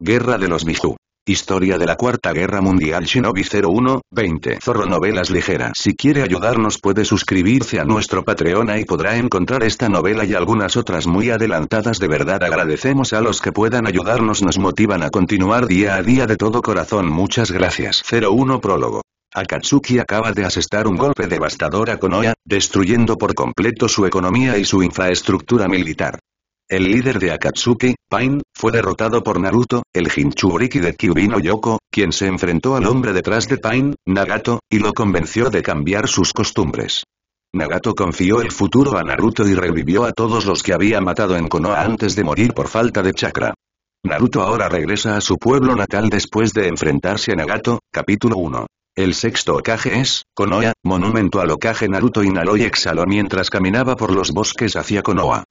Guerra de los Mizu. Historia de la Cuarta Guerra Mundial Shinobi 01, 20 Zorro Novelas Ligeras Si quiere ayudarnos puede suscribirse a nuestro Patreon y podrá encontrar esta novela y algunas otras muy adelantadas de verdad agradecemos a los que puedan ayudarnos nos motivan a continuar día a día de todo corazón muchas gracias 01 Prólogo Akatsuki acaba de asestar un golpe devastador a Konoha, destruyendo por completo su economía y su infraestructura militar. El líder de Akatsuki, Pain, fue derrotado por Naruto, el Jinchuriki de Kyubino Yoko, quien se enfrentó al hombre detrás de Pain, Nagato, y lo convenció de cambiar sus costumbres. Nagato confió el futuro a Naruto y revivió a todos los que había matado en Konoha antes de morir por falta de chakra. Naruto ahora regresa a su pueblo natal después de enfrentarse a Nagato, capítulo 1. El sexto Okage es, Konoha, monumento al okaje Naruto y y exhaló mientras caminaba por los bosques hacia Konoha.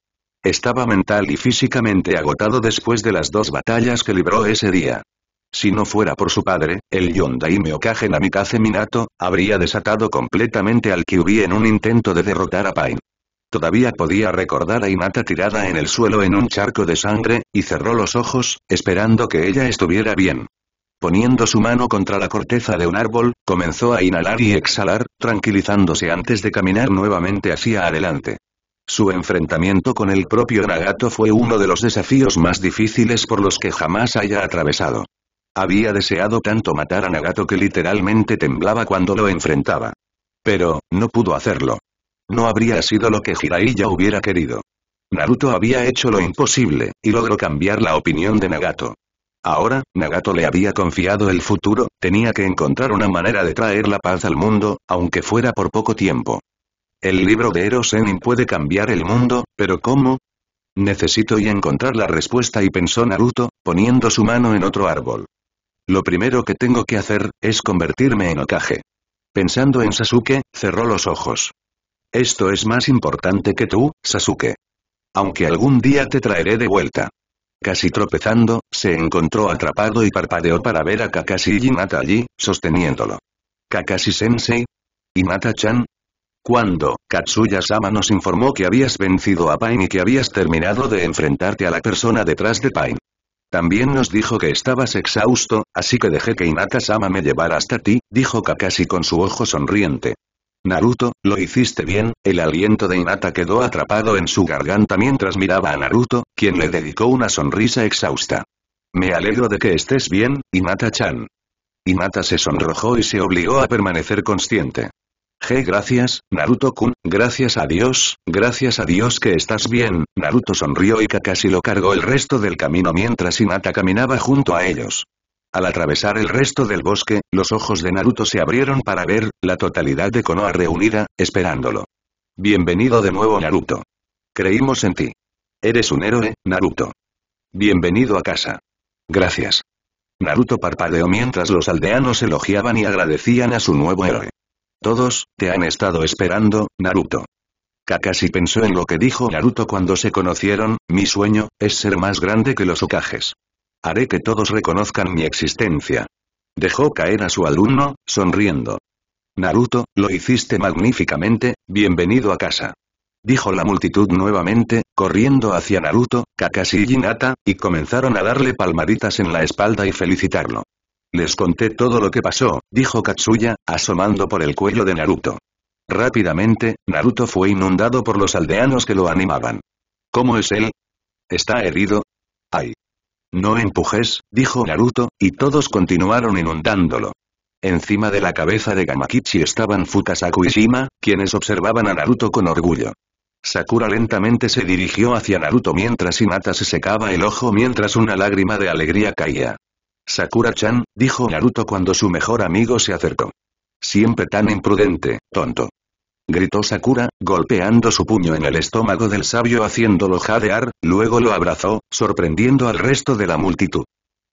Estaba mental y físicamente agotado después de las dos batallas que libró ese día. Si no fuera por su padre, el Yondaime Meokage Namikaze Minato, habría desatado completamente al Kyubi en un intento de derrotar a Pain. Todavía podía recordar a Inata tirada en el suelo en un charco de sangre, y cerró los ojos, esperando que ella estuviera bien. Poniendo su mano contra la corteza de un árbol, comenzó a inhalar y exhalar, tranquilizándose antes de caminar nuevamente hacia adelante. Su enfrentamiento con el propio Nagato fue uno de los desafíos más difíciles por los que jamás haya atravesado. Había deseado tanto matar a Nagato que literalmente temblaba cuando lo enfrentaba. Pero, no pudo hacerlo. No habría sido lo que Jiraiya hubiera querido. Naruto había hecho lo imposible, y logró cambiar la opinión de Nagato. Ahora, Nagato le había confiado el futuro, tenía que encontrar una manera de traer la paz al mundo, aunque fuera por poco tiempo. El libro de Erosenin puede cambiar el mundo, pero ¿cómo? Necesito y encontrar la respuesta y pensó Naruto, poniendo su mano en otro árbol. Lo primero que tengo que hacer, es convertirme en Okage. Pensando en Sasuke, cerró los ojos. Esto es más importante que tú, Sasuke. Aunque algún día te traeré de vuelta. Casi tropezando, se encontró atrapado y parpadeó para ver a Kakashi y allí, sosteniéndolo. Kakashi-sensei. mata chan cuando, Katsuya-sama nos informó que habías vencido a Pain y que habías terminado de enfrentarte a la persona detrás de Pain. También nos dijo que estabas exhausto, así que dejé que Inata sama me llevara hasta ti, dijo Kakashi con su ojo sonriente. Naruto, lo hiciste bien, el aliento de Inata quedó atrapado en su garganta mientras miraba a Naruto, quien le dedicó una sonrisa exhausta. Me alegro de que estés bien, inata chan Inata se sonrojó y se obligó a permanecer consciente. G. Gracias, Naruto-kun, gracias a Dios, gracias a Dios que estás bien, Naruto sonrió y Kakashi lo cargó el resto del camino mientras Hinata caminaba junto a ellos. Al atravesar el resto del bosque, los ojos de Naruto se abrieron para ver, la totalidad de Konoha reunida, esperándolo. Bienvenido de nuevo Naruto. Creímos en ti. Eres un héroe, Naruto. Bienvenido a casa. Gracias. Naruto parpadeó mientras los aldeanos elogiaban y agradecían a su nuevo héroe. Todos, te han estado esperando, Naruto. Kakashi pensó en lo que dijo Naruto cuando se conocieron, mi sueño, es ser más grande que los ocajes Haré que todos reconozcan mi existencia. Dejó caer a su alumno, sonriendo. Naruto, lo hiciste magníficamente, bienvenido a casa. Dijo la multitud nuevamente, corriendo hacia Naruto, Kakashi y Hinata, y comenzaron a darle palmaditas en la espalda y felicitarlo. Les conté todo lo que pasó, dijo Katsuya, asomando por el cuello de Naruto. Rápidamente, Naruto fue inundado por los aldeanos que lo animaban. ¿Cómo es él? ¿Está herido? ¡Ay! No empujes, dijo Naruto, y todos continuaron inundándolo. Encima de la cabeza de Gamakichi estaban Fukasaku y Shima, quienes observaban a Naruto con orgullo. Sakura lentamente se dirigió hacia Naruto mientras Hinata se secaba el ojo mientras una lágrima de alegría caía. Sakura-chan, dijo Naruto cuando su mejor amigo se acercó. Siempre tan imprudente, tonto. Gritó Sakura, golpeando su puño en el estómago del sabio haciéndolo jadear, luego lo abrazó, sorprendiendo al resto de la multitud.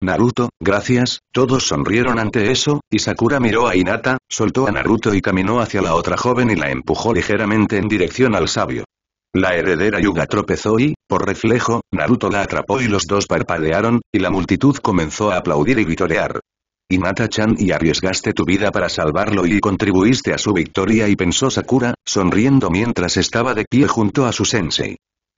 Naruto, gracias, todos sonrieron ante eso, y Sakura miró a Hinata, soltó a Naruto y caminó hacia la otra joven y la empujó ligeramente en dirección al sabio. La heredera Yuga tropezó y, por reflejo, Naruto la atrapó y los dos parpadearon, y la multitud comenzó a aplaudir y vitorear. mata chan y arriesgaste tu vida para salvarlo y contribuiste a su victoria y pensó Sakura, sonriendo mientras estaba de pie junto a su sensei.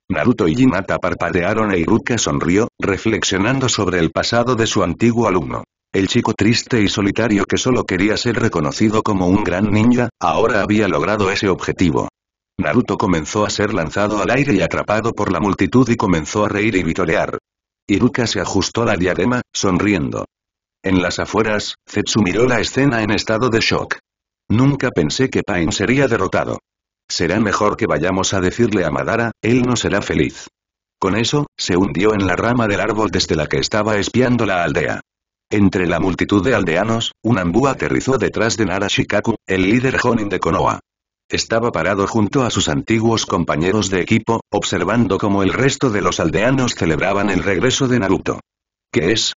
Naruto y Hinata parpadearon e Iruka sonrió, reflexionando sobre el pasado de su antiguo alumno. El chico triste y solitario que solo quería ser reconocido como un gran ninja, ahora había logrado ese objetivo. Naruto comenzó a ser lanzado al aire y atrapado por la multitud y comenzó a reír y vitorear. Iruka se ajustó la diadema, sonriendo. En las afueras, Zetsu miró la escena en estado de shock. Nunca pensé que Pain sería derrotado. Será mejor que vayamos a decirle a Madara, él no será feliz. Con eso, se hundió en la rama del árbol desde la que estaba espiando la aldea. Entre la multitud de aldeanos, un ambú aterrizó detrás de Nara Shikaku, el líder Jonin de Konoha. Estaba parado junto a sus antiguos compañeros de equipo, observando cómo el resto de los aldeanos celebraban el regreso de Naruto. ¿Qué es?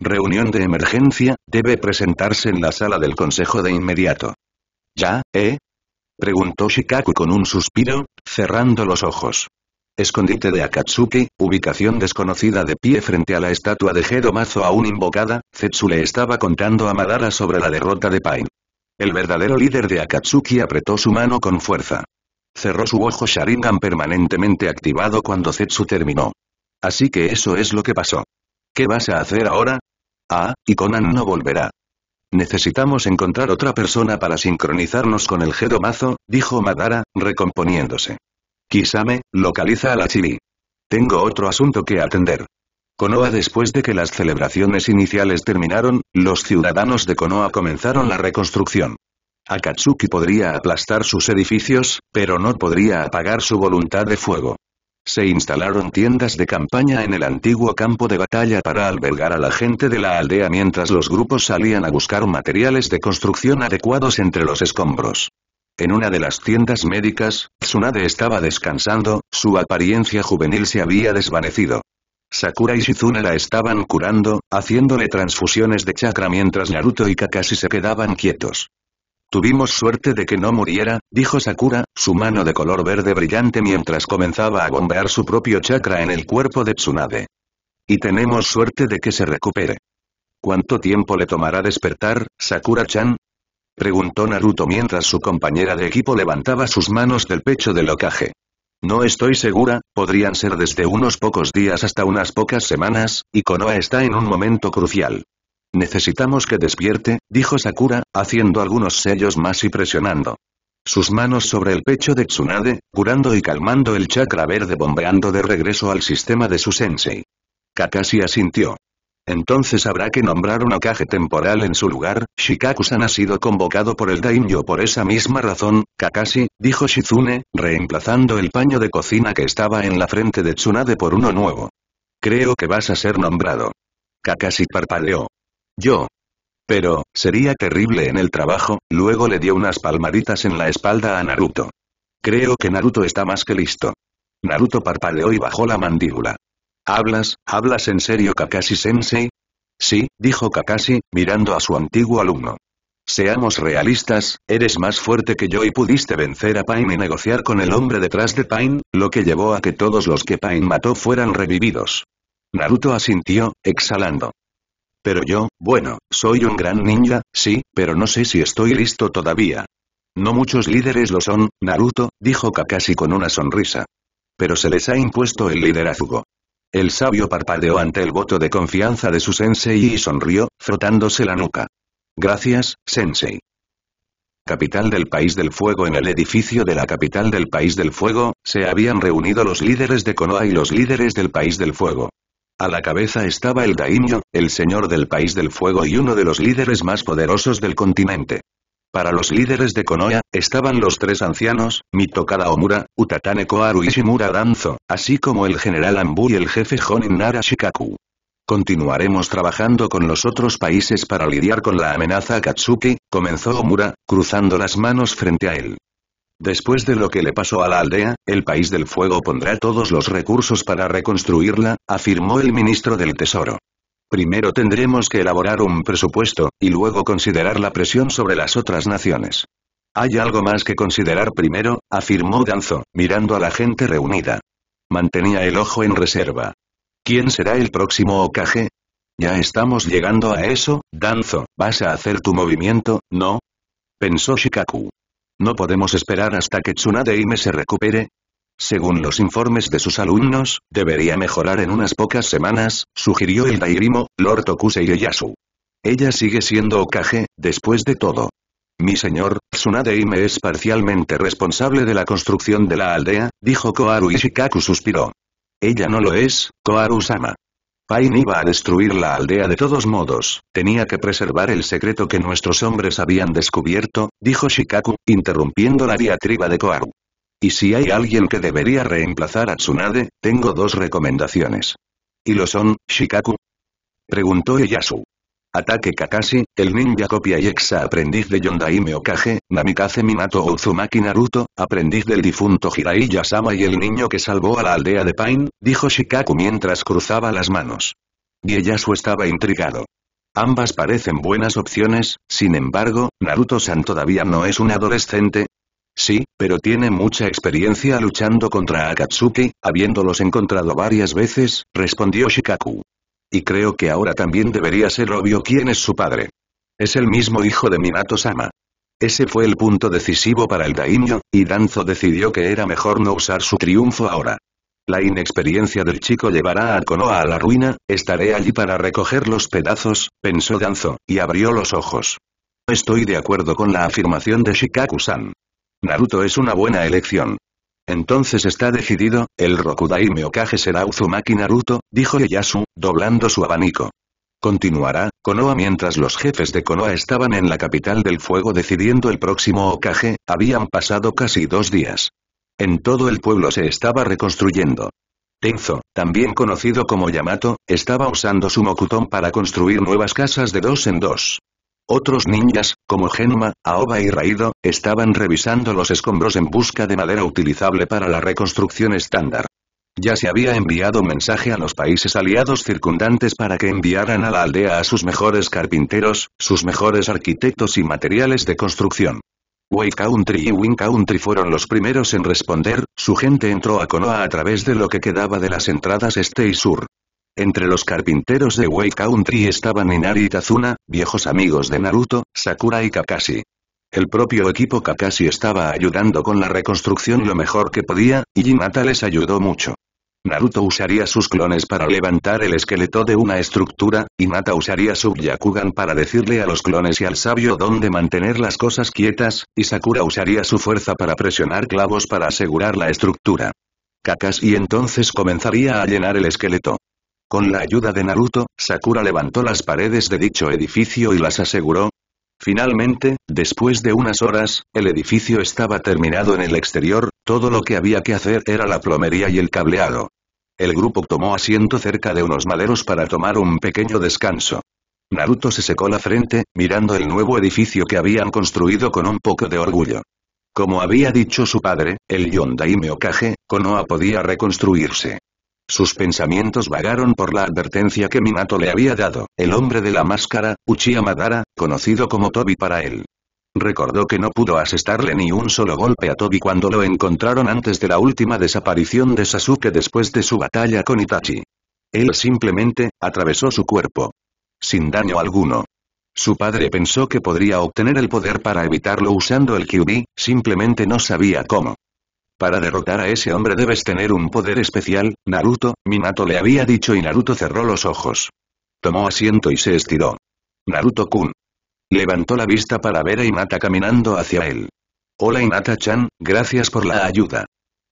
Reunión de emergencia, debe presentarse en la sala del consejo de inmediato. ¿Ya, eh? Preguntó Shikaku con un suspiro, cerrando los ojos. Escondite de Akatsuki, ubicación desconocida de pie frente a la estatua de Mazo aún invocada, le estaba contando a Madara sobre la derrota de Pain. El verdadero líder de Akatsuki apretó su mano con fuerza. Cerró su ojo Sharingan permanentemente activado cuando Zetsu terminó. Así que eso es lo que pasó. ¿Qué vas a hacer ahora? Ah, y Conan no volverá. Necesitamos encontrar otra persona para sincronizarnos con el Gedomazo, dijo Madara, recomponiéndose. Kisame, localiza a la Chibi. Tengo otro asunto que atender. Konoha Después de que las celebraciones iniciales terminaron, los ciudadanos de Konoha comenzaron la reconstrucción. Akatsuki podría aplastar sus edificios, pero no podría apagar su voluntad de fuego. Se instalaron tiendas de campaña en el antiguo campo de batalla para albergar a la gente de la aldea mientras los grupos salían a buscar materiales de construcción adecuados entre los escombros. En una de las tiendas médicas, Tsunade estaba descansando, su apariencia juvenil se había desvanecido. Sakura y shizuna la estaban curando, haciéndole transfusiones de chakra mientras Naruto y Kakashi se quedaban quietos. Tuvimos suerte de que no muriera, dijo Sakura, su mano de color verde brillante mientras comenzaba a bombear su propio chakra en el cuerpo de Tsunade. Y tenemos suerte de que se recupere. ¿Cuánto tiempo le tomará despertar, Sakura-chan? Preguntó Naruto mientras su compañera de equipo levantaba sus manos del pecho del locaje no estoy segura, podrían ser desde unos pocos días hasta unas pocas semanas, y Konoha está en un momento crucial. Necesitamos que despierte, dijo Sakura, haciendo algunos sellos más y presionando. Sus manos sobre el pecho de Tsunade, curando y calmando el chakra verde bombeando de regreso al sistema de su sensei. Kakashi asintió. Entonces habrá que nombrar un ocaje temporal en su lugar, shikaku ha sido convocado por el Daimyo por esa misma razón, Kakashi, dijo Shizune, reemplazando el paño de cocina que estaba en la frente de Tsunade por uno nuevo. Creo que vas a ser nombrado. Kakashi parpadeó. Yo. Pero, sería terrible en el trabajo, luego le dio unas palmaditas en la espalda a Naruto. Creo que Naruto está más que listo. Naruto parpadeó y bajó la mandíbula. ¿Hablas, hablas en serio Kakashi-sensei? Sí, dijo Kakashi, mirando a su antiguo alumno. Seamos realistas, eres más fuerte que yo y pudiste vencer a Pain y negociar con el hombre detrás de Pain, lo que llevó a que todos los que Pain mató fueran revividos. Naruto asintió, exhalando. Pero yo, bueno, soy un gran ninja, sí, pero no sé si estoy listo todavía. No muchos líderes lo son, Naruto, dijo Kakashi con una sonrisa. Pero se les ha impuesto el liderazgo. El sabio parpadeó ante el voto de confianza de su sensei y sonrió, frotándose la nuca. Gracias, sensei. Capital del País del Fuego En el edificio de la capital del País del Fuego, se habían reunido los líderes de Konoha y los líderes del País del Fuego. A la cabeza estaba el Daimyo, el señor del País del Fuego y uno de los líderes más poderosos del continente. Para los líderes de Konoha, estaban los tres ancianos, Mitokada Omura, Utatane Koharu y Shimura Danzo, así como el general Ambu y el jefe Honin Nara Shikaku. Continuaremos trabajando con los otros países para lidiar con la amenaza Katsuki, comenzó Omura, cruzando las manos frente a él. Después de lo que le pasó a la aldea, el País del Fuego pondrá todos los recursos para reconstruirla, afirmó el ministro del Tesoro. Primero tendremos que elaborar un presupuesto, y luego considerar la presión sobre las otras naciones. Hay algo más que considerar primero, afirmó Danzo, mirando a la gente reunida. Mantenía el ojo en reserva. ¿Quién será el próximo Okage? Ya estamos llegando a eso, Danzo, vas a hacer tu movimiento, ¿no? Pensó Shikaku. No podemos esperar hasta que Tsunadeime se recupere, según los informes de sus alumnos, debería mejorar en unas pocas semanas, sugirió el Dairimo, Lord Tokusei Eyasu. Ella sigue siendo Okage, después de todo. Mi señor, Tsunadeime es parcialmente responsable de la construcción de la aldea, dijo Koharu Shikaku suspiró. Ella no lo es, Koharu-sama. Pain iba a destruir la aldea de todos modos, tenía que preservar el secreto que nuestros hombres habían descubierto, dijo Shikaku, interrumpiendo la diatriba de Koaru. Y si hay alguien que debería reemplazar a Tsunade, tengo dos recomendaciones. ¿Y lo son, Shikaku? Preguntó Eyasu. Ataque Kakashi, el ninja copia y ex aprendiz de Yondaime Okage, Namikaze Minato Uzumaki Naruto, aprendiz del difunto Hirai Yasama y el niño que salvó a la aldea de Pain, dijo Shikaku mientras cruzaba las manos. Ieyasu estaba intrigado. Ambas parecen buenas opciones, sin embargo, Naruto-san todavía no es un adolescente, Sí, pero tiene mucha experiencia luchando contra Akatsuki, habiéndolos encontrado varias veces, respondió Shikaku. Y creo que ahora también debería ser obvio quién es su padre. Es el mismo hijo de Minato-sama. Ese fue el punto decisivo para el daimyo, y Danzo decidió que era mejor no usar su triunfo ahora. La inexperiencia del chico llevará a Konoha a la ruina, estaré allí para recoger los pedazos, pensó Danzo, y abrió los ojos. Estoy de acuerdo con la afirmación de Shikaku-san. Naruto es una buena elección. Entonces está decidido, el Rokudai Okage será Uzumaki Naruto, dijo Ieyasu, doblando su abanico. Continuará, Konoha mientras los jefes de Konoha estaban en la capital del fuego decidiendo el próximo Okage, habían pasado casi dos días. En todo el pueblo se estaba reconstruyendo. Tenzo, también conocido como Yamato, estaba usando su Mokuton para construir nuevas casas de dos en dos. Otros ninjas, como Genma, Aoba y Raido, estaban revisando los escombros en busca de madera utilizable para la reconstrucción estándar. Ya se había enviado mensaje a los países aliados circundantes para que enviaran a la aldea a sus mejores carpinteros, sus mejores arquitectos y materiales de construcción. Way Country y Wing Country fueron los primeros en responder, su gente entró a Konoha a través de lo que quedaba de las entradas este y sur. Entre los carpinteros de Way Country estaban Inari y Tazuna, viejos amigos de Naruto, Sakura y Kakashi. El propio equipo Kakashi estaba ayudando con la reconstrucción lo mejor que podía, y Hinata les ayudó mucho. Naruto usaría sus clones para levantar el esqueleto de una estructura, y mata usaría su Yakugan para decirle a los clones y al sabio dónde mantener las cosas quietas, y Sakura usaría su fuerza para presionar clavos para asegurar la estructura. Kakashi entonces comenzaría a llenar el esqueleto. Con la ayuda de Naruto, Sakura levantó las paredes de dicho edificio y las aseguró. Finalmente, después de unas horas, el edificio estaba terminado en el exterior, todo lo que había que hacer era la plomería y el cableado. El grupo tomó asiento cerca de unos maderos para tomar un pequeño descanso. Naruto se secó la frente, mirando el nuevo edificio que habían construido con un poco de orgullo. Como había dicho su padre, el Yondaime Okage, Konoha podía reconstruirse. Sus pensamientos vagaron por la advertencia que Minato le había dado, el hombre de la máscara, Uchiha Madara, conocido como Tobi para él. Recordó que no pudo asestarle ni un solo golpe a Tobi cuando lo encontraron antes de la última desaparición de Sasuke después de su batalla con Itachi. Él simplemente, atravesó su cuerpo. Sin daño alguno. Su padre pensó que podría obtener el poder para evitarlo usando el Kyubi, simplemente no sabía cómo. Para derrotar a ese hombre debes tener un poder especial, Naruto, Minato le había dicho y Naruto cerró los ojos. Tomó asiento y se estiró. Naruto-kun. Levantó la vista para ver a Inata caminando hacia él. Hola Inata chan gracias por la ayuda.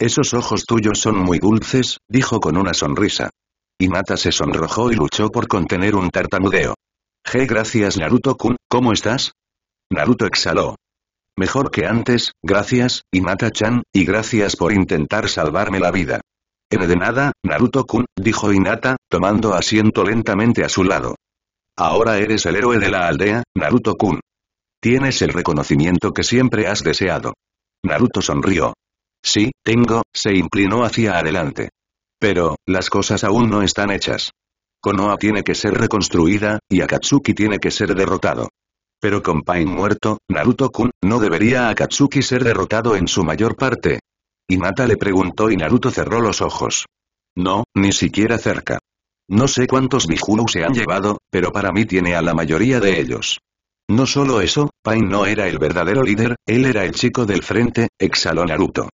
Esos ojos tuyos son muy dulces, dijo con una sonrisa. Inata se sonrojó y luchó por contener un tartamudeo. G gracias Naruto-kun, ¿cómo estás? Naruto exhaló. Mejor que antes, gracias, Inata chan y gracias por intentar salvarme la vida. en de nada, Naruto-kun, dijo Hinata, tomando asiento lentamente a su lado. Ahora eres el héroe de la aldea, Naruto-kun. Tienes el reconocimiento que siempre has deseado. Naruto sonrió. Sí, tengo, se inclinó hacia adelante. Pero, las cosas aún no están hechas. Konoha tiene que ser reconstruida, y Akatsuki tiene que ser derrotado. Pero con Pain muerto, Naruto-kun, ¿no debería a Akatsuki ser derrotado en su mayor parte? Hinata le preguntó y Naruto cerró los ojos. No, ni siquiera cerca. No sé cuántos Mihulu se han llevado, pero para mí tiene a la mayoría de ellos. No solo eso, Pain no era el verdadero líder, él era el chico del frente, exhaló Naruto.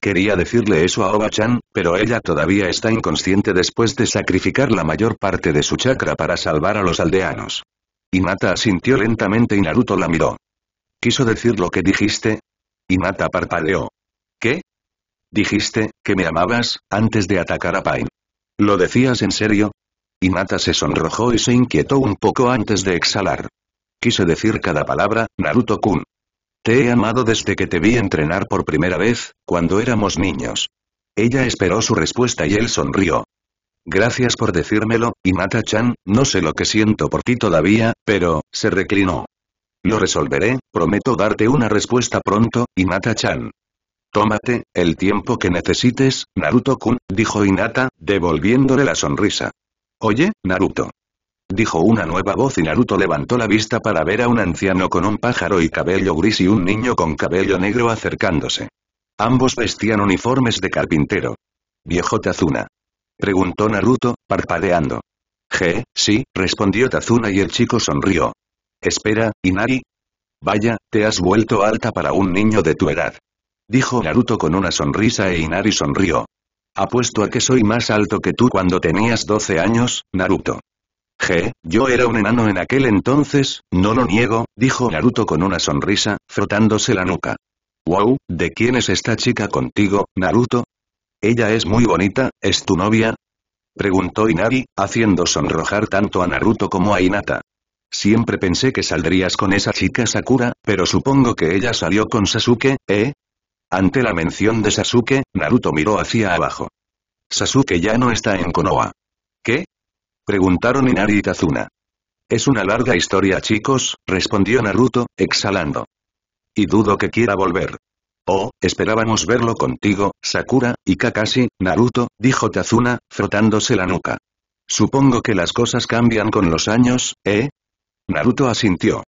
Quería decirle eso a Oba-chan, pero ella todavía está inconsciente después de sacrificar la mayor parte de su chakra para salvar a los aldeanos. Imata asintió lentamente y Naruto la miró. ¿Quiso decir lo que dijiste? Mata parpadeó. ¿Qué? Dijiste, que me amabas, antes de atacar a Pain. ¿Lo decías en serio? Mata se sonrojó y se inquietó un poco antes de exhalar. Quise decir cada palabra, Naruto-kun. Te he amado desde que te vi entrenar por primera vez, cuando éramos niños. Ella esperó su respuesta y él sonrió. Gracias por decírmelo, inata chan no sé lo que siento por ti todavía, pero, se reclinó. Lo resolveré, prometo darte una respuesta pronto, inata chan Tómate, el tiempo que necesites, Naruto-kun, dijo Inata, devolviéndole la sonrisa. Oye, Naruto. Dijo una nueva voz y Naruto levantó la vista para ver a un anciano con un pájaro y cabello gris y un niño con cabello negro acercándose. Ambos vestían uniformes de carpintero. Viejo Tazuna preguntó Naruto, parpadeando. «Je, sí», respondió Tazuna y el chico sonrió. «Espera, Inari. Vaya, te has vuelto alta para un niño de tu edad». Dijo Naruto con una sonrisa e Inari sonrió. Apuesto a que soy más alto que tú cuando tenías 12 años, Naruto. Je, yo era un enano en aquel entonces, no lo niego, dijo Naruto con una sonrisa, frotándose la nuca. Wow, ¿de quién es esta chica contigo, Naruto? ¿Ella es muy bonita, es tu novia? Preguntó Inari, haciendo sonrojar tanto a Naruto como a Hinata. Siempre pensé que saldrías con esa chica Sakura, pero supongo que ella salió con Sasuke, ¿eh? Ante la mención de Sasuke, Naruto miró hacia abajo. Sasuke ya no está en Konoha. ¿Qué? Preguntaron Inari y Tazuna. Es una larga historia chicos, respondió Naruto, exhalando. Y dudo que quiera volver. Oh, esperábamos verlo contigo, Sakura, y Kakashi, Naruto, dijo tazuna frotándose la nuca. Supongo que las cosas cambian con los años, ¿eh? Naruto asintió.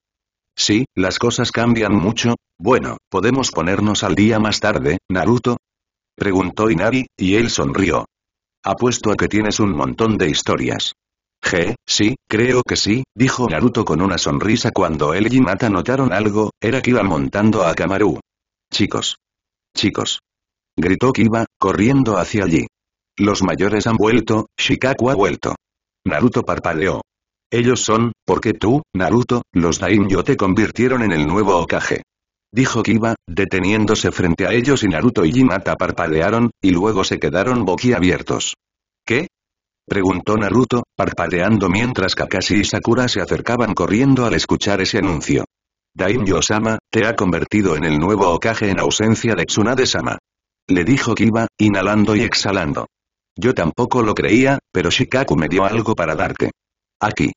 Sí, las cosas cambian mucho, bueno, ¿podemos ponernos al día más tarde, Naruto? Preguntó Inari, y él sonrió. Apuesto a que tienes un montón de historias. Je, sí, creo que sí, dijo Naruto con una sonrisa cuando él y notaron algo, era que iba montando a Kamaru. Chicos. Chicos. Gritó Kiba, corriendo hacia allí. Los mayores han vuelto, Shikaku ha vuelto. Naruto parpadeó. Ellos son, porque tú, Naruto, los Daimyo te convirtieron en el nuevo Okage. Dijo Kiba, deteniéndose frente a ellos y Naruto y Hinata parpadearon, y luego se quedaron boquiabiertos. ¿Qué? Preguntó Naruto, parpadeando mientras Kakashi y Sakura se acercaban corriendo al escuchar ese anuncio. Daimyo-sama, te ha convertido en el nuevo okaje en ausencia de Tsunade-sama. Le dijo Kiba, inhalando y exhalando. Yo tampoco lo creía, pero Shikaku me dio algo para darte. Aquí.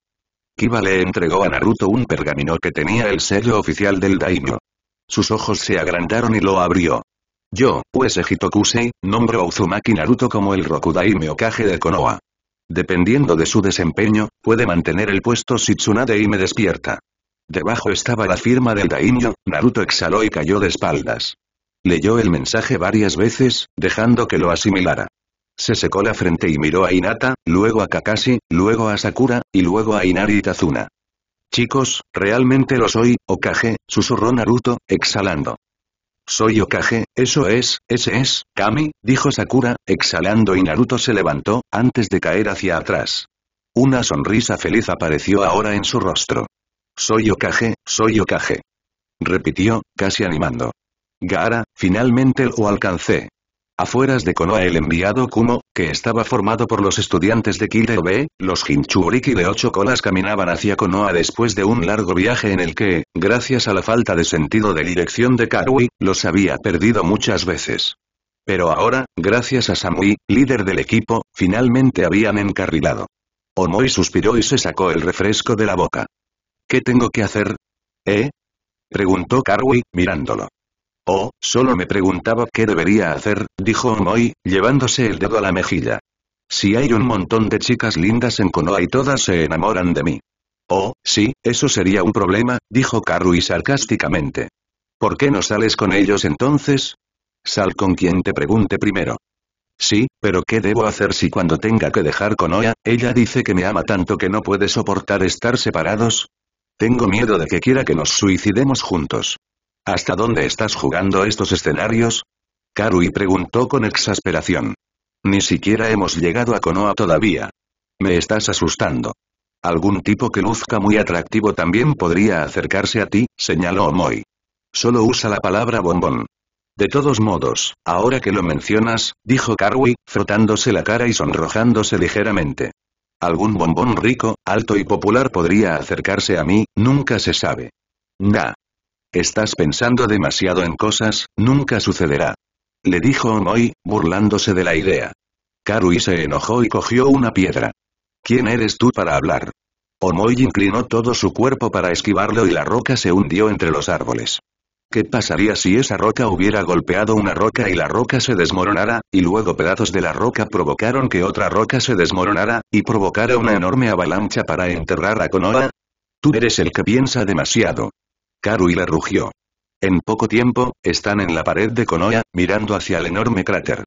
Kiba le entregó a Naruto un pergamino que tenía el sello oficial del Daimyo. Sus ojos se agrandaron y lo abrió. Yo, pues Kusei, nombro a Uzumaki Naruto como el Rokudaime Okage de Konoha. Dependiendo de su desempeño, puede mantener el puesto si Tsunade y me despierta. Debajo estaba la firma del Daimyo, Naruto exhaló y cayó de espaldas. Leyó el mensaje varias veces, dejando que lo asimilara. Se secó la frente y miró a Hinata, luego a Kakashi, luego a Sakura, y luego a Inari Tazuna. Chicos, realmente lo soy, Okage, susurró Naruto, exhalando. Soy Okage, eso es, ese es, Kami, dijo Sakura, exhalando y Naruto se levantó, antes de caer hacia atrás. Una sonrisa feliz apareció ahora en su rostro. Soy Okage, soy Okage. Repitió, casi animando. Gara, finalmente lo alcancé. Afueras de Konoha el enviado Kumo, que estaba formado por los estudiantes de Kideo los Hinchuriki de ocho colas caminaban hacia Konoha después de un largo viaje en el que, gracias a la falta de sentido de dirección de Karui, los había perdido muchas veces. Pero ahora, gracias a Samui, líder del equipo, finalmente habían encarrilado. Omoi suspiró y se sacó el refresco de la boca. ¿Qué tengo que hacer? ¿Eh? Preguntó Karui, mirándolo. Oh, solo me preguntaba qué debería hacer, dijo Omoy, llevándose el dedo a la mejilla. Si hay un montón de chicas lindas en Konoha y todas se enamoran de mí. Oh, sí, eso sería un problema, dijo Karui sarcásticamente. ¿Por qué no sales con ellos entonces? Sal con quien te pregunte primero. Sí, pero ¿qué debo hacer si cuando tenga que dejar Konoha, ella dice que me ama tanto que no puede soportar estar separados? Tengo miedo de que quiera que nos suicidemos juntos. ¿Hasta dónde estás jugando estos escenarios? Karui preguntó con exasperación. Ni siquiera hemos llegado a Konoha todavía. Me estás asustando. Algún tipo que luzca muy atractivo también podría acercarse a ti, señaló Omoi. Solo usa la palabra bombón. De todos modos, ahora que lo mencionas, dijo Karui, frotándose la cara y sonrojándose ligeramente. Algún bombón rico, alto y popular podría acercarse a mí, nunca se sabe. Nah. Estás pensando demasiado en cosas, nunca sucederá. Le dijo Omoy, burlándose de la idea. Karui se enojó y cogió una piedra. ¿Quién eres tú para hablar? Omoy inclinó todo su cuerpo para esquivarlo y la roca se hundió entre los árboles. ¿Qué pasaría si esa roca hubiera golpeado una roca y la roca se desmoronara, y luego pedazos de la roca provocaron que otra roca se desmoronara, y provocara una enorme avalancha para enterrar a Konoha? Tú eres el que piensa demasiado. Karui le rugió. En poco tiempo, están en la pared de Konoha, mirando hacia el enorme cráter.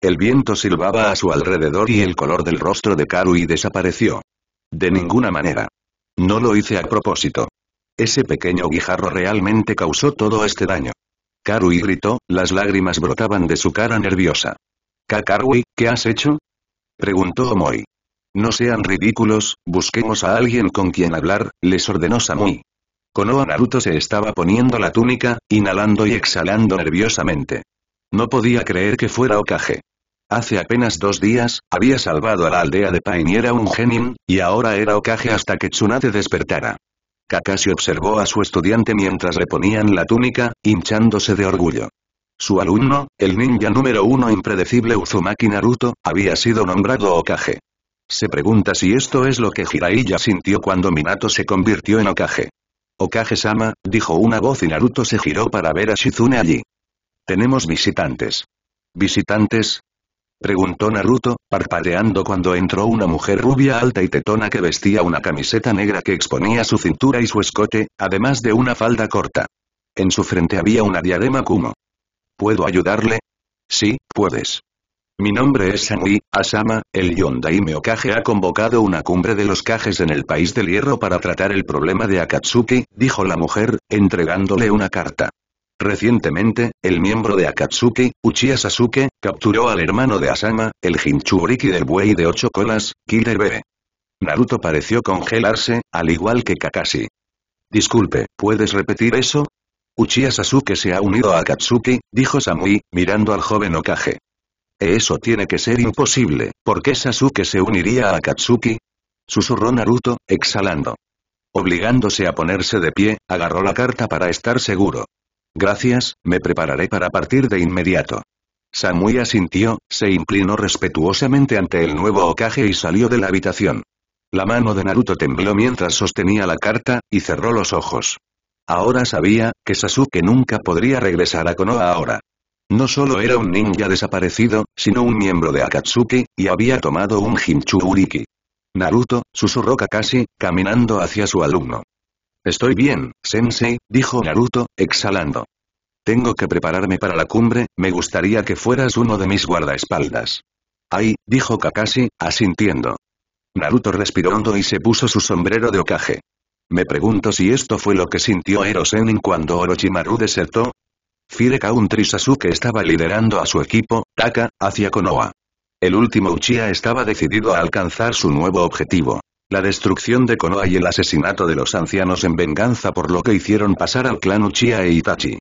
El viento silbaba a su alrededor y el color del rostro de Karui desapareció. De ninguna manera. No lo hice a propósito. Ese pequeño guijarro realmente causó todo este daño. Karui gritó, las lágrimas brotaban de su cara nerviosa. Kakarui, ¿qué has hecho? Preguntó Omoi. No sean ridículos, busquemos a alguien con quien hablar, les ordenó Samui. Konoha Naruto se estaba poniendo la túnica, inhalando y exhalando nerviosamente. No podía creer que fuera Okage. Hace apenas dos días, había salvado a la aldea de Pain y era un genin, y ahora era Okage hasta que Tsunade despertara. Kakashi observó a su estudiante mientras le reponían la túnica, hinchándose de orgullo. Su alumno, el ninja número uno impredecible Uzumaki Naruto, había sido nombrado Okage. Se pregunta si esto es lo que Jiraiya sintió cuando Minato se convirtió en Okage. Okage-sama, dijo una voz y Naruto se giró para ver a Shizune allí. Tenemos visitantes. ¿Visitantes? Preguntó Naruto, parpadeando cuando entró una mujer rubia alta y tetona que vestía una camiseta negra que exponía su cintura y su escote, además de una falda corta. En su frente había una diadema Kumo. ¿Puedo ayudarle? Sí, puedes. Mi nombre es Sanui, Asama, el Yondai Okage ha convocado una cumbre de los cajes en el País del Hierro para tratar el problema de Akatsuki, dijo la mujer, entregándole una carta. Recientemente, el miembro de Akatsuki, Uchiha Sasuke, capturó al hermano de Asama, el Jinchuriki del buey de ocho colas, Bee. Naruto pareció congelarse, al igual que Kakashi. Disculpe, ¿puedes repetir eso? Uchiha Sasuke se ha unido a Akatsuki, dijo Samui, mirando al joven Okage. Eso tiene que ser imposible, ¿por qué Sasuke se uniría a Akatsuki? Susurró Naruto, exhalando. Obligándose a ponerse de pie, agarró la carta para estar seguro. Gracias, me prepararé para partir de inmediato. Samui asintió, se inclinó respetuosamente ante el nuevo Okage y salió de la habitación. La mano de Naruto tembló mientras sostenía la carta, y cerró los ojos. Ahora sabía, que Sasuke nunca podría regresar a Konoha ahora. No solo era un ninja desaparecido, sino un miembro de Akatsuki, y había tomado un Hinchuuriki. Naruto, susurró Kakashi, caminando hacia su alumno. Estoy bien, Sensei, dijo Naruto, exhalando. Tengo que prepararme para la cumbre, me gustaría que fueras uno de mis guardaespaldas. Ay, dijo Kakashi, asintiendo. Naruto respiró hondo y se puso su sombrero de ocaje. Me pregunto si esto fue lo que sintió Ero cuando Orochimaru desertó. Fire Country Sasuke estaba liderando a su equipo, Taka, hacia Konoha. El último Uchiha estaba decidido a alcanzar su nuevo objetivo. La destrucción de Konoha y el asesinato de los ancianos en venganza por lo que hicieron pasar al clan Uchiha e Itachi.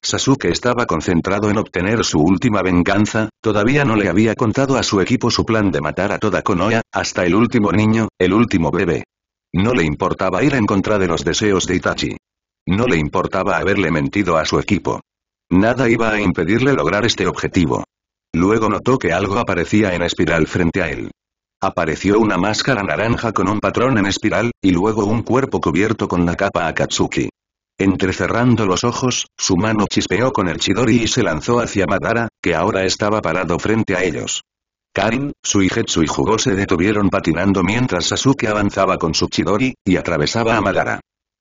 Sasuke estaba concentrado en obtener su última venganza, todavía no le había contado a su equipo su plan de matar a toda Konoha, hasta el último niño, el último bebé. No le importaba ir en contra de los deseos de Itachi. No le importaba haberle mentido a su equipo. Nada iba a impedirle lograr este objetivo. Luego notó que algo aparecía en espiral frente a él. Apareció una máscara naranja con un patrón en espiral, y luego un cuerpo cubierto con la capa Akatsuki. Entrecerrando los ojos, su mano chispeó con el Chidori y se lanzó hacia Madara, que ahora estaba parado frente a ellos. Karin, Suigetsu y Jugo se detuvieron patinando mientras Sasuke avanzaba con su Chidori, y atravesaba a Madara.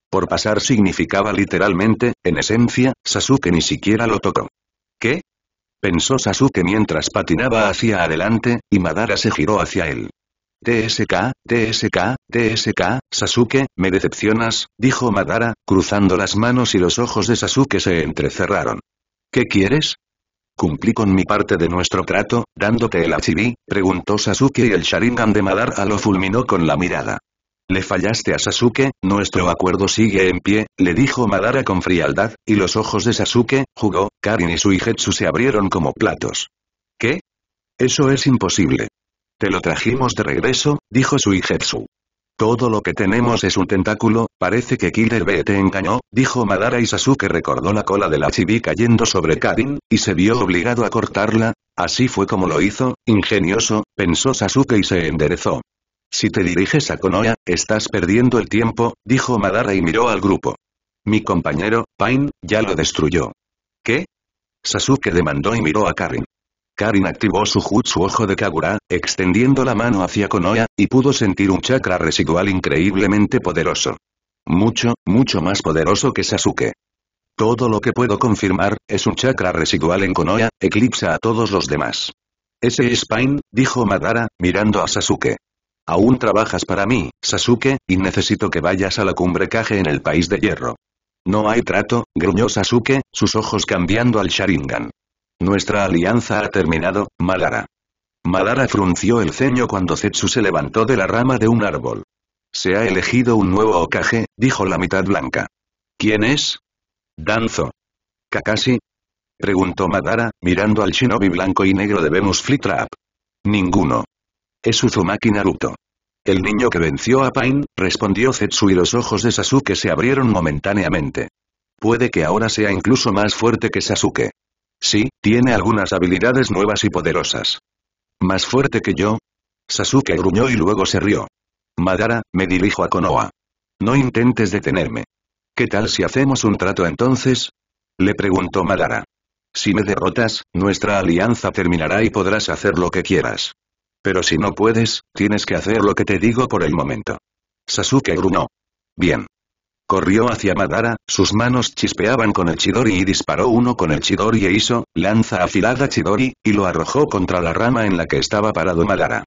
Por pasar significaba literalmente, en esencia, Sasuke ni siquiera lo tocó. ¿Qué? pensó Sasuke mientras patinaba hacia adelante, y Madara se giró hacia él. TSK, TSK, TSK, Sasuke, me decepcionas, dijo Madara, cruzando las manos y los ojos de Sasuke se entrecerraron. ¿Qué quieres? Cumplí con mi parte de nuestro trato, dándote el achibi, preguntó Sasuke y el Sharingan de Madara lo fulminó con la mirada. Le fallaste a Sasuke, nuestro acuerdo sigue en pie, le dijo Madara con frialdad, y los ojos de Sasuke, jugó, Karin y Suijetsu se abrieron como platos. ¿Qué? Eso es imposible. Te lo trajimos de regreso, dijo Suijetsu. Todo lo que tenemos es un tentáculo, parece que Killer B te engañó, dijo Madara y Sasuke recordó la cola de la chibi cayendo sobre Karin, y se vio obligado a cortarla, así fue como lo hizo, ingenioso, pensó Sasuke y se enderezó. Si te diriges a Konoha, estás perdiendo el tiempo, dijo Madara y miró al grupo. Mi compañero, Pain, ya lo destruyó. ¿Qué? Sasuke demandó y miró a Karin. Karin activó su jutsu ojo de Kagura, extendiendo la mano hacia Konoha, y pudo sentir un chakra residual increíblemente poderoso. Mucho, mucho más poderoso que Sasuke. Todo lo que puedo confirmar, es un chakra residual en Konoha, eclipsa a todos los demás. Ese es Pain, dijo Madara, mirando a Sasuke. Aún trabajas para mí, Sasuke, y necesito que vayas a la cumbre Kage en el País de Hierro. No hay trato, gruñó Sasuke, sus ojos cambiando al Sharingan. Nuestra alianza ha terminado, Madara. Madara frunció el ceño cuando Zetsu se levantó de la rama de un árbol. Se ha elegido un nuevo Okage, dijo la mitad blanca. ¿Quién es? Danzo. ¿Kakashi? Preguntó Madara, mirando al shinobi blanco y negro de Venus Flitrap. Ninguno. Es Uzumaki Naruto. El niño que venció a Pain, respondió Zetsu y los ojos de Sasuke se abrieron momentáneamente. Puede que ahora sea incluso más fuerte que Sasuke. Sí, tiene algunas habilidades nuevas y poderosas. ¿Más fuerte que yo? Sasuke gruñó y luego se rió. Madara, me dirijo a Konoha. No intentes detenerme. ¿Qué tal si hacemos un trato entonces? Le preguntó Madara. Si me derrotas, nuestra alianza terminará y podrás hacer lo que quieras. Pero si no puedes, tienes que hacer lo que te digo por el momento. Sasuke grunó. Bien. Corrió hacia Madara, sus manos chispeaban con el Chidori y disparó uno con el Chidori e hizo, lanza afilada Chidori, y lo arrojó contra la rama en la que estaba parado Madara.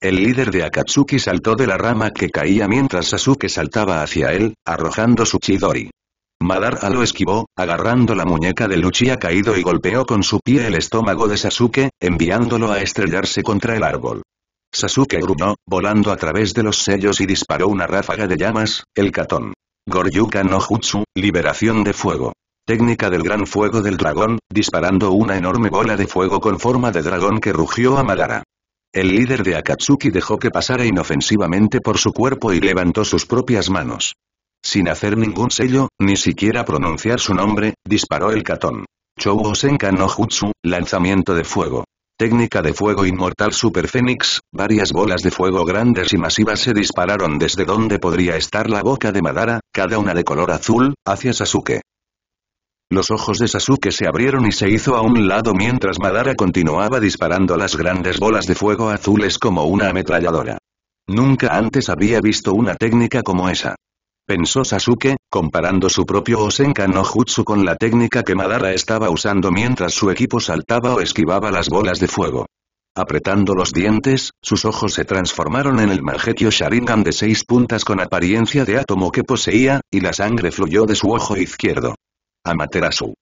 El líder de Akatsuki saltó de la rama que caía mientras Sasuke saltaba hacia él, arrojando su Chidori. Madara lo esquivó, agarrando la muñeca de Luchia caído y golpeó con su pie el estómago de Sasuke, enviándolo a estrellarse contra el árbol. Sasuke gruñó, volando a través de los sellos y disparó una ráfaga de llamas, el catón. Goryuka no Jutsu, liberación de fuego. Técnica del gran fuego del dragón, disparando una enorme bola de fuego con forma de dragón que rugió a Madara. El líder de Akatsuki dejó que pasara inofensivamente por su cuerpo y levantó sus propias manos. Sin hacer ningún sello, ni siquiera pronunciar su nombre, disparó el catón. Senkan no Jutsu, lanzamiento de fuego. Técnica de fuego inmortal Super Fénix, varias bolas de fuego grandes y masivas se dispararon desde donde podría estar la boca de Madara, cada una de color azul, hacia Sasuke. Los ojos de Sasuke se abrieron y se hizo a un lado mientras Madara continuaba disparando las grandes bolas de fuego azules como una ametralladora. Nunca antes había visto una técnica como esa pensó Sasuke, comparando su propio Osenka no Jutsu con la técnica que Madara estaba usando mientras su equipo saltaba o esquivaba las bolas de fuego. Apretando los dientes, sus ojos se transformaron en el Mangetio Sharingan de seis puntas con apariencia de átomo que poseía, y la sangre fluyó de su ojo izquierdo. Amaterasu.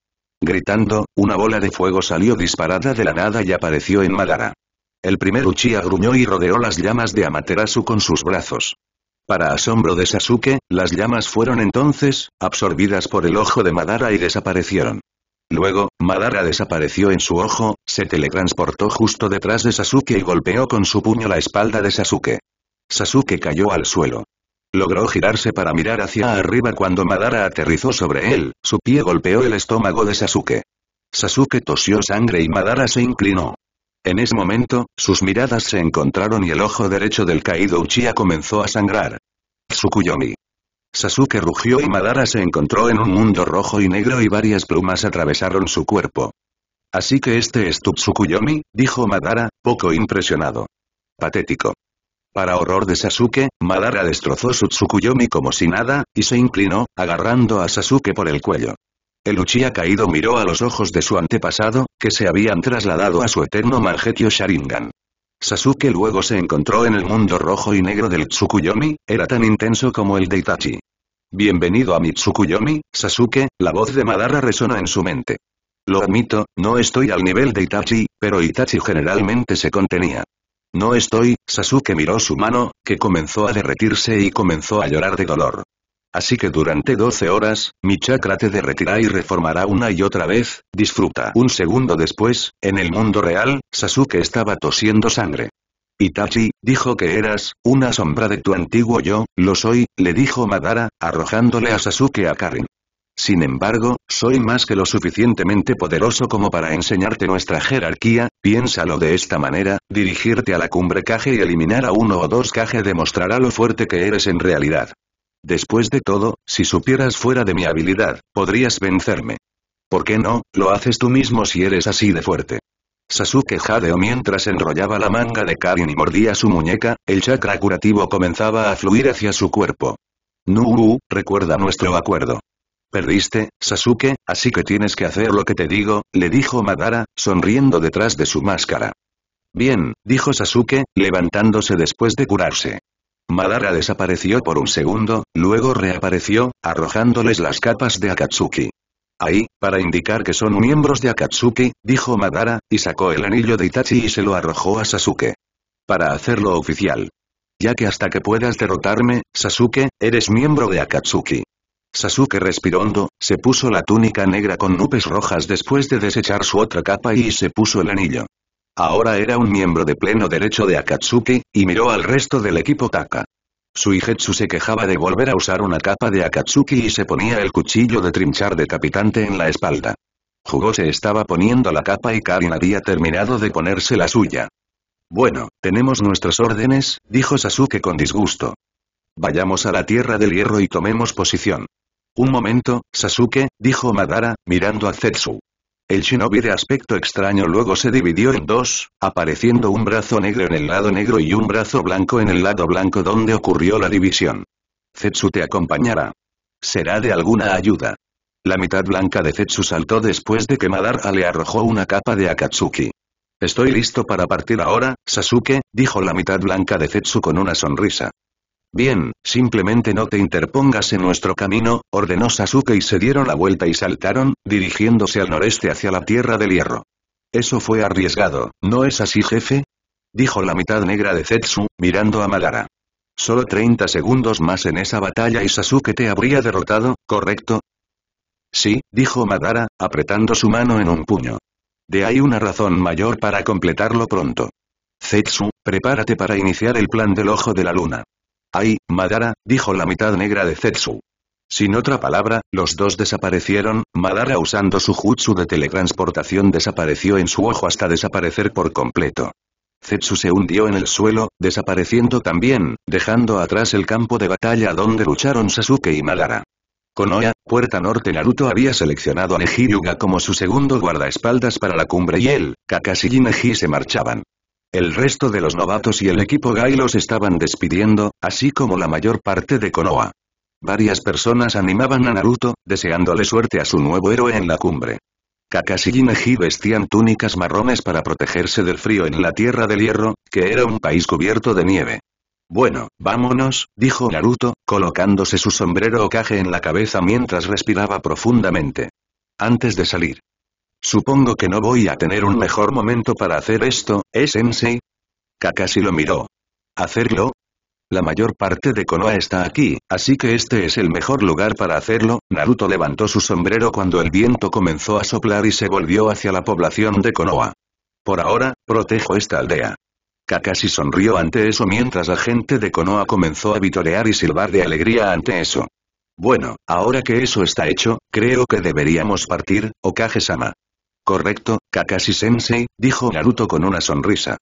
Gritando, una bola de fuego salió disparada de la nada y apareció en Madara. El primer Uchiha gruñó y rodeó las llamas de Amaterasu con sus brazos. Para asombro de Sasuke, las llamas fueron entonces, absorbidas por el ojo de Madara y desaparecieron. Luego, Madara desapareció en su ojo, se teletransportó justo detrás de Sasuke y golpeó con su puño la espalda de Sasuke. Sasuke cayó al suelo. Logró girarse para mirar hacia arriba cuando Madara aterrizó sobre él, su pie golpeó el estómago de Sasuke. Sasuke tosió sangre y Madara se inclinó. En ese momento, sus miradas se encontraron y el ojo derecho del caído Uchiha comenzó a sangrar. Tsukuyomi. Sasuke rugió y Madara se encontró en un mundo rojo y negro y varias plumas atravesaron su cuerpo. Así que este es tu Tsukuyomi, dijo Madara, poco impresionado. Patético. Para horror de Sasuke, Madara destrozó su Tsukuyomi como si nada, y se inclinó, agarrando a Sasuke por el cuello. El Uchiha caído miró a los ojos de su antepasado, que se habían trasladado a su eterno manjetio Sharingan. Sasuke luego se encontró en el mundo rojo y negro del Tsukuyomi, era tan intenso como el de Itachi. Bienvenido a mi Tsukuyomi, Sasuke, la voz de Madara resonó en su mente. Lo admito, no estoy al nivel de Itachi, pero Itachi generalmente se contenía. No estoy, Sasuke miró su mano, que comenzó a derretirse y comenzó a llorar de dolor. Así que durante 12 horas, mi chakra te derretirá y reformará una y otra vez, disfruta. Un segundo después, en el mundo real, Sasuke estaba tosiendo sangre. Itachi, dijo que eras, una sombra de tu antiguo yo, lo soy, le dijo Madara, arrojándole a Sasuke a Karin. Sin embargo, soy más que lo suficientemente poderoso como para enseñarte nuestra jerarquía, piénsalo de esta manera, dirigirte a la cumbre Kage y eliminar a uno o dos Kage demostrará lo fuerte que eres en realidad. Después de todo, si supieras fuera de mi habilidad, podrías vencerme. ¿Por qué no, lo haces tú mismo si eres así de fuerte? Sasuke jadeó mientras enrollaba la manga de Karin y mordía su muñeca, el chakra curativo comenzaba a fluir hacia su cuerpo. Nuru, recuerda nuestro acuerdo. Perdiste, Sasuke, así que tienes que hacer lo que te digo, le dijo Madara, sonriendo detrás de su máscara. Bien, dijo Sasuke, levantándose después de curarse. Madara desapareció por un segundo, luego reapareció, arrojándoles las capas de Akatsuki. Ahí, para indicar que son miembros de Akatsuki, dijo Madara, y sacó el anillo de Itachi y se lo arrojó a Sasuke. Para hacerlo oficial. Ya que hasta que puedas derrotarme, Sasuke, eres miembro de Akatsuki. Sasuke respiró se puso la túnica negra con nubes rojas después de desechar su otra capa y se puso el anillo. Ahora era un miembro de pleno derecho de Akatsuki, y miró al resto del equipo Taka. Suigetsu se quejaba de volver a usar una capa de Akatsuki y se ponía el cuchillo de trinchar capitante en la espalda. Jugo se estaba poniendo la capa y Karin había terminado de ponerse la suya. Bueno, tenemos nuestras órdenes, dijo Sasuke con disgusto. Vayamos a la Tierra del Hierro y tomemos posición. Un momento, Sasuke, dijo Madara, mirando a Zetsu. El shinobi de aspecto extraño luego se dividió en dos, apareciendo un brazo negro en el lado negro y un brazo blanco en el lado blanco donde ocurrió la división. Zetsu te acompañará. Será de alguna ayuda. La mitad blanca de Zetsu saltó después de que Madara le arrojó una capa de Akatsuki. Estoy listo para partir ahora, Sasuke, dijo la mitad blanca de Zetsu con una sonrisa. Bien, simplemente no te interpongas en nuestro camino, ordenó Sasuke y se dieron la vuelta y saltaron, dirigiéndose al noreste hacia la Tierra del Hierro. Eso fue arriesgado, ¿no es así jefe? Dijo la mitad negra de Zetsu, mirando a Madara. Solo 30 segundos más en esa batalla y Sasuke te habría derrotado, ¿correcto? Sí, dijo Madara, apretando su mano en un puño. De ahí una razón mayor para completarlo pronto. Zetsu, prepárate para iniciar el plan del Ojo de la Luna. ¡Ay, Madara! dijo la mitad negra de Zetsu. Sin otra palabra, los dos desaparecieron, Madara usando su jutsu de teletransportación desapareció en su ojo hasta desaparecer por completo. Zetsu se hundió en el suelo, desapareciendo también, dejando atrás el campo de batalla donde lucharon Sasuke y Madara. Konoha, Puerta Norte Naruto había seleccionado a Neji Yuga como su segundo guardaespaldas para la cumbre y él, Kakashi y Neji se marchaban. El resto de los novatos y el equipo Gai los estaban despidiendo, así como la mayor parte de Konoha. Varias personas animaban a Naruto, deseándole suerte a su nuevo héroe en la cumbre. Kakashi y Neji vestían túnicas marrones para protegerse del frío en la Tierra del Hierro, que era un país cubierto de nieve. Bueno, vámonos, dijo Naruto, colocándose su sombrero caje en la cabeza mientras respiraba profundamente. Antes de salir, Supongo que no voy a tener un mejor momento para hacer esto, ¿eh Sensei? Kakashi lo miró. ¿Hacerlo? La mayor parte de Konoha está aquí, así que este es el mejor lugar para hacerlo, Naruto levantó su sombrero cuando el viento comenzó a soplar y se volvió hacia la población de Konoha. Por ahora, protejo esta aldea. Kakashi sonrió ante eso mientras la gente de Konoha comenzó a vitorear y silbar de alegría ante eso. Bueno, ahora que eso está hecho, creo que deberíamos partir, ¿okagesama? Correcto, Kakashi-sensei, dijo Naruto con una sonrisa.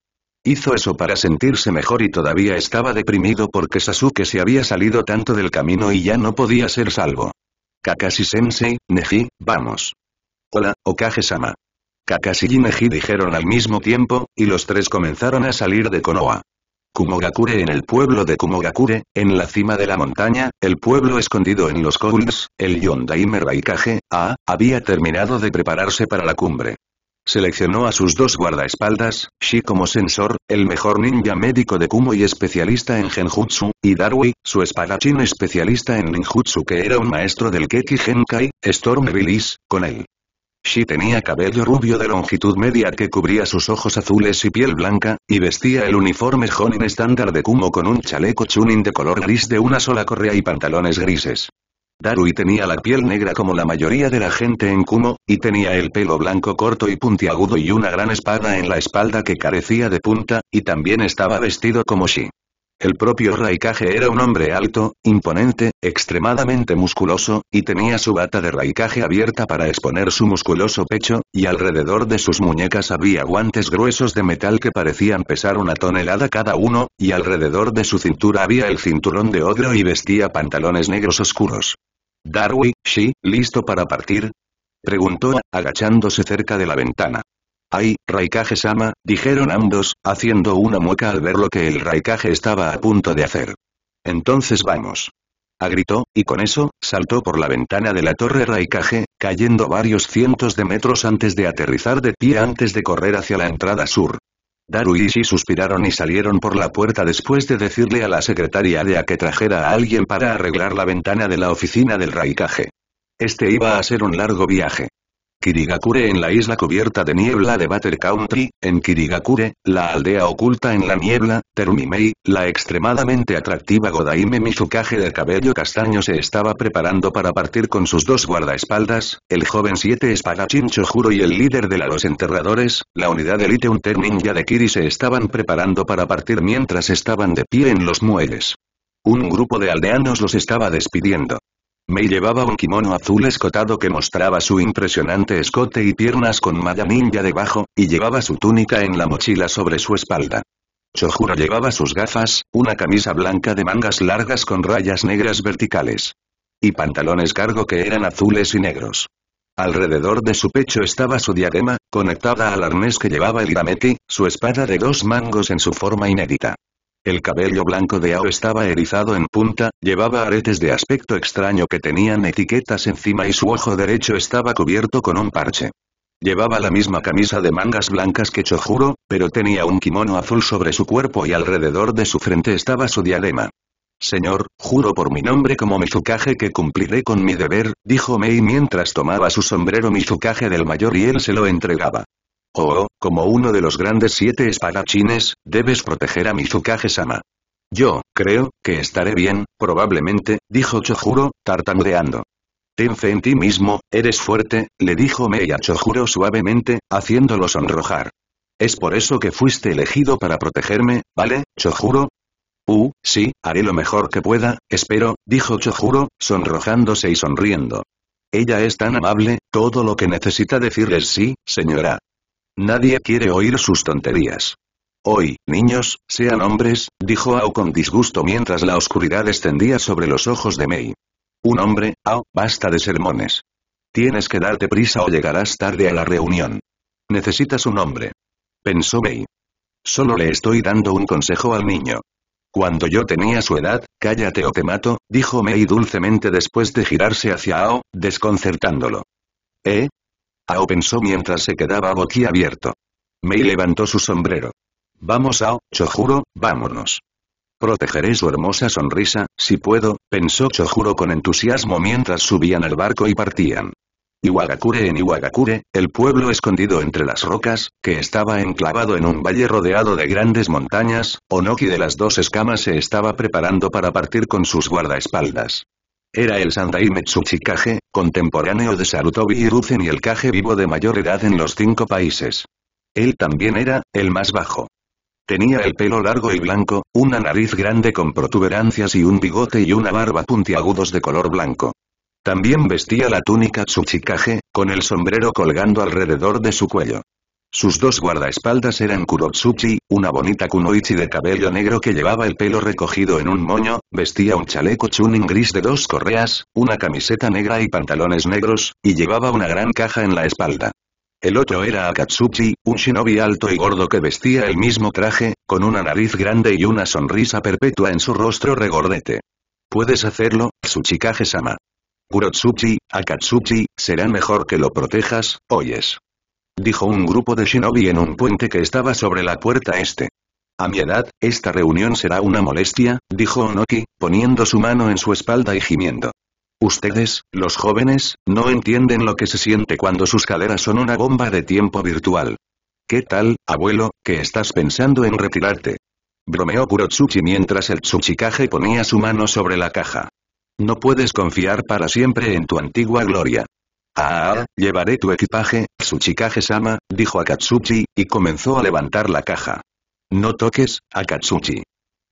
Hizo eso para sentirse mejor y todavía estaba deprimido porque Sasuke se había salido tanto del camino y ya no podía ser salvo. Kakashi-sensei, Neji, vamos. Hola, Okage-sama. Kakashi y Neji dijeron al mismo tiempo, y los tres comenzaron a salir de Konoha. Kumogakure en el pueblo de Kumogakure, en la cima de la montaña, el pueblo escondido en los Kouls, el Yondaime Raikage, A, había terminado de prepararse para la cumbre. Seleccionó a sus dos guardaespaldas, Shi como sensor, el mejor ninja médico de Kumo y especialista en genjutsu, y Darui, su espadachín especialista en ninjutsu que era un maestro del Keki Genkai, Storm Release, con él. Shi tenía cabello rubio de longitud media que cubría sus ojos azules y piel blanca, y vestía el uniforme Jonin estándar de Kumo con un chaleco Chunin de color gris de una sola correa y pantalones grises. Darui tenía la piel negra como la mayoría de la gente en Kumo, y tenía el pelo blanco corto y puntiagudo y una gran espada en la espalda que carecía de punta, y también estaba vestido como Shi. El propio Raikage era un hombre alto, imponente, extremadamente musculoso, y tenía su bata de Raikage abierta para exponer su musculoso pecho, y alrededor de sus muñecas había guantes gruesos de metal que parecían pesar una tonelada cada uno, y alrededor de su cintura había el cinturón de odro y vestía pantalones negros oscuros. Darwin, ¿sí, listo para partir? Preguntó, agachándose cerca de la ventana. ¡Ay, Raikage-sama! dijeron ambos, haciendo una mueca al ver lo que el Raikage estaba a punto de hacer. Entonces vamos. Agritó, y con eso, saltó por la ventana de la torre Raikage, cayendo varios cientos de metros antes de aterrizar de pie antes de correr hacia la entrada sur. Daru y suspiraron y salieron por la puerta después de decirle a la secretaria de a que trajera a alguien para arreglar la ventana de la oficina del Raikage. Este iba a ser un largo viaje. Kirigakure en la isla cubierta de niebla de Butter Country, en Kirigakure, la aldea oculta en la niebla, Terumimei, la extremadamente atractiva Godaime Mizukage de cabello castaño se estaba preparando para partir con sus dos guardaespaldas, el joven siete espadachín Chojuro y el líder de la Los Enterradores, la unidad elite Unter Ninja de Kiri se estaban preparando para partir mientras estaban de pie en los muelles. Un grupo de aldeanos los estaba despidiendo. May llevaba un kimono azul escotado que mostraba su impresionante escote y piernas con malla ninja debajo, y llevaba su túnica en la mochila sobre su espalda. Chojuro llevaba sus gafas, una camisa blanca de mangas largas con rayas negras verticales. Y pantalones cargo que eran azules y negros. Alrededor de su pecho estaba su diadema, conectada al arnés que llevaba el Irameti, su espada de dos mangos en su forma inédita. El cabello blanco de Ao estaba erizado en punta, llevaba aretes de aspecto extraño que tenían etiquetas encima y su ojo derecho estaba cubierto con un parche. Llevaba la misma camisa de mangas blancas que Chojuro, pero tenía un kimono azul sobre su cuerpo y alrededor de su frente estaba su diadema. Señor, juro por mi nombre como Mizukage que cumpliré con mi deber, dijo Mei mientras tomaba su sombrero Mizukage del mayor y él se lo entregaba. Oh, como uno de los grandes siete espadachines, debes proteger a Mizukage-sama. Yo, creo, que estaré bien, probablemente, dijo Chojuro, tartamudeando. Ten fe en ti mismo, eres fuerte, le dijo Mei a Chojuro suavemente, haciéndolo sonrojar. Es por eso que fuiste elegido para protegerme, ¿vale, Chojuro? Uh, sí, haré lo mejor que pueda, espero, dijo Chojuro, sonrojándose y sonriendo. Ella es tan amable, todo lo que necesita decir es sí, señora. Nadie quiere oír sus tonterías. Hoy, niños, sean hombres, dijo Ao con disgusto mientras la oscuridad extendía sobre los ojos de Mei. Un hombre, Ao, basta de sermones. Tienes que darte prisa o llegarás tarde a la reunión. Necesitas un hombre. Pensó Mei. Solo le estoy dando un consejo al niño. Cuando yo tenía su edad, cállate o te mato, dijo Mei dulcemente después de girarse hacia Ao, desconcertándolo. ¿Eh? Ao pensó mientras se quedaba abierto. Mei levantó su sombrero. Vamos Ao, Chojuro, vámonos. Protegeré su hermosa sonrisa, si puedo, pensó Chojuro con entusiasmo mientras subían al barco y partían. Iwagakure en Iwagakure, el pueblo escondido entre las rocas, que estaba enclavado en un valle rodeado de grandes montañas, Onoki de las dos escamas se estaba preparando para partir con sus guardaespaldas. Era el sandaime Tsuchikaje, contemporáneo de Sarutobi Hiruzen y el Kage vivo de mayor edad en los cinco países. Él también era, el más bajo. Tenía el pelo largo y blanco, una nariz grande con protuberancias y un bigote y una barba puntiagudos de color blanco. También vestía la túnica Tsuchikage, con el sombrero colgando alrededor de su cuello. Sus dos guardaespaldas eran Kurotsuchi, una bonita kunoichi de cabello negro que llevaba el pelo recogido en un moño, vestía un chaleco chunin gris de dos correas, una camiseta negra y pantalones negros, y llevaba una gran caja en la espalda. El otro era Akatsuchi, un shinobi alto y gordo que vestía el mismo traje, con una nariz grande y una sonrisa perpetua en su rostro regordete. Puedes hacerlo, Tsuchikage-sama. Kurotsuchi, Akatsuchi, será mejor que lo protejas, oyes dijo un grupo de shinobi en un puente que estaba sobre la puerta este. A mi edad, esta reunión será una molestia, dijo Onoki, poniendo su mano en su espalda y gimiendo. Ustedes, los jóvenes, no entienden lo que se siente cuando sus caderas son una bomba de tiempo virtual. ¿Qué tal, abuelo, que estás pensando en retirarte? Bromeó Kurotsuchi mientras el Tsuchikage ponía su mano sobre la caja. No puedes confiar para siempre en tu antigua gloria. Ah, llevaré tu equipaje, Tsuchikage-sama, dijo Akatsuchi, y comenzó a levantar la caja. No toques, Akatsuchi.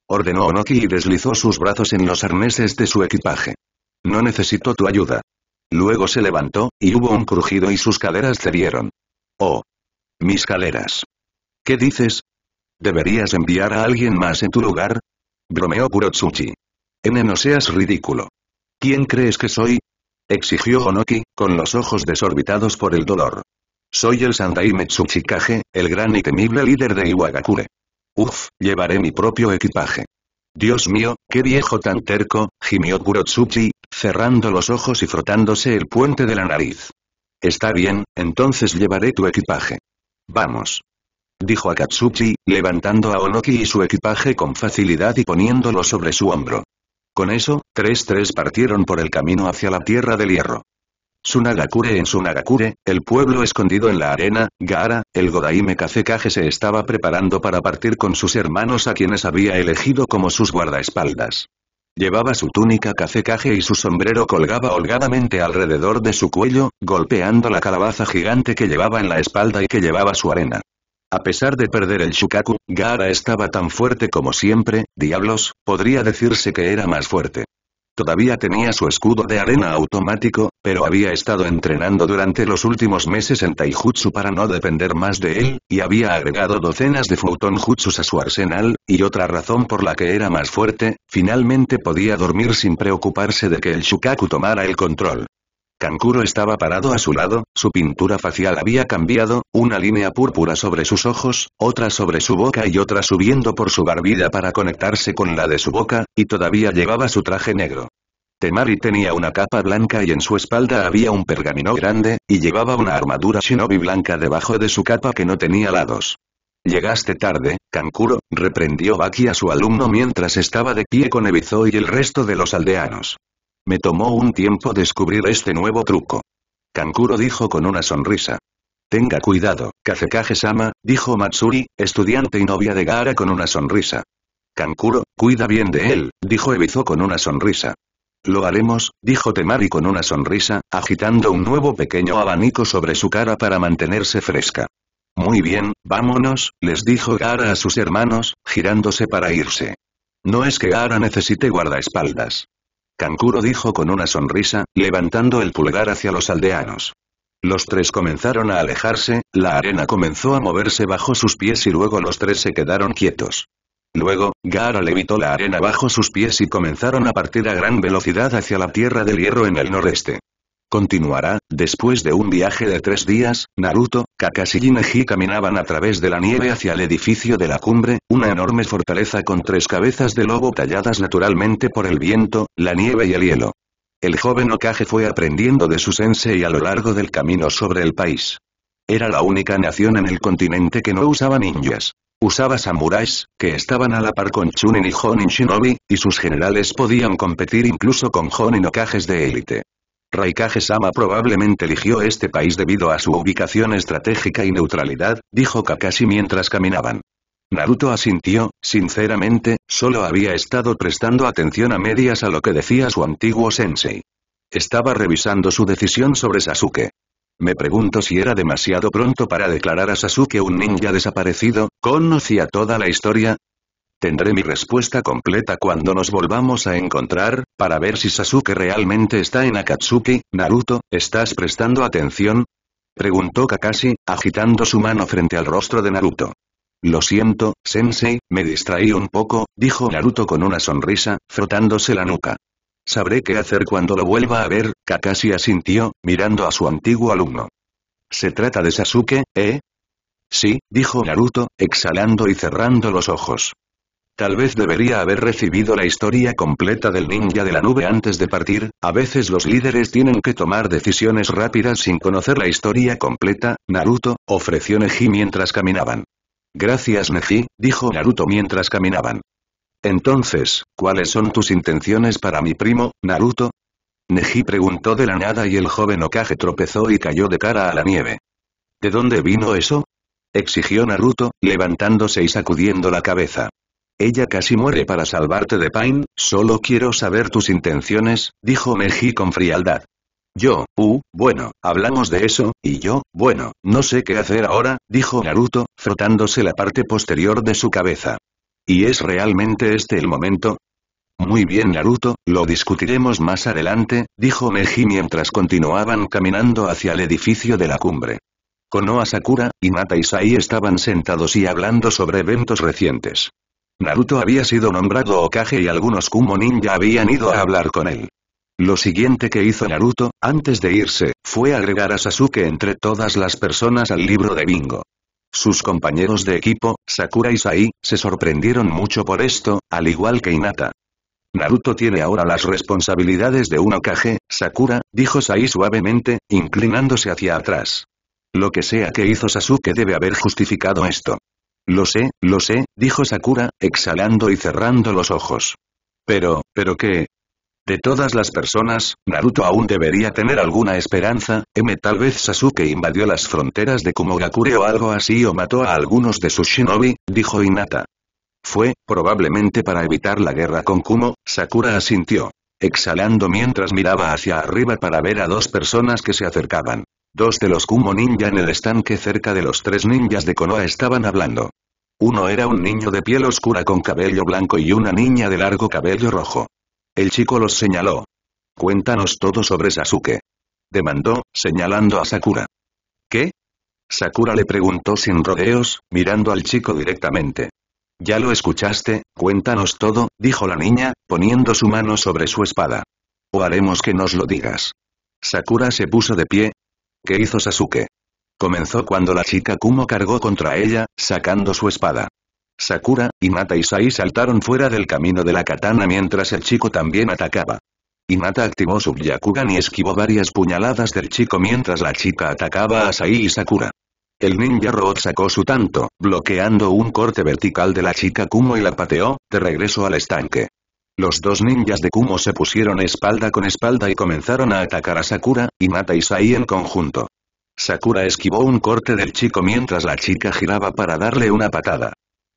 Ordenó Onoki y deslizó sus brazos en los arneses de su equipaje. No necesito tu ayuda. Luego se levantó, y hubo un crujido y sus caderas cedieron. Oh. Mis caleras. ¿Qué dices? ¿Deberías enviar a alguien más en tu lugar? Bromeó Kurotsuchi. N no seas ridículo. ¿Quién crees que soy? exigió Onoki, con los ojos desorbitados por el dolor. Soy el Sandaime Tsuchikage, el gran y temible líder de Iwagakure. Uf, llevaré mi propio equipaje. Dios mío, qué viejo tan terco, gimió Kurotsuchi, cerrando los ojos y frotándose el puente de la nariz. Está bien, entonces llevaré tu equipaje. Vamos. Dijo Akatsuchi, levantando a Onoki y su equipaje con facilidad y poniéndolo sobre su hombro. Con eso, tres tres partieron por el camino hacia la Tierra del Hierro. Sunagakure en Sunagakure, el pueblo escondido en la arena, Gaara, el Godaime Kazekage se estaba preparando para partir con sus hermanos a quienes había elegido como sus guardaespaldas. Llevaba su túnica Kazekage y su sombrero colgaba holgadamente alrededor de su cuello, golpeando la calabaza gigante que llevaba en la espalda y que llevaba su arena. A pesar de perder el Shukaku, Gaara estaba tan fuerte como siempre, diablos, podría decirse que era más fuerte. Todavía tenía su escudo de arena automático, pero había estado entrenando durante los últimos meses en Taijutsu para no depender más de él, y había agregado docenas de Futon Jutsus a su arsenal, y otra razón por la que era más fuerte, finalmente podía dormir sin preocuparse de que el Shukaku tomara el control. Kankuro estaba parado a su lado, su pintura facial había cambiado, una línea púrpura sobre sus ojos, otra sobre su boca y otra subiendo por su barbilla para conectarse con la de su boca, y todavía llevaba su traje negro. Temari tenía una capa blanca y en su espalda había un pergamino grande, y llevaba una armadura shinobi blanca debajo de su capa que no tenía lados. Llegaste tarde, Kankuro, reprendió Baki a su alumno mientras estaba de pie con Ebizo y el resto de los aldeanos. Me tomó un tiempo descubrir este nuevo truco. Kankuro dijo con una sonrisa. Tenga cuidado, Kazekage-sama, dijo Matsuri, estudiante y novia de Gara, con una sonrisa. Kankuro, cuida bien de él, dijo Ebizo con una sonrisa. Lo haremos, dijo Temari con una sonrisa, agitando un nuevo pequeño abanico sobre su cara para mantenerse fresca. Muy bien, vámonos, les dijo Gara a sus hermanos, girándose para irse. No es que Gaara necesite guardaespaldas. Kankuro dijo con una sonrisa, levantando el pulgar hacia los aldeanos. Los tres comenzaron a alejarse, la arena comenzó a moverse bajo sus pies y luego los tres se quedaron quietos. Luego, Gaara levitó la arena bajo sus pies y comenzaron a partir a gran velocidad hacia la Tierra del Hierro en el noreste. Continuará, después de un viaje de tres días, Naruto, Kakashi y Neji caminaban a través de la nieve hacia el edificio de la cumbre, una enorme fortaleza con tres cabezas de lobo talladas naturalmente por el viento, la nieve y el hielo. El joven Okage fue aprendiendo de su sensei a lo largo del camino sobre el país. Era la única nación en el continente que no usaba ninjas. Usaba samuráis, que estaban a la par con Chunin y Honin Shinobi, y sus generales podían competir incluso con Honin Okages de élite. Raikage-sama probablemente eligió este país debido a su ubicación estratégica y neutralidad, dijo Kakashi mientras caminaban. Naruto asintió, sinceramente, solo había estado prestando atención a medias a lo que decía su antiguo sensei. Estaba revisando su decisión sobre Sasuke. Me pregunto si era demasiado pronto para declarar a Sasuke un ninja desaparecido, ¿conocía toda la historia? Tendré mi respuesta completa cuando nos volvamos a encontrar, para ver si Sasuke realmente está en Akatsuki, Naruto, ¿estás prestando atención? Preguntó Kakashi, agitando su mano frente al rostro de Naruto. Lo siento, sensei, me distraí un poco, dijo Naruto con una sonrisa, frotándose la nuca. Sabré qué hacer cuando lo vuelva a ver, Kakashi asintió, mirando a su antiguo alumno. ¿Se trata de Sasuke, eh? Sí, dijo Naruto, exhalando y cerrando los ojos. Tal vez debería haber recibido la historia completa del ninja de la nube antes de partir, a veces los líderes tienen que tomar decisiones rápidas sin conocer la historia completa, Naruto, ofreció Neji mientras caminaban. Gracias Neji, dijo Naruto mientras caminaban. Entonces, ¿cuáles son tus intenciones para mi primo, Naruto? Neji preguntó de la nada y el joven Okage tropezó y cayó de cara a la nieve. ¿De dónde vino eso? exigió Naruto, levantándose y sacudiendo la cabeza. Ella casi muere para salvarte de Pain, solo quiero saber tus intenciones, dijo Meji con frialdad. Yo, uh, bueno, hablamos de eso, y yo, bueno, no sé qué hacer ahora, dijo Naruto, frotándose la parte posterior de su cabeza. ¿Y es realmente este el momento? Muy bien Naruto, lo discutiremos más adelante, dijo Meji mientras continuaban caminando hacia el edificio de la cumbre. Konoha Sakura, y y Sai estaban sentados y hablando sobre eventos recientes. Naruto había sido nombrado Okage y algunos Kumo ninja habían ido a hablar con él. Lo siguiente que hizo Naruto, antes de irse, fue agregar a Sasuke entre todas las personas al libro de bingo. Sus compañeros de equipo, Sakura y Sai, se sorprendieron mucho por esto, al igual que Inata. Naruto tiene ahora las responsabilidades de un Okage, Sakura, dijo Sai suavemente, inclinándose hacia atrás. Lo que sea que hizo Sasuke debe haber justificado esto. Lo sé, lo sé, dijo Sakura, exhalando y cerrando los ojos. Pero, pero qué... De todas las personas, Naruto aún debería tener alguna esperanza, M tal vez Sasuke invadió las fronteras de Kumogakure o algo así o mató a algunos de sus shinobi, dijo Inata. Fue, probablemente para evitar la guerra con Kumo, Sakura asintió. Exhalando mientras miraba hacia arriba para ver a dos personas que se acercaban. Dos de los Kumo ninja en el estanque cerca de los tres ninjas de Konoha estaban hablando. Uno era un niño de piel oscura con cabello blanco y una niña de largo cabello rojo. El chico los señaló. Cuéntanos todo sobre Sasuke. Demandó, señalando a Sakura. ¿Qué? Sakura le preguntó sin rodeos, mirando al chico directamente. Ya lo escuchaste, cuéntanos todo, dijo la niña, poniendo su mano sobre su espada. O haremos que nos lo digas. Sakura se puso de pie, que hizo Sasuke. Comenzó cuando la chica Kumo cargó contra ella, sacando su espada. Sakura, Inata y Sai saltaron fuera del camino de la katana mientras el chico también atacaba. Inata activó su Yakugan y esquivó varias puñaladas del chico mientras la chica atacaba a Sai y Sakura. El ninja robot sacó su tanto, bloqueando un corte vertical de la chica Kumo y la pateó, de regreso al estanque. Los dos ninjas de Kumo se pusieron espalda con espalda y comenzaron a atacar a Sakura, y y Sai en conjunto. Sakura esquivó un corte del chico mientras la chica giraba para darle una patada.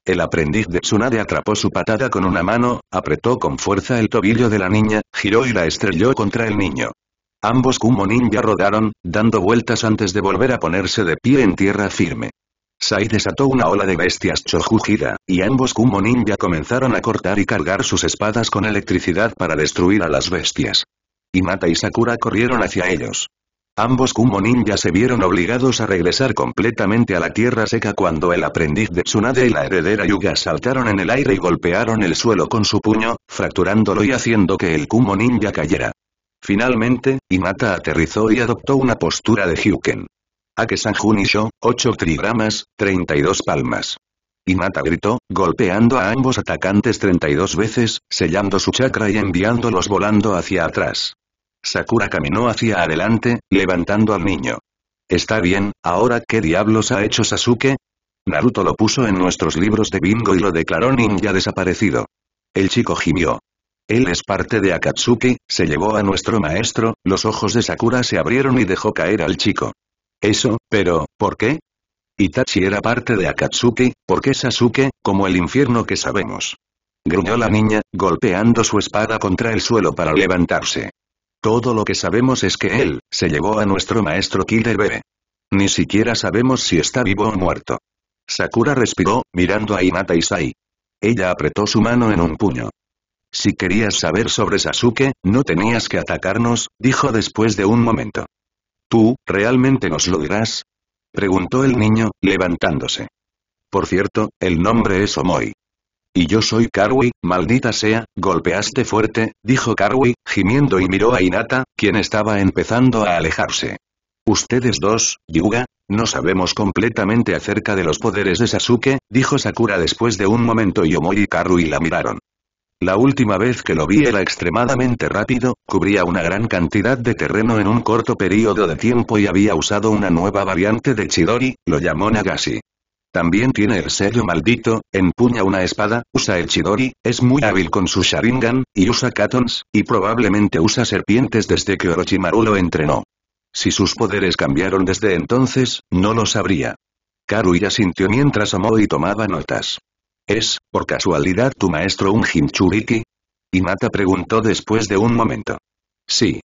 El aprendiz de Tsunade atrapó su patada con una mano, apretó con fuerza el tobillo de la niña, giró y la estrelló contra el niño. Ambos Kumo ninja rodaron, dando vueltas antes de volver a ponerse de pie en tierra firme. Sai desató una ola de bestias chojujira, y ambos Kumo ninja comenzaron a cortar y cargar sus espadas con electricidad para destruir a las bestias. Imata y Sakura corrieron hacia ellos. Ambos Kumo ninja se vieron obligados a regresar completamente a la tierra seca cuando el aprendiz de Tsunade y la heredera Yuga saltaron en el aire y golpearon el suelo con su puño, fracturándolo y haciendo que el Kumo ninja cayera. Finalmente, Imata aterrizó y adoptó una postura de Hyuken ake que San Junisho, 8 trigramas, 32 palmas. Y mata gritó, golpeando a ambos atacantes 32 veces, sellando su chakra y enviándolos volando hacia atrás. Sakura caminó hacia adelante, levantando al niño. Está bien, ahora ¿qué diablos ha hecho Sasuke? Naruto lo puso en nuestros libros de bingo y lo declaró ninja desaparecido. El chico gimió. Él es parte de Akatsuki, se llevó a nuestro maestro, los ojos de Sakura se abrieron y dejó caer al chico. Eso, pero, ¿por qué? Itachi era parte de Akatsuki, ¿por qué Sasuke, como el infierno que sabemos? Gruñó la niña, golpeando su espada contra el suelo para levantarse. Todo lo que sabemos es que él, se llevó a nuestro maestro Kilderbebe. Ni siquiera sabemos si está vivo o muerto. Sakura respiró, mirando a Hinata Isai. Ella apretó su mano en un puño. Si querías saber sobre Sasuke, no tenías que atacarnos, dijo después de un momento. ¿Tú, realmente nos lo dirás? Preguntó el niño, levantándose. Por cierto, el nombre es Omoi. Y yo soy Karui, maldita sea, golpeaste fuerte, dijo Karui, gimiendo y miró a Inata, quien estaba empezando a alejarse. Ustedes dos, Yuga, no sabemos completamente acerca de los poderes de Sasuke, dijo Sakura después de un momento y Omoi y Karui la miraron. La última vez que lo vi era extremadamente rápido, cubría una gran cantidad de terreno en un corto periodo de tiempo y había usado una nueva variante de Chidori, lo llamó Nagashi. También tiene el sello maldito, empuña una espada, usa el Chidori, es muy hábil con su Sharingan, y usa Katons, y probablemente usa serpientes desde que Orochimaru lo entrenó. Si sus poderes cambiaron desde entonces, no lo sabría. Karu ya sintió mientras amó y tomaba notas. ¿Es, por casualidad tu maestro un Hinchuriki? Imata preguntó después de un momento. Sí.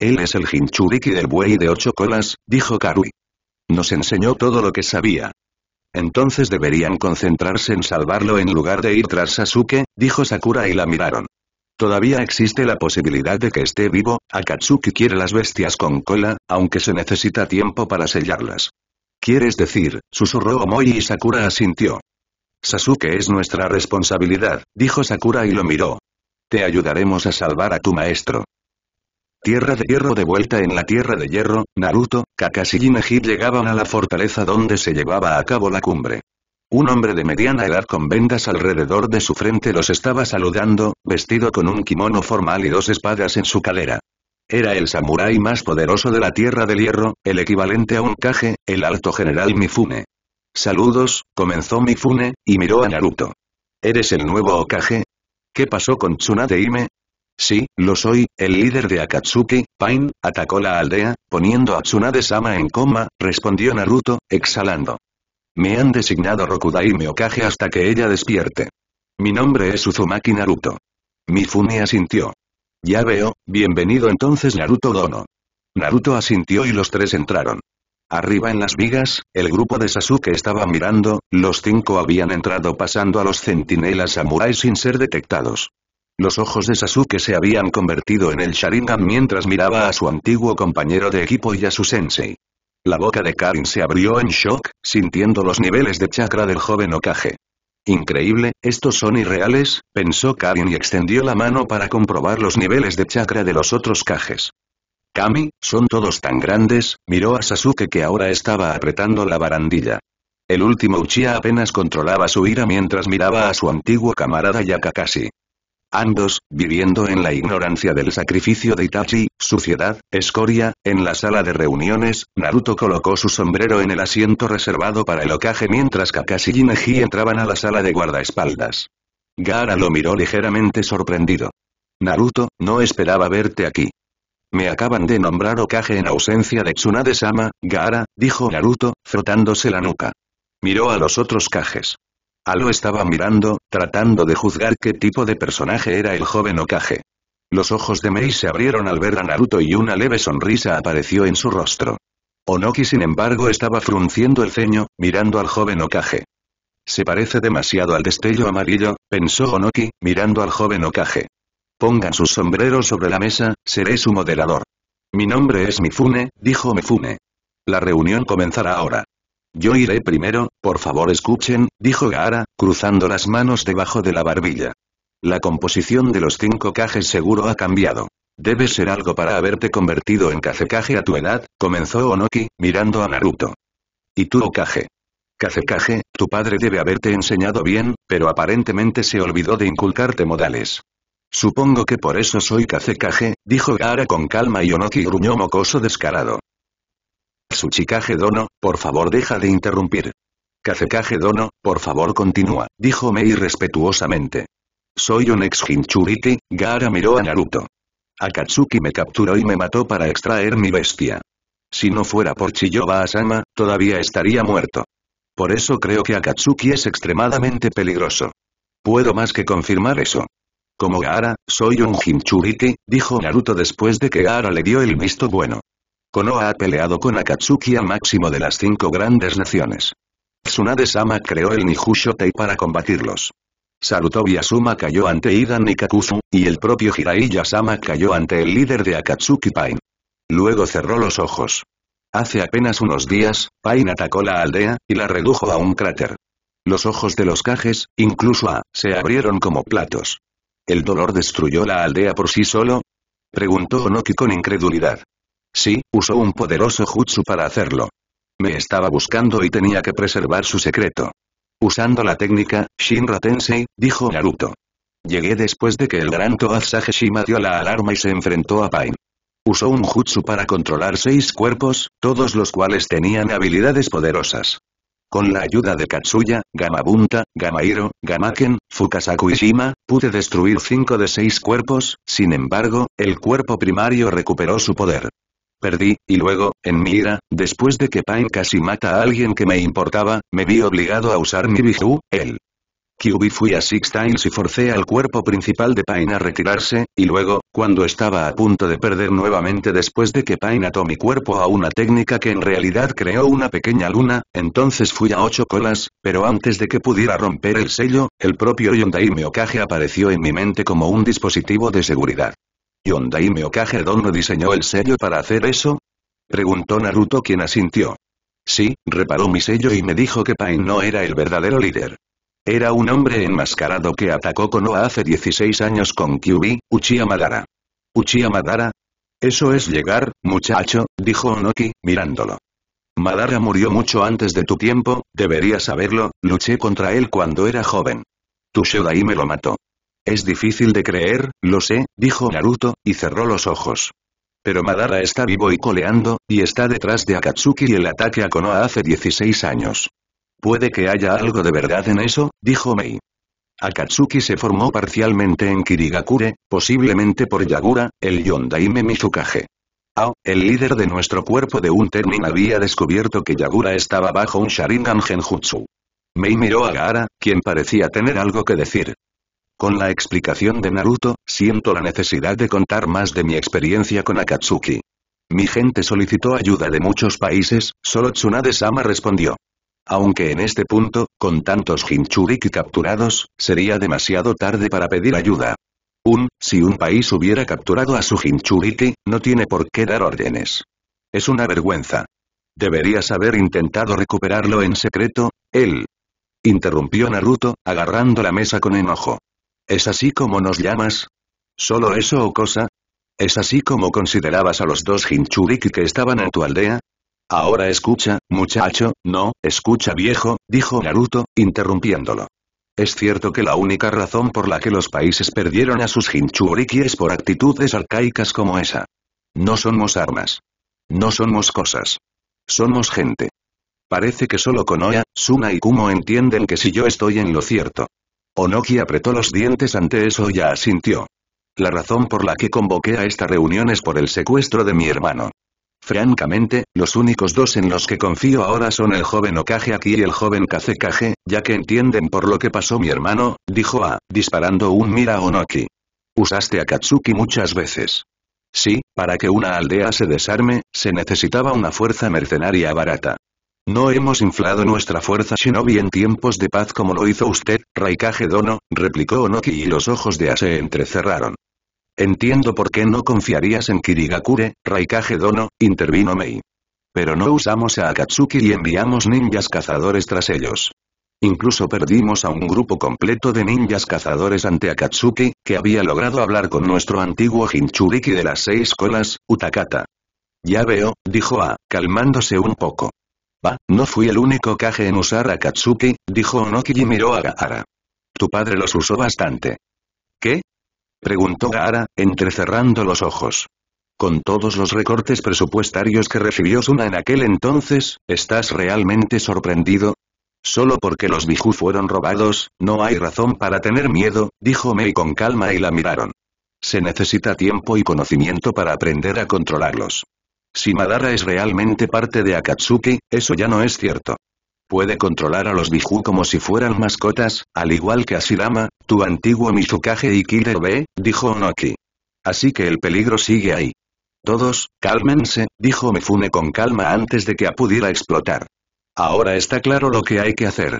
Él es el Hinchuriki del buey de ocho colas, dijo Karui. Nos enseñó todo lo que sabía. Entonces deberían concentrarse en salvarlo en lugar de ir tras Sasuke, dijo Sakura y la miraron. Todavía existe la posibilidad de que esté vivo, Akatsuki quiere las bestias con cola, aunque se necesita tiempo para sellarlas. ¿Quieres decir? susurró Omoi y Sakura asintió. Sasuke es nuestra responsabilidad, dijo Sakura y lo miró. Te ayudaremos a salvar a tu maestro. Tierra de Hierro de vuelta en la Tierra de Hierro, Naruto, Kakashi y Neji llegaban a la fortaleza donde se llevaba a cabo la cumbre. Un hombre de mediana edad con vendas alrededor de su frente los estaba saludando, vestido con un kimono formal y dos espadas en su calera. Era el samurái más poderoso de la Tierra del Hierro, el equivalente a un Kage, el alto general Mifune. Saludos, comenzó Mifune, y miró a Naruto. ¿Eres el nuevo Okage? ¿Qué pasó con Tsunade Ime? Sí, lo soy, el líder de Akatsuki, Pain, atacó la aldea, poniendo a Tsunade-sama en coma, respondió Naruto, exhalando. Me han designado Rokudaime Okage hasta que ella despierte. Mi nombre es Uzumaki Naruto. Mifune asintió. Ya veo, bienvenido entonces Naruto Dono. Naruto asintió y los tres entraron. Arriba en las vigas, el grupo de Sasuke estaba mirando, los cinco habían entrado pasando a los centinelas samurai sin ser detectados. Los ojos de Sasuke se habían convertido en el Sharingan mientras miraba a su antiguo compañero de equipo y a su sensei. La boca de Karin se abrió en shock, sintiendo los niveles de chakra del joven Okage. Increíble, estos son irreales, pensó Karin y extendió la mano para comprobar los niveles de chakra de los otros Kages. Kami, son todos tan grandes, miró a Sasuke que ahora estaba apretando la barandilla. El último Uchiha apenas controlaba su ira mientras miraba a su antiguo camarada Yakakashi. Ambos, viviendo en la ignorancia del sacrificio de Itachi, suciedad, escoria, en la sala de reuniones, Naruto colocó su sombrero en el asiento reservado para el ocaje mientras Kakashi y Neji entraban a la sala de guardaespaldas. Gara lo miró ligeramente sorprendido. Naruto, no esperaba verte aquí. Me acaban de nombrar Okage en ausencia de Tsunade-sama, Gaara, dijo Naruto, frotándose la nuca. Miró a los otros Kages. Alo estaba mirando, tratando de juzgar qué tipo de personaje era el joven Okage. Los ojos de Mei se abrieron al ver a Naruto y una leve sonrisa apareció en su rostro. Onoki sin embargo estaba frunciendo el ceño, mirando al joven Okage. Se parece demasiado al destello amarillo, pensó Onoki, mirando al joven Okage. Pongan sus sombreros sobre la mesa, seré su moderador. Mi nombre es Mifune, dijo Mifune. La reunión comenzará ahora. Yo iré primero, por favor escuchen, dijo Gaara, cruzando las manos debajo de la barbilla. La composición de los cinco cajes seguro ha cambiado. Debe ser algo para haberte convertido en Kazekage a tu edad, comenzó Onoki, mirando a Naruto. ¿Y tú Okage? Kazekage, tu padre debe haberte enseñado bien, pero aparentemente se olvidó de inculcarte modales. Supongo que por eso soy Kazekage, dijo Gara con calma y Onoki gruñó mocoso descarado. Tsuchikage Dono, por favor deja de interrumpir. Kazekage Dono, por favor continúa, dijo Mei respetuosamente. Soy un ex Hinchuriki, Gara miró a Naruto. Akatsuki me capturó y me mató para extraer mi bestia. Si no fuera por Chiyoba Asama, todavía estaría muerto. Por eso creo que Akatsuki es extremadamente peligroso. Puedo más que confirmar eso. Como Gaara, soy un Jinchuriki, dijo Naruto después de que Gaara le dio el visto bueno. Konoha ha peleado con Akatsuki a máximo de las cinco grandes naciones. Tsunade-sama creó el Nihushotei para combatirlos. Sarutobi Asuma cayó ante Ida kakuzu y el propio Jiraiya-sama cayó ante el líder de Akatsuki Pain. Luego cerró los ojos. Hace apenas unos días, Pain atacó la aldea, y la redujo a un cráter. Los ojos de los cajes, incluso a, se abrieron como platos. ¿El dolor destruyó la aldea por sí solo? Preguntó Onoki con incredulidad. Sí, usó un poderoso jutsu para hacerlo. Me estaba buscando y tenía que preservar su secreto. Usando la técnica, Shinra Tensei, dijo Naruto. Llegué después de que el gran Toad Sageshima dio la alarma y se enfrentó a Pain. Usó un jutsu para controlar seis cuerpos, todos los cuales tenían habilidades poderosas. Con la ayuda de Katsuya, Gamabunta, Gamairo, Gamaken, Fukasaku y Shima, pude destruir cinco de seis cuerpos, sin embargo, el cuerpo primario recuperó su poder. Perdí, y luego, en mi ira, después de que Pain casi mata a alguien que me importaba, me vi obligado a usar mi Biju, él. Kyubi fui a Six Times y forcé al cuerpo principal de Pain a retirarse, y luego, cuando estaba a punto de perder nuevamente después de que Pain ató mi cuerpo a una técnica que en realidad creó una pequeña luna, entonces fui a ocho colas, pero antes de que pudiera romper el sello, el propio Hyundai Meokage apareció en mi mente como un dispositivo de seguridad. ¿Yondaime Meokage ¿dónde diseñó el sello para hacer eso? Preguntó Naruto quien asintió. Sí, reparó mi sello y me dijo que Pain no era el verdadero líder. Era un hombre enmascarado que atacó Konoha hace 16 años con Kyubi, Uchiha Madara. ¿Uchiha Madara? Eso es llegar, muchacho, dijo Onoki, mirándolo. Madara murió mucho antes de tu tiempo, deberías saberlo, luché contra él cuando era joven. Tu y me lo mató. Es difícil de creer, lo sé, dijo Naruto, y cerró los ojos. Pero Madara está vivo y coleando, y está detrás de Akatsuki y el ataque a Konoha hace 16 años. Puede que haya algo de verdad en eso, dijo Mei. Akatsuki se formó parcialmente en Kirigakure, posiblemente por Yagura, el Yondaime Mizukage. Ao, el líder de nuestro cuerpo de un término había descubierto que Yagura estaba bajo un Sharingan Genjutsu. Mei miró a Gaara, quien parecía tener algo que decir. Con la explicación de Naruto, siento la necesidad de contar más de mi experiencia con Akatsuki. Mi gente solicitó ayuda de muchos países, solo Tsunade-sama respondió. Aunque en este punto, con tantos Hinchuriki capturados, sería demasiado tarde para pedir ayuda. Un, si un país hubiera capturado a su Hinchuriki, no tiene por qué dar órdenes. Es una vergüenza. Deberías haber intentado recuperarlo en secreto, él. Interrumpió Naruto, agarrando la mesa con enojo. ¿Es así como nos llamas? ¿Solo eso o cosa? ¿Es así como considerabas a los dos Hinchuriki que estaban en tu aldea? Ahora escucha, muchacho, no, escucha viejo, dijo Naruto, interrumpiéndolo. Es cierto que la única razón por la que los países perdieron a sus Hinchuriki es por actitudes arcaicas como esa. No somos armas. No somos cosas. Somos gente. Parece que solo Konoha, Suna y Kumo entienden que si yo estoy en lo cierto. Onoki apretó los dientes ante eso y asintió. La razón por la que convoqué a esta reunión es por el secuestro de mi hermano. Francamente, los únicos dos en los que confío ahora son el joven Okage aquí y el joven Kazekage, ya que entienden por lo que pasó mi hermano, dijo A, disparando un mira Onoki. Usaste a Katsuki muchas veces. Sí, para que una aldea se desarme, se necesitaba una fuerza mercenaria barata. No hemos inflado nuestra fuerza shinobi en tiempos de paz como lo hizo usted, Raikage Dono, replicó Onoki y los ojos de A se entrecerraron. Entiendo por qué no confiarías en Kirigakure, Raikage Dono, intervino Mei. Pero no usamos a Akatsuki y enviamos ninjas cazadores tras ellos. Incluso perdimos a un grupo completo de ninjas cazadores ante Akatsuki, que había logrado hablar con nuestro antiguo Jinchuriki de las seis colas, Utakata. Ya veo, dijo A, calmándose un poco. Va, no fui el único Kage en usar a dijo Onoki y miró a Gaara. Tu padre los usó bastante. ¿Qué? preguntó Gaara, entrecerrando los ojos. Con todos los recortes presupuestarios que recibió Suna en aquel entonces, ¿estás realmente sorprendido? Solo porque los Biju fueron robados, no hay razón para tener miedo, dijo Mei con calma y la miraron. Se necesita tiempo y conocimiento para aprender a controlarlos. Si Madara es realmente parte de Akatsuki, eso ya no es cierto. Puede controlar a los Biju como si fueran mascotas, al igual que a Shirama, tu antiguo Mizukage y B, dijo Onoki. Así que el peligro sigue ahí. Todos, cálmense, dijo Mefune con calma antes de que pudiera explotar. Ahora está claro lo que hay que hacer.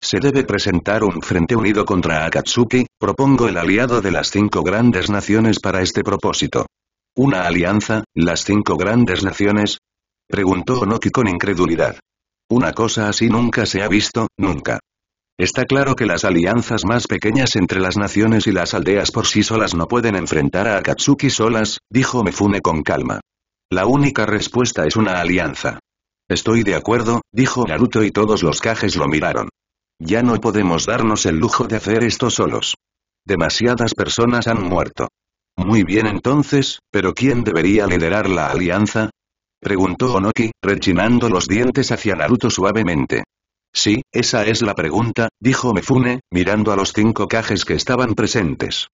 Se debe presentar un frente unido contra Akatsuki, propongo el aliado de las cinco grandes naciones para este propósito. ¿Una alianza, las cinco grandes naciones? Preguntó Onoki con incredulidad. Una cosa así nunca se ha visto, nunca. Está claro que las alianzas más pequeñas entre las naciones y las aldeas por sí solas no pueden enfrentar a Akatsuki solas, dijo Mefune con calma. La única respuesta es una alianza. Estoy de acuerdo, dijo Naruto y todos los cajes lo miraron. Ya no podemos darnos el lujo de hacer esto solos. Demasiadas personas han muerto. Muy bien entonces, pero ¿quién debería liderar la alianza? Preguntó Onoki, rechinando los dientes hacia Naruto suavemente. Sí, esa es la pregunta, dijo Mefune, mirando a los cinco cajes que estaban presentes.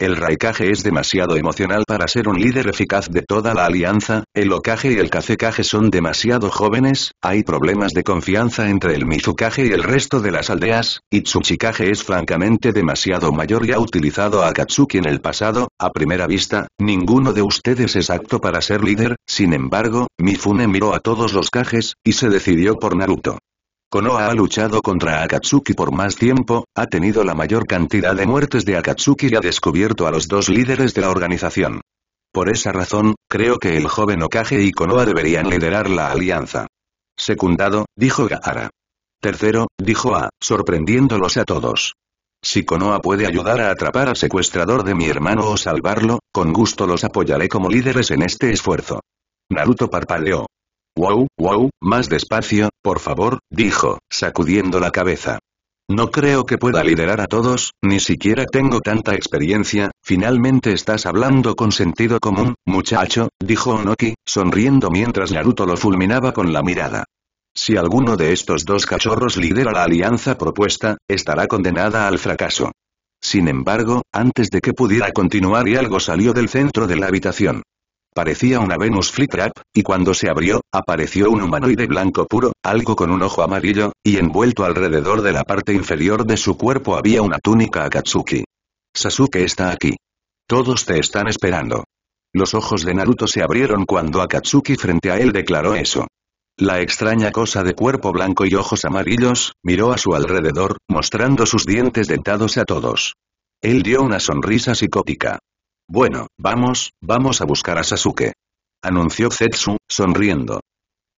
El Raikage es demasiado emocional para ser un líder eficaz de toda la alianza, el Okage y el Kazekage son demasiado jóvenes, hay problemas de confianza entre el Mizukage y el resto de las aldeas, y es francamente demasiado mayor y ha utilizado a Katsuki en el pasado, a primera vista, ninguno de ustedes es apto para ser líder, sin embargo, Mifune miró a todos los Kages, y se decidió por Naruto. Konoha ha luchado contra Akatsuki por más tiempo, ha tenido la mayor cantidad de muertes de Akatsuki y ha descubierto a los dos líderes de la organización. Por esa razón, creo que el joven Okage y Konoha deberían liderar la alianza. Secundado, dijo Gaara. Tercero, dijo A, sorprendiéndolos a todos. Si Konoha puede ayudar a atrapar al secuestrador de mi hermano o salvarlo, con gusto los apoyaré como líderes en este esfuerzo. Naruto parpadeó. Wow, wow, más despacio, por favor, dijo, sacudiendo la cabeza. No creo que pueda liderar a todos, ni siquiera tengo tanta experiencia, finalmente estás hablando con sentido común, muchacho, dijo Onoki, sonriendo mientras Naruto lo fulminaba con la mirada. Si alguno de estos dos cachorros lidera la alianza propuesta, estará condenada al fracaso. Sin embargo, antes de que pudiera continuar y algo salió del centro de la habitación. Parecía una Venus Trap, y cuando se abrió, apareció un humanoide blanco puro, algo con un ojo amarillo, y envuelto alrededor de la parte inferior de su cuerpo había una túnica Akatsuki. Sasuke está aquí. Todos te están esperando. Los ojos de Naruto se abrieron cuando Akatsuki frente a él declaró eso. La extraña cosa de cuerpo blanco y ojos amarillos, miró a su alrededor, mostrando sus dientes dentados a todos. Él dio una sonrisa psicótica. Bueno, vamos, vamos a buscar a Sasuke. Anunció Zetsu, sonriendo.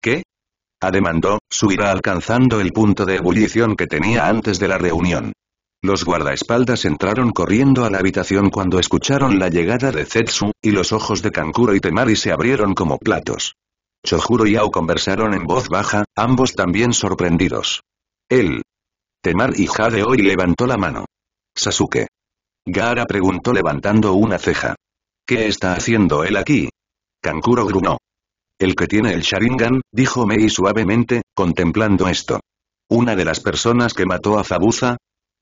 ¿Qué? Ademandó, ira alcanzando el punto de ebullición que tenía antes de la reunión. Los guardaespaldas entraron corriendo a la habitación cuando escucharon la llegada de Zetsu, y los ojos de Kankuro y Temari se abrieron como platos. Chojuro y Ao conversaron en voz baja, ambos también sorprendidos. Él. Temari y Jade hoy levantó la mano. Sasuke. Gara preguntó levantando una ceja. ¿Qué está haciendo él aquí? Kankuro grunó. El que tiene el Sharingan, dijo Mei suavemente, contemplando esto. ¿Una de las personas que mató a Zabuza?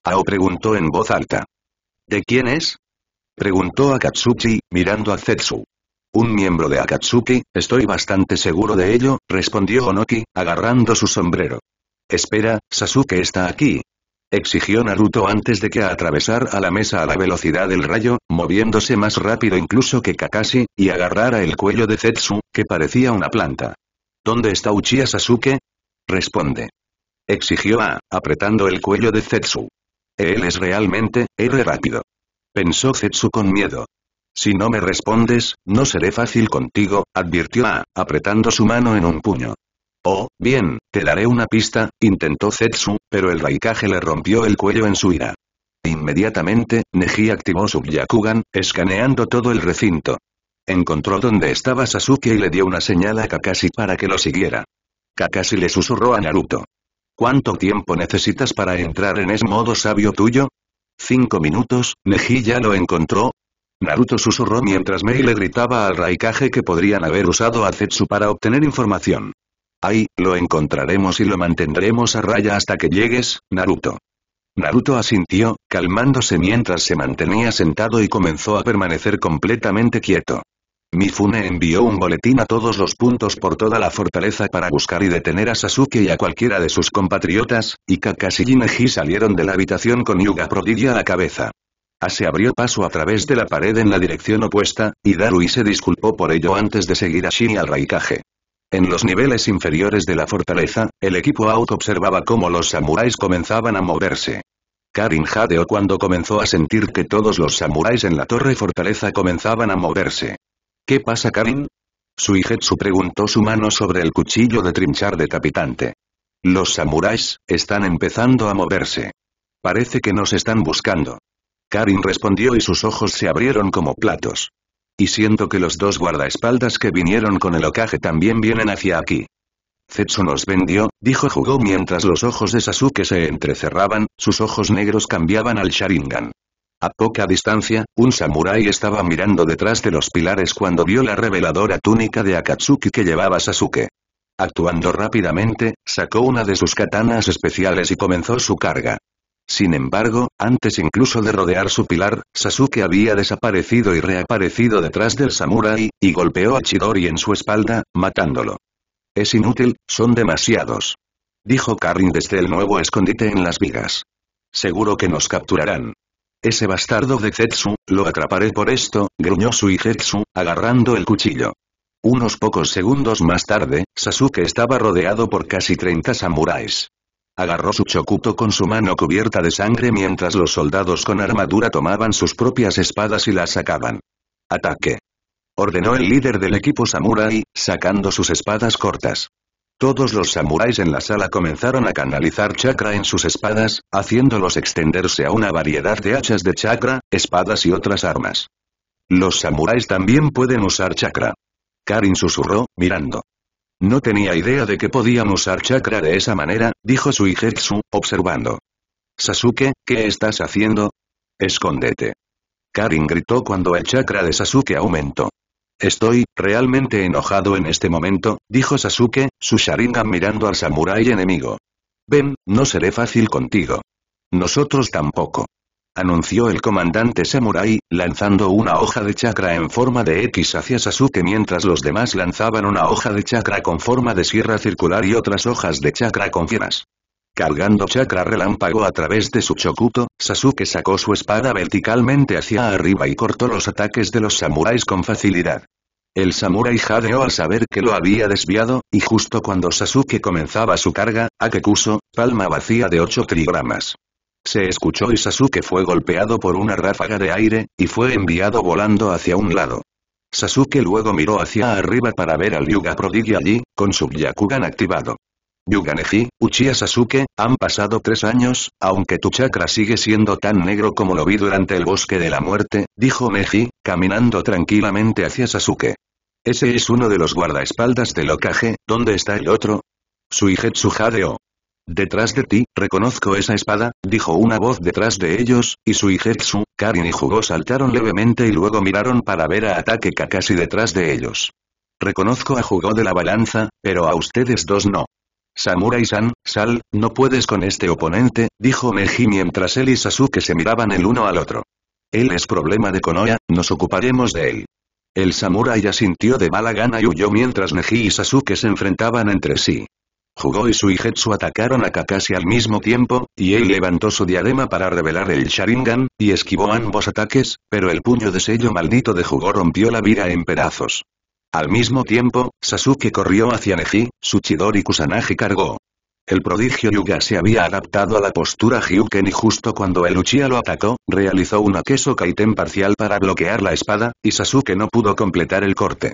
Ao preguntó en voz alta. ¿De quién es? Preguntó Akatsuki, mirando a Zetsu. Un miembro de Akatsuki, estoy bastante seguro de ello, respondió Onoki, agarrando su sombrero. Espera, Sasuke está aquí, exigió Naruto antes de que atravesar a la mesa a la velocidad del rayo, moviéndose más rápido incluso que Kakashi, y agarrara el cuello de Zetsu, que parecía una planta. ¿Dónde está Uchiha Sasuke? Responde. Exigió A, apretando el cuello de Zetsu. Él es realmente, R rápido. Pensó Zetsu con miedo. Si no me respondes, no seré fácil contigo, advirtió A, apretando su mano en un puño. Oh, bien, te daré una pista, intentó Zetsu, pero el Raikage le rompió el cuello en su ira. Inmediatamente, Neji activó su Yakugan, escaneando todo el recinto. Encontró donde estaba Sasuke y le dio una señal a Kakashi para que lo siguiera. Kakashi le susurró a Naruto. ¿Cuánto tiempo necesitas para entrar en ese modo sabio tuyo? Cinco minutos, Neji ya lo encontró. Naruto susurró mientras Mei le gritaba al Raikage que podrían haber usado a Zetsu para obtener información. Ahí, lo encontraremos y lo mantendremos a raya hasta que llegues, Naruto. Naruto asintió, calmándose mientras se mantenía sentado y comenzó a permanecer completamente quieto. Mifune envió un boletín a todos los puntos por toda la fortaleza para buscar y detener a Sasuke y a cualquiera de sus compatriotas, y Kakashi y Neji salieron de la habitación con Yuga Prodigia a la cabeza. A ah, se abrió paso a través de la pared en la dirección opuesta, y Darui se disculpó por ello antes de seguir a Shin y al Raikage. En los niveles inferiores de la fortaleza, el equipo Out observaba cómo los samuráis comenzaban a moverse. Karin jadeó cuando comenzó a sentir que todos los samuráis en la torre fortaleza comenzaban a moverse. ¿Qué pasa Karin? Suijetsu preguntó su mano sobre el cuchillo de trinchar decapitante. Los samuráis, están empezando a moverse. Parece que nos están buscando. Karin respondió y sus ojos se abrieron como platos. Y siento que los dos guardaespaldas que vinieron con el ocaje también vienen hacia aquí. Zetsu nos vendió, dijo Jugó mientras los ojos de Sasuke se entrecerraban, sus ojos negros cambiaban al Sharingan. A poca distancia, un samurái estaba mirando detrás de los pilares cuando vio la reveladora túnica de Akatsuki que llevaba Sasuke. Actuando rápidamente, sacó una de sus katanas especiales y comenzó su carga. Sin embargo, antes incluso de rodear su pilar, Sasuke había desaparecido y reaparecido detrás del samurái, y golpeó a Chidori en su espalda, matándolo. Es inútil, son demasiados. Dijo Karin desde el nuevo escondite en las vigas. Seguro que nos capturarán. Ese bastardo de Zetsu, lo atraparé por esto, gruñó Suijetsu, agarrando el cuchillo. Unos pocos segundos más tarde, Sasuke estaba rodeado por casi 30 samuráis. Agarró su chocuto con su mano cubierta de sangre mientras los soldados con armadura tomaban sus propias espadas y las sacaban. Ataque. Ordenó el líder del equipo samurai, sacando sus espadas cortas. Todos los samuráis en la sala comenzaron a canalizar chakra en sus espadas, haciéndolos extenderse a una variedad de hachas de chakra, espadas y otras armas. Los samuráis también pueden usar chakra. Karin susurró, mirando. No tenía idea de que podíamos usar chakra de esa manera, dijo Suigetsu, observando. Sasuke, ¿qué estás haciendo? Escóndete. Karin gritó cuando el chakra de Sasuke aumentó. Estoy, realmente enojado en este momento, dijo Sasuke, su Sharingan mirando al samurái enemigo. Ven, no seré fácil contigo. Nosotros tampoco anunció el comandante Samurai, lanzando una hoja de chakra en forma de X hacia Sasuke mientras los demás lanzaban una hoja de chakra con forma de sierra circular y otras hojas de chakra con fieras. Cargando chakra relámpago a través de su chocuto, Sasuke sacó su espada verticalmente hacia arriba y cortó los ataques de los samuráis con facilidad. El samurai jadeó al saber que lo había desviado, y justo cuando Sasuke comenzaba su carga, Akekuso, palma vacía de 8 trigramas. Se escuchó y Sasuke fue golpeado por una ráfaga de aire, y fue enviado volando hacia un lado. Sasuke luego miró hacia arriba para ver al Yuga Prodigy allí, con su Byakugan activado. Neji, Uchiha Sasuke, han pasado tres años, aunque tu chakra sigue siendo tan negro como lo vi durante el bosque de la muerte, dijo Neji, caminando tranquilamente hacia Sasuke. Ese es uno de los guardaespaldas del Okage, ¿dónde está el otro? Suigetsu Jadeo. Detrás de ti, reconozco esa espada, dijo una voz detrás de ellos, y Suijetsu, Karin y Jugo saltaron levemente y luego miraron para ver a Ataque Kakashi detrás de ellos. Reconozco a Jugo de la balanza, pero a ustedes dos no. Samurai-san, Sal, no puedes con este oponente, dijo Meji mientras él y Sasuke se miraban el uno al otro. Él es problema de Konoha, nos ocuparemos de él. El samurai asintió de mala gana y huyó mientras Neji y Sasuke se enfrentaban entre sí jugó y Suigetsu atacaron a Kakashi al mismo tiempo, y él levantó su diadema para revelar el Sharingan, y esquivó ambos ataques, pero el puño de sello maldito de Jugo rompió la vida en pedazos. Al mismo tiempo, Sasuke corrió hacia Neji, su Chidori Kusanagi cargó. El prodigio Yuga se había adaptado a la postura Hyuken y justo cuando el Uchiha lo atacó, realizó una queso kaiten parcial para bloquear la espada, y Sasuke no pudo completar el corte.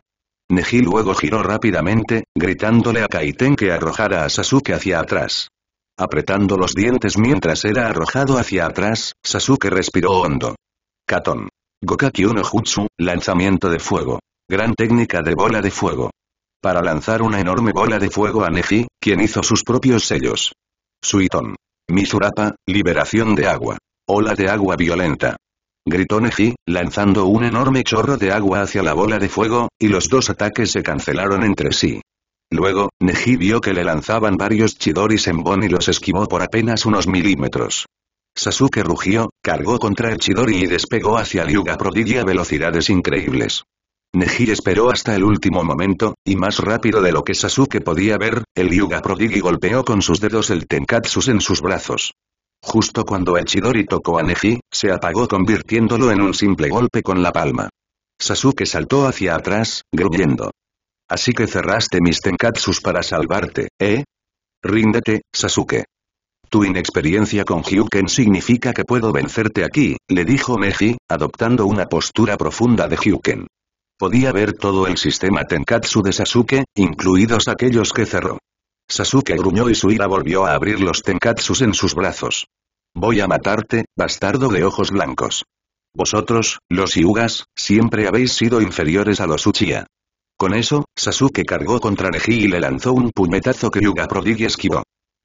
Neji luego giró rápidamente, gritándole a Kaiten que arrojara a Sasuke hacia atrás. Apretando los dientes mientras era arrojado hacia atrás, Sasuke respiró hondo. Katon. Gokaki no Jutsu, lanzamiento de fuego. Gran técnica de bola de fuego. Para lanzar una enorme bola de fuego a Neji, quien hizo sus propios sellos. Suiton. Mizurapa, liberación de agua. Ola de agua violenta gritó Neji, lanzando un enorme chorro de agua hacia la bola de fuego, y los dos ataques se cancelaron entre sí. Luego, Neji vio que le lanzaban varios Chidoris en Bon y los esquivó por apenas unos milímetros. Sasuke rugió, cargó contra el Chidori y despegó hacia Yuga Prodigy a velocidades increíbles. Neji esperó hasta el último momento, y más rápido de lo que Sasuke podía ver, el Yuga Prodigy golpeó con sus dedos el tenkatsus en sus brazos. Justo cuando Echidori tocó a Neji, se apagó convirtiéndolo en un simple golpe con la palma. Sasuke saltó hacia atrás, gruñendo. Así que cerraste mis tenkatsus para salvarte, ¿eh? Ríndete, Sasuke. Tu inexperiencia con Hyuken significa que puedo vencerte aquí, le dijo Neji, adoptando una postura profunda de Hyuken. Podía ver todo el sistema Tenkatsu de Sasuke, incluidos aquellos que cerró. Sasuke gruñó y su ira volvió a abrir los tenkatsus en sus brazos. Voy a matarte, bastardo de ojos blancos. Vosotros, los Yugas, siempre habéis sido inferiores a los Uchiha. Con eso, Sasuke cargó contra Neji y le lanzó un puñetazo que Yuga Prodigy esquivó.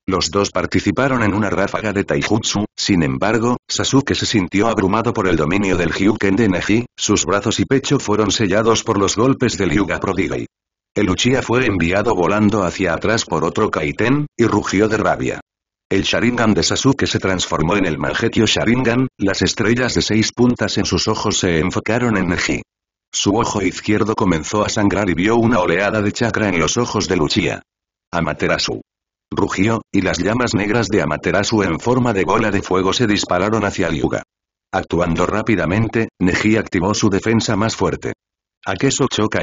Los dos participaron en una ráfaga de taijutsu, sin embargo, Sasuke se sintió abrumado por el dominio del Hyuken de Neji, sus brazos y pecho fueron sellados por los golpes del Yuga Prodigy. El Uchiha fue enviado volando hacia atrás por otro Kaiten, y rugió de rabia. El Sharingan de Sasuke se transformó en el Mangekyo Sharingan, las estrellas de seis puntas en sus ojos se enfocaron en Neji. Su ojo izquierdo comenzó a sangrar y vio una oleada de chakra en los ojos de Luchia. Amaterasu. Rugió, y las llamas negras de Amaterasu en forma de bola de fuego se dispararon hacia yuga Actuando rápidamente, Neji activó su defensa más fuerte. A queso choca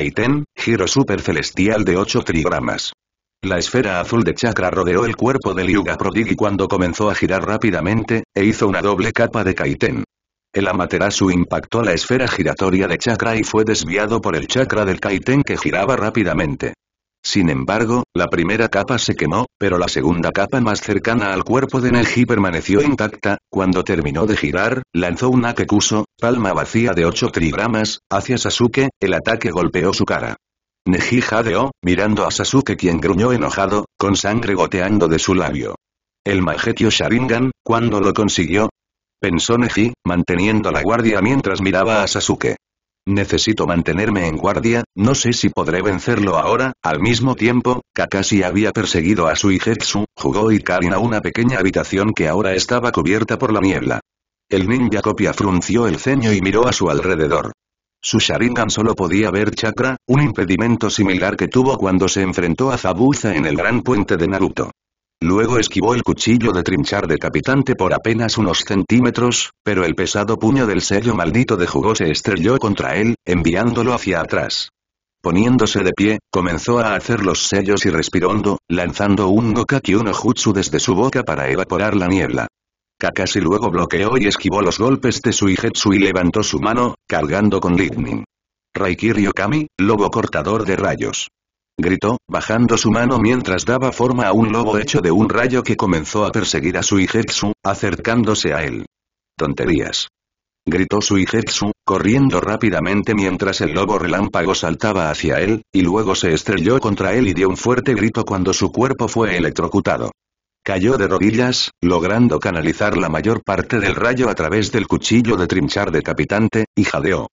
giro super celestial de 8 trigramas. La esfera azul de chakra rodeó el cuerpo de Yuga Prodigy cuando comenzó a girar rápidamente, e hizo una doble capa de Kaiten. El Amaterasu impactó la esfera giratoria de chakra y fue desviado por el chakra del Kaiten que giraba rápidamente. Sin embargo, la primera capa se quemó, pero la segunda capa más cercana al cuerpo de Neji permaneció intacta, cuando terminó de girar, lanzó un Akekuso, Palma vacía de 8 trigramas, hacia Sasuke, el ataque golpeó su cara. Neji jadeó, mirando a Sasuke quien gruñó enojado, con sangre goteando de su labio. El Majetio Sharingan, ¿cuándo lo consiguió? Pensó Neji, manteniendo la guardia mientras miraba a Sasuke. Necesito mantenerme en guardia, no sé si podré vencerlo ahora, al mismo tiempo, Kakashi había perseguido a Suigetsu, jugó Karin a una pequeña habitación que ahora estaba cubierta por la niebla. El ninja copia frunció el ceño y miró a su alrededor. Su Sharingan solo podía ver chakra, un impedimento similar que tuvo cuando se enfrentó a Zabuza en el gran puente de Naruto. Luego esquivó el cuchillo de trinchar decapitante por apenas unos centímetros, pero el pesado puño del sello maldito de jugo se estrelló contra él, enviándolo hacia atrás. Poniéndose de pie, comenzó a hacer los sellos y respirando, lanzando un Gokaki Uno Jutsu desde su boca para evaporar la niebla. Casi luego bloqueó y esquivó los golpes de Suigetsu y levantó su mano, cargando con Lightning. Raikiri Okami, lobo cortador de rayos. Gritó, bajando su mano mientras daba forma a un lobo hecho de un rayo que comenzó a perseguir a Suigetsu, acercándose a él. Tonterías. Gritó Suigetsu, corriendo rápidamente mientras el lobo relámpago saltaba hacia él, y luego se estrelló contra él y dio un fuerte grito cuando su cuerpo fue electrocutado. Cayó de rodillas, logrando canalizar la mayor parte del rayo a través del cuchillo de trinchar capitante y jadeó.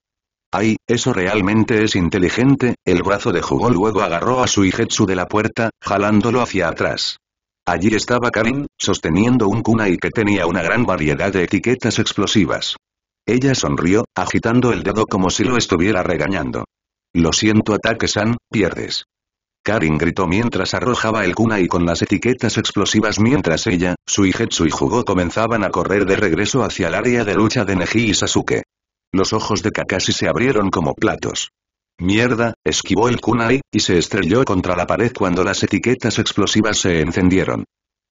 Ay, eso realmente es inteligente, el brazo de jugo luego agarró a su hijetsu de la puerta, jalándolo hacia atrás. Allí estaba Karin, sosteniendo un kunai que tenía una gran variedad de etiquetas explosivas. Ella sonrió, agitando el dedo como si lo estuviera regañando. Lo siento ataque-san, pierdes. Karin gritó mientras arrojaba el kunai con las etiquetas explosivas mientras ella, Suijetsu y Jugo comenzaban a correr de regreso hacia el área de lucha de Neji y Sasuke. Los ojos de Kakashi se abrieron como platos. Mierda, esquivó el kunai, y se estrelló contra la pared cuando las etiquetas explosivas se encendieron.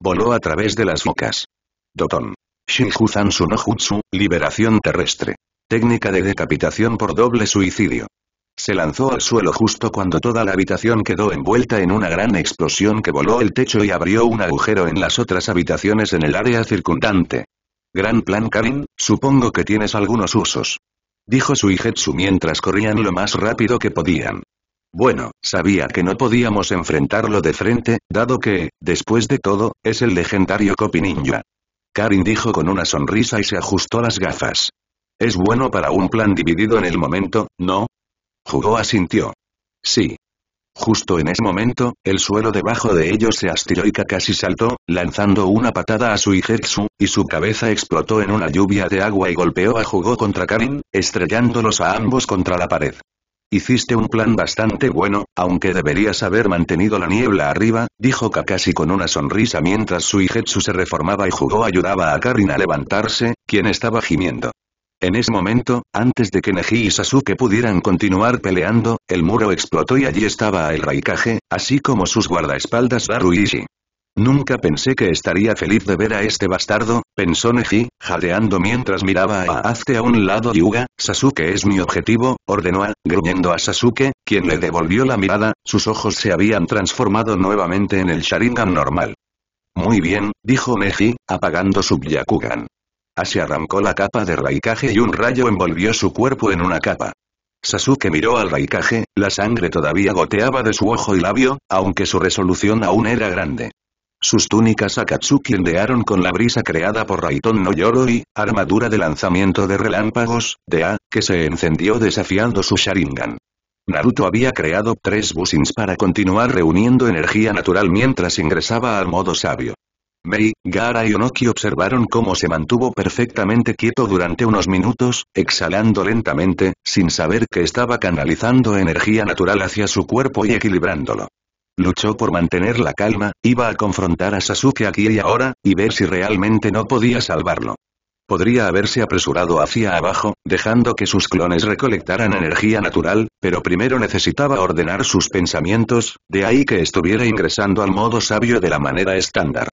Voló a través de las bocas. Doton. shinju no Jutsu, liberación terrestre. Técnica de decapitación por doble suicidio. Se lanzó al suelo justo cuando toda la habitación quedó envuelta en una gran explosión que voló el techo y abrió un agujero en las otras habitaciones en el área circundante. Gran plan Karin, supongo que tienes algunos usos. Dijo Suigetsu mientras corrían lo más rápido que podían. Bueno, sabía que no podíamos enfrentarlo de frente, dado que, después de todo, es el legendario Copy Ninja. Karin dijo con una sonrisa y se ajustó las gafas. Es bueno para un plan dividido en el momento, ¿no? Jugó asintió. Sí. Justo en ese momento, el suelo debajo de ellos se astilló y Kakashi saltó, lanzando una patada a su Suigetsu, y su cabeza explotó en una lluvia de agua y golpeó a Jugo contra Karin, estrellándolos a ambos contra la pared. Hiciste un plan bastante bueno, aunque deberías haber mantenido la niebla arriba, dijo Kakashi con una sonrisa mientras su Suigetsu se reformaba y Jugo ayudaba a Karin a levantarse, quien estaba gimiendo. En ese momento, antes de que Neji y Sasuke pudieran continuar peleando, el muro explotó y allí estaba el Raikage, así como sus guardaespaldas Daruishi. Nunca pensé que estaría feliz de ver a este bastardo, pensó Neji, jadeando mientras miraba a Azte a un lado Uga, Sasuke es mi objetivo, ordenó a, gruñendo a Sasuke, quien le devolvió la mirada, sus ojos se habían transformado nuevamente en el Sharingan normal. Muy bien, dijo Neji, apagando su Byakugan. Así arrancó la capa de Raikage y un rayo envolvió su cuerpo en una capa. Sasuke miró al Raikage, la sangre todavía goteaba de su ojo y labio, aunque su resolución aún era grande. Sus túnicas Akatsuki endearon con la brisa creada por Raiton no Yoroi, armadura de lanzamiento de relámpagos, de A, que se encendió desafiando su Sharingan. Naruto había creado tres busins para continuar reuniendo energía natural mientras ingresaba al modo sabio. Mei, Gara y Onoki observaron cómo se mantuvo perfectamente quieto durante unos minutos, exhalando lentamente, sin saber que estaba canalizando energía natural hacia su cuerpo y equilibrándolo. Luchó por mantener la calma, iba a confrontar a Sasuke aquí y ahora, y ver si realmente no podía salvarlo. Podría haberse apresurado hacia abajo, dejando que sus clones recolectaran energía natural, pero primero necesitaba ordenar sus pensamientos, de ahí que estuviera ingresando al modo sabio de la manera estándar.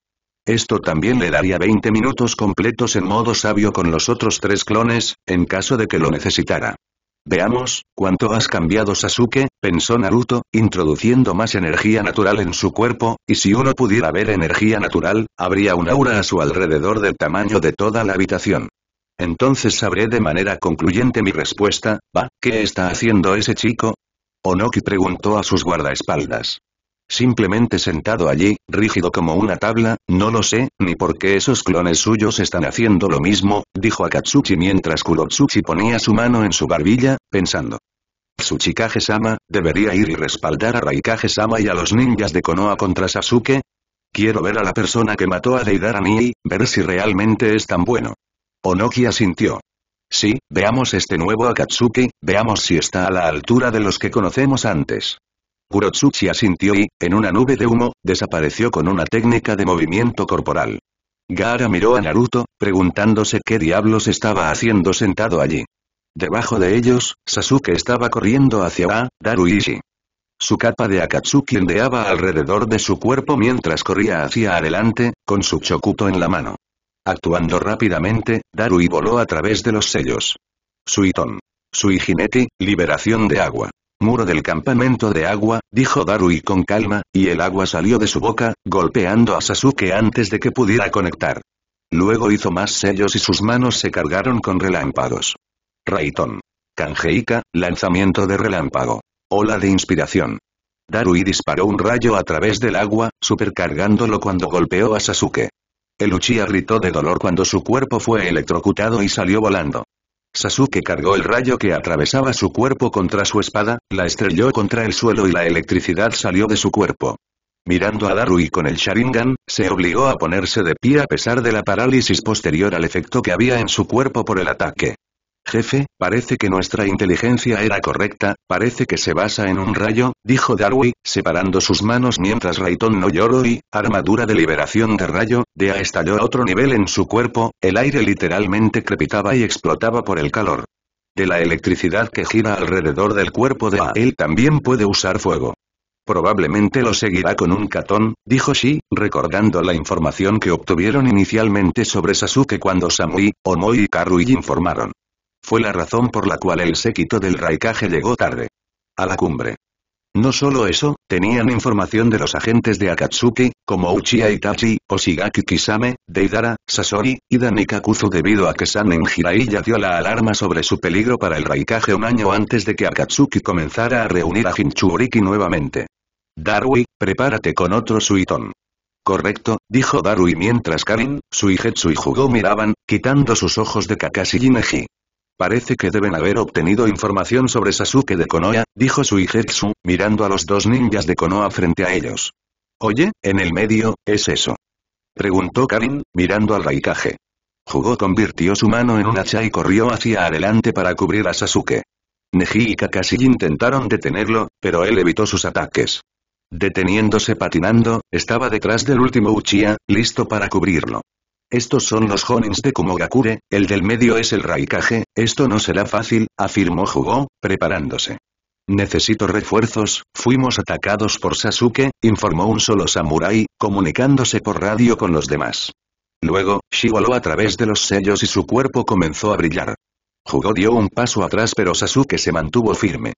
Esto también le daría 20 minutos completos en modo sabio con los otros tres clones, en caso de que lo necesitara. Veamos, cuánto has cambiado Sasuke, pensó Naruto, introduciendo más energía natural en su cuerpo, y si uno pudiera ver energía natural, habría un aura a su alrededor del tamaño de toda la habitación. Entonces sabré de manera concluyente mi respuesta, va, ¿qué está haciendo ese chico? Onoki preguntó a sus guardaespaldas simplemente sentado allí, rígido como una tabla, no lo sé, ni por qué esos clones suyos están haciendo lo mismo, dijo Akatsuchi mientras Kurotsuchi ponía su mano en su barbilla, pensando. Tsuchi sama ¿debería ir y respaldar a Raikage-sama y a los ninjas de Konoha contra Sasuke? Quiero ver a la persona que mató a Deidara Nii, ver si realmente es tan bueno. Onoki asintió. Sí, veamos este nuevo Akatsuki, veamos si está a la altura de los que conocemos antes. Kurotsuchi asintió y, en una nube de humo, desapareció con una técnica de movimiento corporal. Gaara miró a Naruto, preguntándose qué diablos estaba haciendo sentado allí. Debajo de ellos, Sasuke estaba corriendo hacia A, Daruishi. Su capa de Akatsuki ondeaba alrededor de su cuerpo mientras corría hacia adelante, con su chokuto en la mano. Actuando rápidamente, Darui voló a través de los sellos. Suiton. Sui liberación de agua. Muro del campamento de agua, dijo Darui con calma, y el agua salió de su boca, golpeando a Sasuke antes de que pudiera conectar. Luego hizo más sellos y sus manos se cargaron con relámpagos. Raiton. Kangeika, lanzamiento de relámpago. Ola de inspiración. Darui disparó un rayo a través del agua, supercargándolo cuando golpeó a Sasuke. El Uchiha gritó de dolor cuando su cuerpo fue electrocutado y salió volando. Sasuke cargó el rayo que atravesaba su cuerpo contra su espada, la estrelló contra el suelo y la electricidad salió de su cuerpo. Mirando a Darui con el Sharingan, se obligó a ponerse de pie a pesar de la parálisis posterior al efecto que había en su cuerpo por el ataque. Jefe, parece que nuestra inteligencia era correcta, parece que se basa en un rayo, dijo Darwin, separando sus manos mientras Rayton no lloró y, armadura de liberación de rayo, a estalló a otro nivel en su cuerpo, el aire literalmente crepitaba y explotaba por el calor. De la electricidad que gira alrededor del cuerpo de A, él también puede usar fuego. Probablemente lo seguirá con un catón, dijo Shi, recordando la información que obtuvieron inicialmente sobre Sasuke cuando Samui, Omo y Karui informaron. Fue la razón por la cual el séquito del Raikage llegó tarde. A la cumbre. No solo eso, tenían información de los agentes de Akatsuki, como Uchiha Itachi, Oshigaki Kisame, Deidara, Sasori, y Danikakuzu debido a que Sanen Hirai ya dio la alarma sobre su peligro para el Raikage un año antes de que Akatsuki comenzara a reunir a Hinchuriki nuevamente. Darui, prepárate con otro Suiton. Correcto, dijo Darui mientras Karin, Suigetsu y Jugo miraban, quitando sus ojos de Kakashi y Parece que deben haber obtenido información sobre Sasuke de Konoha, dijo Suigetsu, mirando a los dos ninjas de Konoha frente a ellos. Oye, en el medio, ¿es eso? Preguntó Karin, mirando al Raikage. Jugó convirtió su mano en un hacha y corrió hacia adelante para cubrir a Sasuke. Neji y Kakashi intentaron detenerlo, pero él evitó sus ataques. Deteniéndose patinando, estaba detrás del último Uchiha, listo para cubrirlo. Estos son los jonins de Kumogakure, el del medio es el Raikage, esto no será fácil, afirmó Jugo, preparándose. Necesito refuerzos, fuimos atacados por Sasuke, informó un solo samurái, comunicándose por radio con los demás. Luego, Shiolo a través de los sellos y su cuerpo comenzó a brillar. Jugo dio un paso atrás pero Sasuke se mantuvo firme.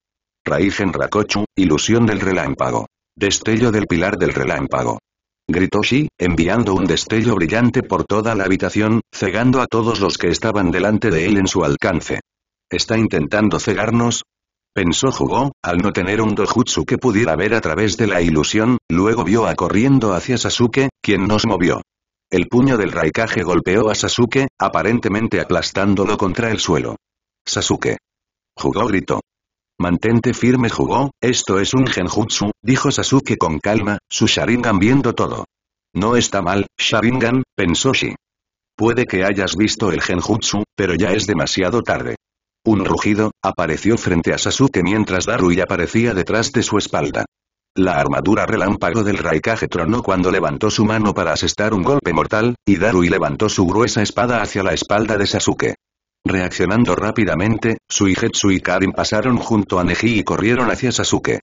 Raigen Rakochu, ilusión del relámpago. Destello del pilar del relámpago gritó Shi, enviando un destello brillante por toda la habitación, cegando a todos los que estaban delante de él en su alcance. ¿Está intentando cegarnos? Pensó Jugó, al no tener un dojutsu que pudiera ver a través de la ilusión, luego vio a corriendo hacia Sasuke, quien nos movió. El puño del Raikage golpeó a Sasuke, aparentemente aplastándolo contra el suelo. Sasuke. Jugó gritó. Mantente firme jugó, esto es un genjutsu, dijo Sasuke con calma, su Sharingan viendo todo. No está mal, Sharingan, pensó Shi. Puede que hayas visto el genjutsu, pero ya es demasiado tarde. Un rugido, apareció frente a Sasuke mientras Darui aparecía detrás de su espalda. La armadura relámpago del Raikage tronó cuando levantó su mano para asestar un golpe mortal, y Darui levantó su gruesa espada hacia la espalda de Sasuke. Reaccionando rápidamente, Suigetsu y Karin pasaron junto a Neji y corrieron hacia Sasuke.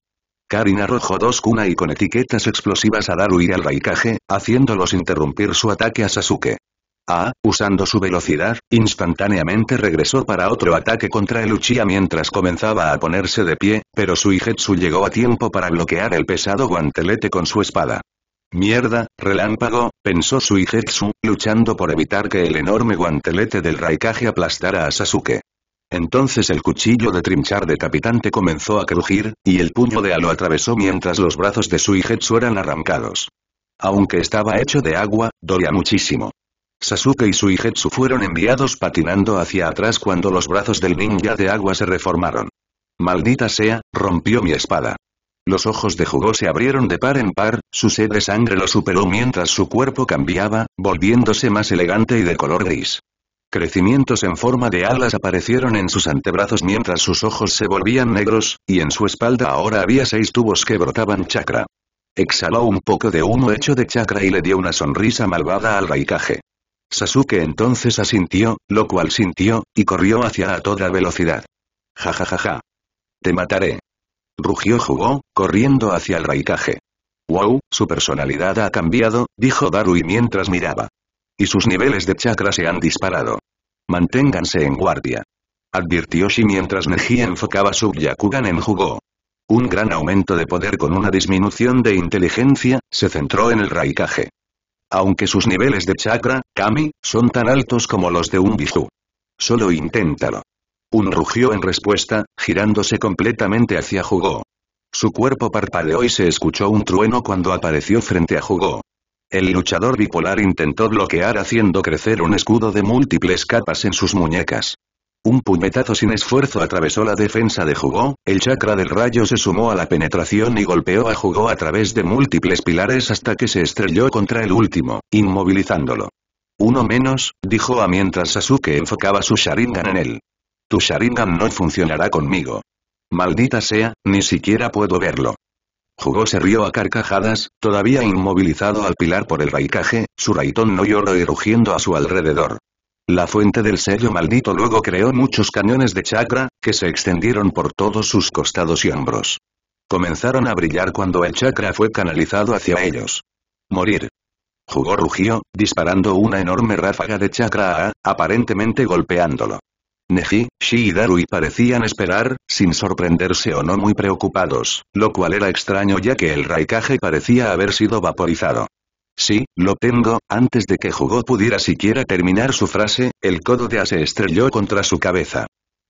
Karin arrojó dos kunai con etiquetas explosivas a Daru y al Raikage, haciéndolos interrumpir su ataque a Sasuke. A, usando su velocidad, instantáneamente regresó para otro ataque contra el Uchiha mientras comenzaba a ponerse de pie, pero Suigetsu llegó a tiempo para bloquear el pesado guantelete con su espada. Mierda, relámpago, pensó Suigetsu, luchando por evitar que el enorme guantelete del Raikage aplastara a Sasuke. Entonces el cuchillo de trinchar capitante comenzó a crujir, y el puño de Alo atravesó mientras los brazos de Suigetsu eran arrancados. Aunque estaba hecho de agua, dolía muchísimo. Sasuke y Suigetsu fueron enviados patinando hacia atrás cuando los brazos del ninja de agua se reformaron. Maldita sea, rompió mi espada. Los ojos de Jugó se abrieron de par en par, su sed de sangre lo superó mientras su cuerpo cambiaba, volviéndose más elegante y de color gris. Crecimientos en forma de alas aparecieron en sus antebrazos mientras sus ojos se volvían negros, y en su espalda ahora había seis tubos que brotaban chakra. Exhaló un poco de humo hecho de chakra y le dio una sonrisa malvada al raikaje. Sasuke entonces asintió, lo cual sintió, y corrió hacia a toda velocidad. Ja ja ja ja. Te mataré rugió Jugó, corriendo hacia el raikaje. «Wow, su personalidad ha cambiado», dijo Darui mientras miraba. «Y sus niveles de chakra se han disparado. Manténganse en guardia». Advirtió Shi mientras Neji enfocaba su Yakugan en Jugó. Un gran aumento de poder con una disminución de inteligencia, se centró en el raikaje. Aunque sus niveles de chakra, Kami, son tan altos como los de un Biju. Solo inténtalo. Un rugió en respuesta, girándose completamente hacia Jugó. Su cuerpo parpadeó y se escuchó un trueno cuando apareció frente a Jugó. El luchador bipolar intentó bloquear haciendo crecer un escudo de múltiples capas en sus muñecas. Un puñetazo sin esfuerzo atravesó la defensa de Jugó, el chakra del rayo se sumó a la penetración y golpeó a Jugó a través de múltiples pilares hasta que se estrelló contra el último, inmovilizándolo. Uno menos, dijo a mientras Sasuke enfocaba su Sharingan en él. Tu Sharingan no funcionará conmigo. Maldita sea, ni siquiera puedo verlo. Jugó se rió a carcajadas, todavía inmovilizado al pilar por el raicaje, su raitón no lloró y rugiendo a su alrededor. La fuente del sello maldito luego creó muchos cañones de chakra, que se extendieron por todos sus costados y hombros. Comenzaron a brillar cuando el chakra fue canalizado hacia ellos. Morir. Jugó rugió, disparando una enorme ráfaga de chakra A, aparentemente golpeándolo. Neji, Shi y Darui parecían esperar, sin sorprenderse o no muy preocupados, lo cual era extraño ya que el raikage parecía haber sido vaporizado. Sí, lo tengo, antes de que Jugo pudiera siquiera terminar su frase, el codo de A se estrelló contra su cabeza.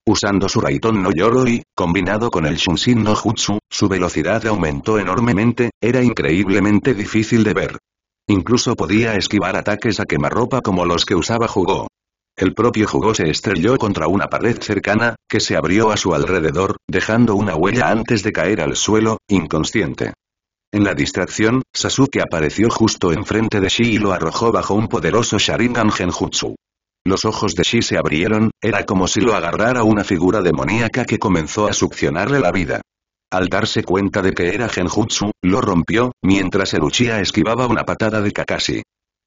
Usando su Raiton no y, combinado con el Shunshin no Jutsu, su velocidad aumentó enormemente, era increíblemente difícil de ver. Incluso podía esquivar ataques a quemarropa como los que usaba Jugo. El propio jugo se estrelló contra una pared cercana, que se abrió a su alrededor, dejando una huella antes de caer al suelo, inconsciente. En la distracción, Sasuke apareció justo enfrente de Shi y lo arrojó bajo un poderoso Sharingan Genjutsu. Los ojos de Shi se abrieron, era como si lo agarrara una figura demoníaca que comenzó a succionarle la vida. Al darse cuenta de que era Genjutsu, lo rompió, mientras el esquivaba una patada de Kakashi.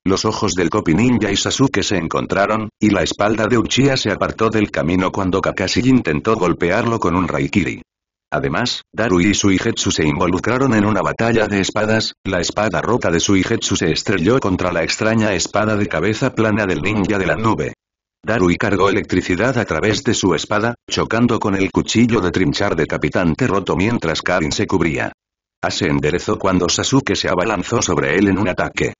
Los ojos del copy Ninja y Sasuke se encontraron, y la espalda de Uchiha se apartó del camino cuando Kakashi intentó golpearlo con un Raikiri. Además, Darui y Suigetsu se involucraron en una batalla de espadas, la espada rota de Suigetsu se estrelló contra la extraña espada de cabeza plana del ninja de la nube. Darui cargó electricidad a través de su espada, chocando con el cuchillo de trinchar de Capitán roto mientras Karin se cubría. A se enderezó cuando Sasuke se abalanzó sobre él en un ataque.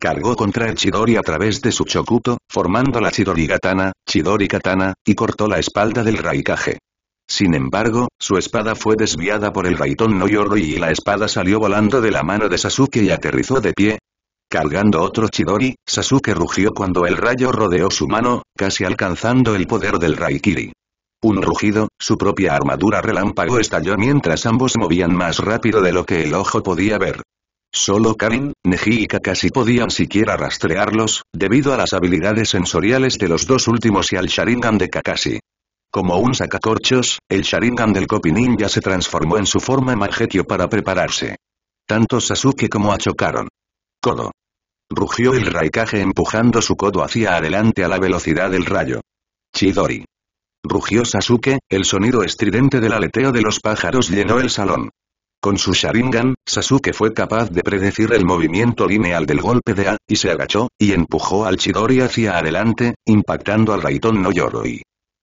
Cargó contra el Chidori a través de su Chokuto, formando la Chidori Katana, Chidori Katana, y cortó la espalda del Raikage. Sin embargo, su espada fue desviada por el Raitón no Yoroi y la espada salió volando de la mano de Sasuke y aterrizó de pie. Cargando otro Chidori, Sasuke rugió cuando el rayo rodeó su mano, casi alcanzando el poder del Raikiri. Un rugido, su propia armadura relámpago estalló mientras ambos movían más rápido de lo que el ojo podía ver. Solo Karin, Neji y Kakashi podían siquiera rastrearlos, debido a las habilidades sensoriales de los dos últimos y al Sharingan de Kakashi. Como un sacacorchos, el Sharingan del Kopi Ninja se transformó en su forma Magetio para prepararse. Tanto Sasuke como achocaron. Codo. Rugió el Raikage empujando su codo hacia adelante a la velocidad del rayo. Chidori. Rugió Sasuke, el sonido estridente del aleteo de los pájaros llenó el salón. Con su Sharingan, Sasuke fue capaz de predecir el movimiento lineal del golpe de A, y se agachó, y empujó al Chidori hacia adelante, impactando al Raiton no Yoroi.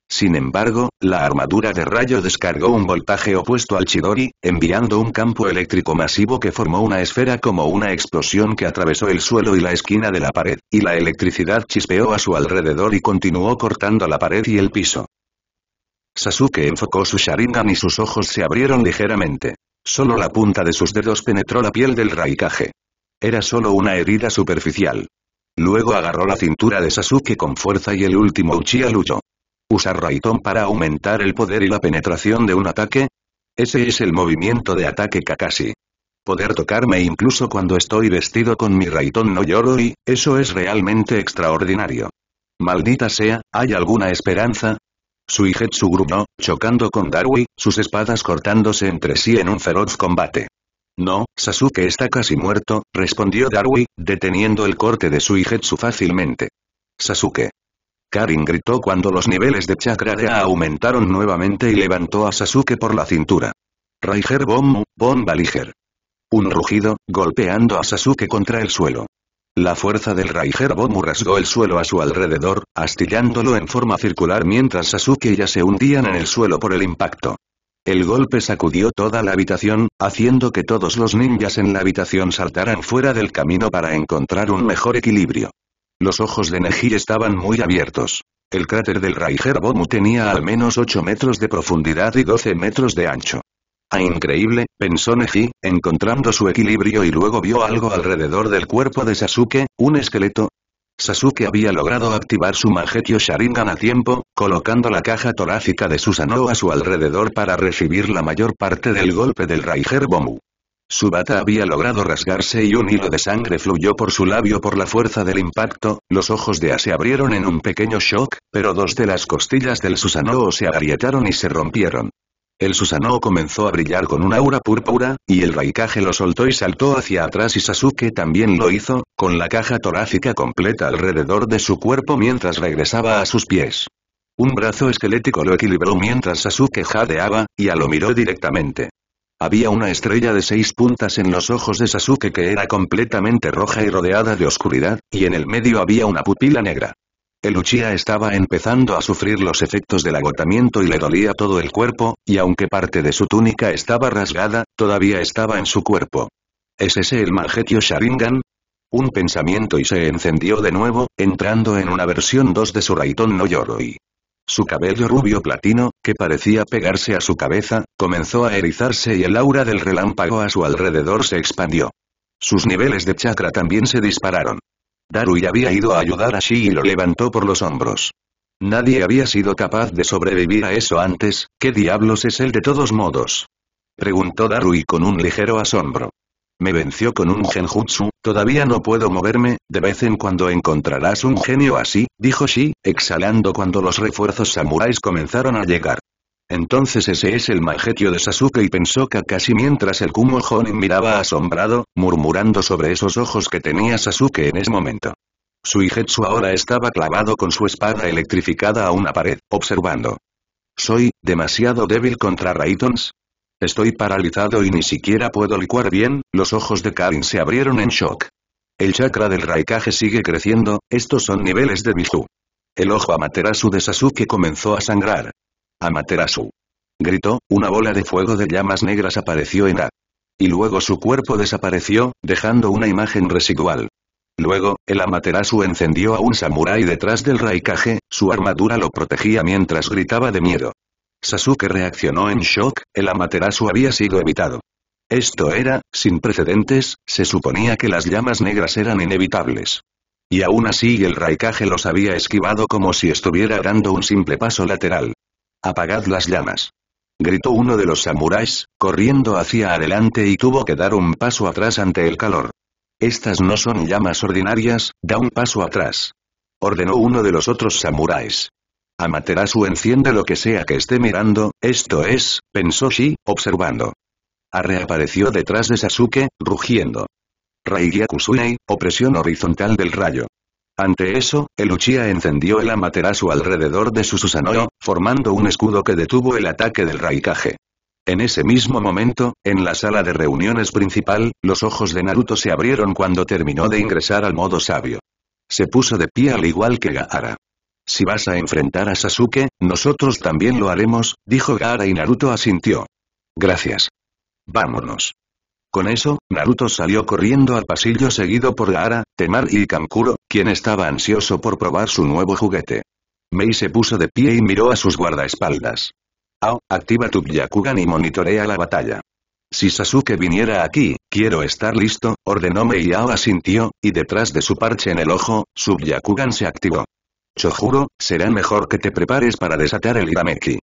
Sin embargo, la armadura de rayo descargó un voltaje opuesto al Chidori, enviando un campo eléctrico masivo que formó una esfera como una explosión que atravesó el suelo y la esquina de la pared, y la electricidad chispeó a su alrededor y continuó cortando la pared y el piso. Sasuke enfocó su Sharingan y sus ojos se abrieron ligeramente. Solo la punta de sus dedos penetró la piel del raicaje. Era solo una herida superficial. Luego agarró la cintura de Sasuke con fuerza y el último Uchiha luchó. ¿Usar raitón para aumentar el poder y la penetración de un ataque? Ese es el movimiento de ataque Kakashi. Poder tocarme incluso cuando estoy vestido con mi raitón no lloro y, eso es realmente extraordinario. Maldita sea, ¿hay alguna esperanza? Suigetsu gruñó, chocando con Darui, sus espadas cortándose entre sí en un feroz combate. No, Sasuke está casi muerto, respondió Darui, deteniendo el corte de Suigetsu fácilmente. Sasuke. Karin gritó cuando los niveles de chakra de aumentaron nuevamente y levantó a Sasuke por la cintura. Raiger Bomb, Bomba Liger. Un rugido, golpeando a Sasuke contra el suelo. La fuerza del Raijera Bomu rasgó el suelo a su alrededor, astillándolo en forma circular mientras Sasuke y ya se hundían en el suelo por el impacto. El golpe sacudió toda la habitación, haciendo que todos los ninjas en la habitación saltaran fuera del camino para encontrar un mejor equilibrio. Los ojos de Neji estaban muy abiertos. El cráter del Raijera Bomu tenía al menos 8 metros de profundidad y 12 metros de ancho. Ah, increíble, pensó Neji, encontrando su equilibrio y luego vio algo alrededor del cuerpo de Sasuke, un esqueleto. Sasuke había logrado activar su Mangekyo Sharingan a tiempo, colocando la caja torácica de Susanoo a su alrededor para recibir la mayor parte del golpe del Raiger Bomu. Su bata había logrado rasgarse y un hilo de sangre fluyó por su labio por la fuerza del impacto, los ojos de A se abrieron en un pequeño shock, pero dos de las costillas del Susanoo se agrietaron y se rompieron. El Susanoo comenzó a brillar con una aura púrpura, y el Raikage lo soltó y saltó hacia atrás y Sasuke también lo hizo, con la caja torácica completa alrededor de su cuerpo mientras regresaba a sus pies. Un brazo esquelético lo equilibró mientras Sasuke jadeaba, y a lo miró directamente. Había una estrella de seis puntas en los ojos de Sasuke que era completamente roja y rodeada de oscuridad, y en el medio había una pupila negra. El estaba empezando a sufrir los efectos del agotamiento y le dolía todo el cuerpo, y aunque parte de su túnica estaba rasgada, todavía estaba en su cuerpo. ¿Es ese el Mangetio Sharingan? Un pensamiento y se encendió de nuevo, entrando en una versión 2 de su Raiton no Yoroi. Su cabello rubio platino, que parecía pegarse a su cabeza, comenzó a erizarse y el aura del relámpago a su alrededor se expandió. Sus niveles de chakra también se dispararon. Darui había ido a ayudar a Shi y lo levantó por los hombros. Nadie había sido capaz de sobrevivir a eso antes, ¿qué diablos es él de todos modos? Preguntó Darui con un ligero asombro. Me venció con un genjutsu, todavía no puedo moverme, de vez en cuando encontrarás un genio así, dijo Shi, exhalando cuando los refuerzos samuráis comenzaron a llegar. Entonces ese es el majetio de Sasuke y pensó casi mientras el Kumo Jonin miraba asombrado, murmurando sobre esos ojos que tenía Sasuke en ese momento. Su ahora estaba clavado con su espada electrificada a una pared, observando. ¿Soy demasiado débil contra Raitons? Estoy paralizado y ni siquiera puedo licuar bien, los ojos de Karin se abrieron en shock. El chakra del Raikage sigue creciendo, estos son niveles de Biju. El ojo Amaterasu de Sasuke comenzó a sangrar. Amaterasu. Gritó, una bola de fuego de llamas negras apareció en A. Y luego su cuerpo desapareció, dejando una imagen residual. Luego, el Amaterasu encendió a un samurái detrás del Raikage, su armadura lo protegía mientras gritaba de miedo. Sasuke reaccionó en shock, el Amaterasu había sido evitado. Esto era, sin precedentes, se suponía que las llamas negras eran inevitables. Y aún así el Raikage los había esquivado como si estuviera dando un simple paso lateral. Apagad las llamas. Gritó uno de los samuráis, corriendo hacia adelante y tuvo que dar un paso atrás ante el calor. Estas no son llamas ordinarias, da un paso atrás. Ordenó uno de los otros samuráis. Amaterasu enciende lo que sea que esté mirando, esto es, pensó Shi, observando. A reapareció detrás de Sasuke, rugiendo. Raigyakusunei, opresión horizontal del rayo. Ante eso, el Uchiha encendió el Amaterasu alrededor de su Susanoo, formando un escudo que detuvo el ataque del Raikage. En ese mismo momento, en la sala de reuniones principal, los ojos de Naruto se abrieron cuando terminó de ingresar al modo sabio. Se puso de pie al igual que Gaara. Si vas a enfrentar a Sasuke, nosotros también lo haremos, dijo Gaara y Naruto asintió. Gracias. Vámonos. Con eso, Naruto salió corriendo al pasillo seguido por Gaara, Temar y Kankuro, quien estaba ansioso por probar su nuevo juguete. Mei se puso de pie y miró a sus guardaespaldas. Ao, activa tu Byakugan y monitorea la batalla. Si Sasuke viniera aquí, quiero estar listo, ordenó Mei Ao asintió, y detrás de su parche en el ojo, su Byakugan se activó. Chojuro, será mejor que te prepares para desatar el Irameki.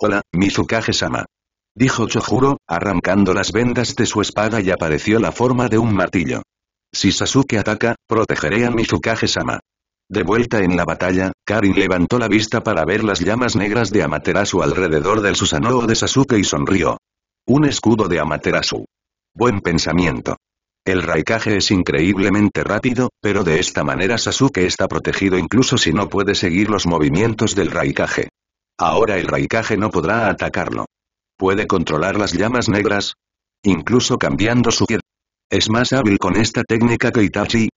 Hola, Mizukage-sama dijo Chojuro, arrancando las vendas de su espada y apareció la forma de un martillo. Si Sasuke ataca, protegeré a Mizukage-sama. De vuelta en la batalla, Karin levantó la vista para ver las llamas negras de Amaterasu alrededor del Susanoo de Sasuke y sonrió. Un escudo de Amaterasu. Buen pensamiento. El Raikage es increíblemente rápido, pero de esta manera Sasuke está protegido incluso si no puede seguir los movimientos del Raikage. Ahora el Raikage no podrá atacarlo. Puede controlar las llamas negras, incluso cambiando su Es más hábil con esta técnica que Itachi.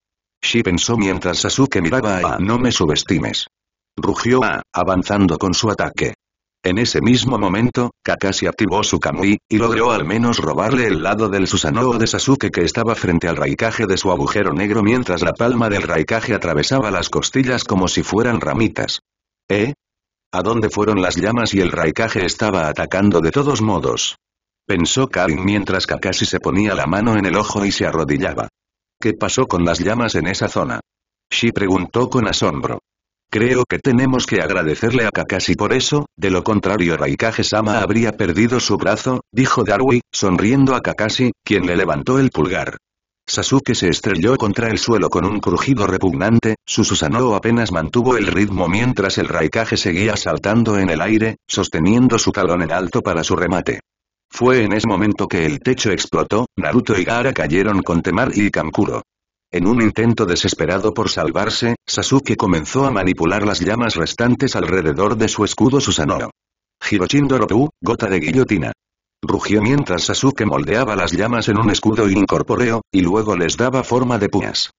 Shi pensó mientras Sasuke miraba a, No me subestimes. Rugió A, avanzando con su ataque. En ese mismo momento, Kakashi activó su Kamui, y logró al menos robarle el lado del Susanoo de Sasuke que estaba frente al raikaje de su agujero negro mientras la palma del raikaje atravesaba las costillas como si fueran ramitas. ¿Eh? ¿A dónde fueron las llamas y el raikage estaba atacando de todos modos? Pensó Karin mientras Kakashi se ponía la mano en el ojo y se arrodillaba. ¿Qué pasó con las llamas en esa zona? Shi preguntó con asombro. Creo que tenemos que agradecerle a Kakashi por eso, de lo contrario Raikage-sama habría perdido su brazo, dijo Darui, sonriendo a Kakashi, quien le levantó el pulgar. Sasuke se estrelló contra el suelo con un crujido repugnante, su Susanoo apenas mantuvo el ritmo mientras el Raikage seguía saltando en el aire, sosteniendo su talón en alto para su remate. Fue en ese momento que el techo explotó, Naruto y Gaara cayeron con Temar y Kankuro. En un intento desesperado por salvarse, Sasuke comenzó a manipular las llamas restantes alrededor de su escudo Susanoo. Hiroshin gota de guillotina rugió mientras Sasuke moldeaba las llamas en un escudo incorpóreo, y luego les daba forma de puñas.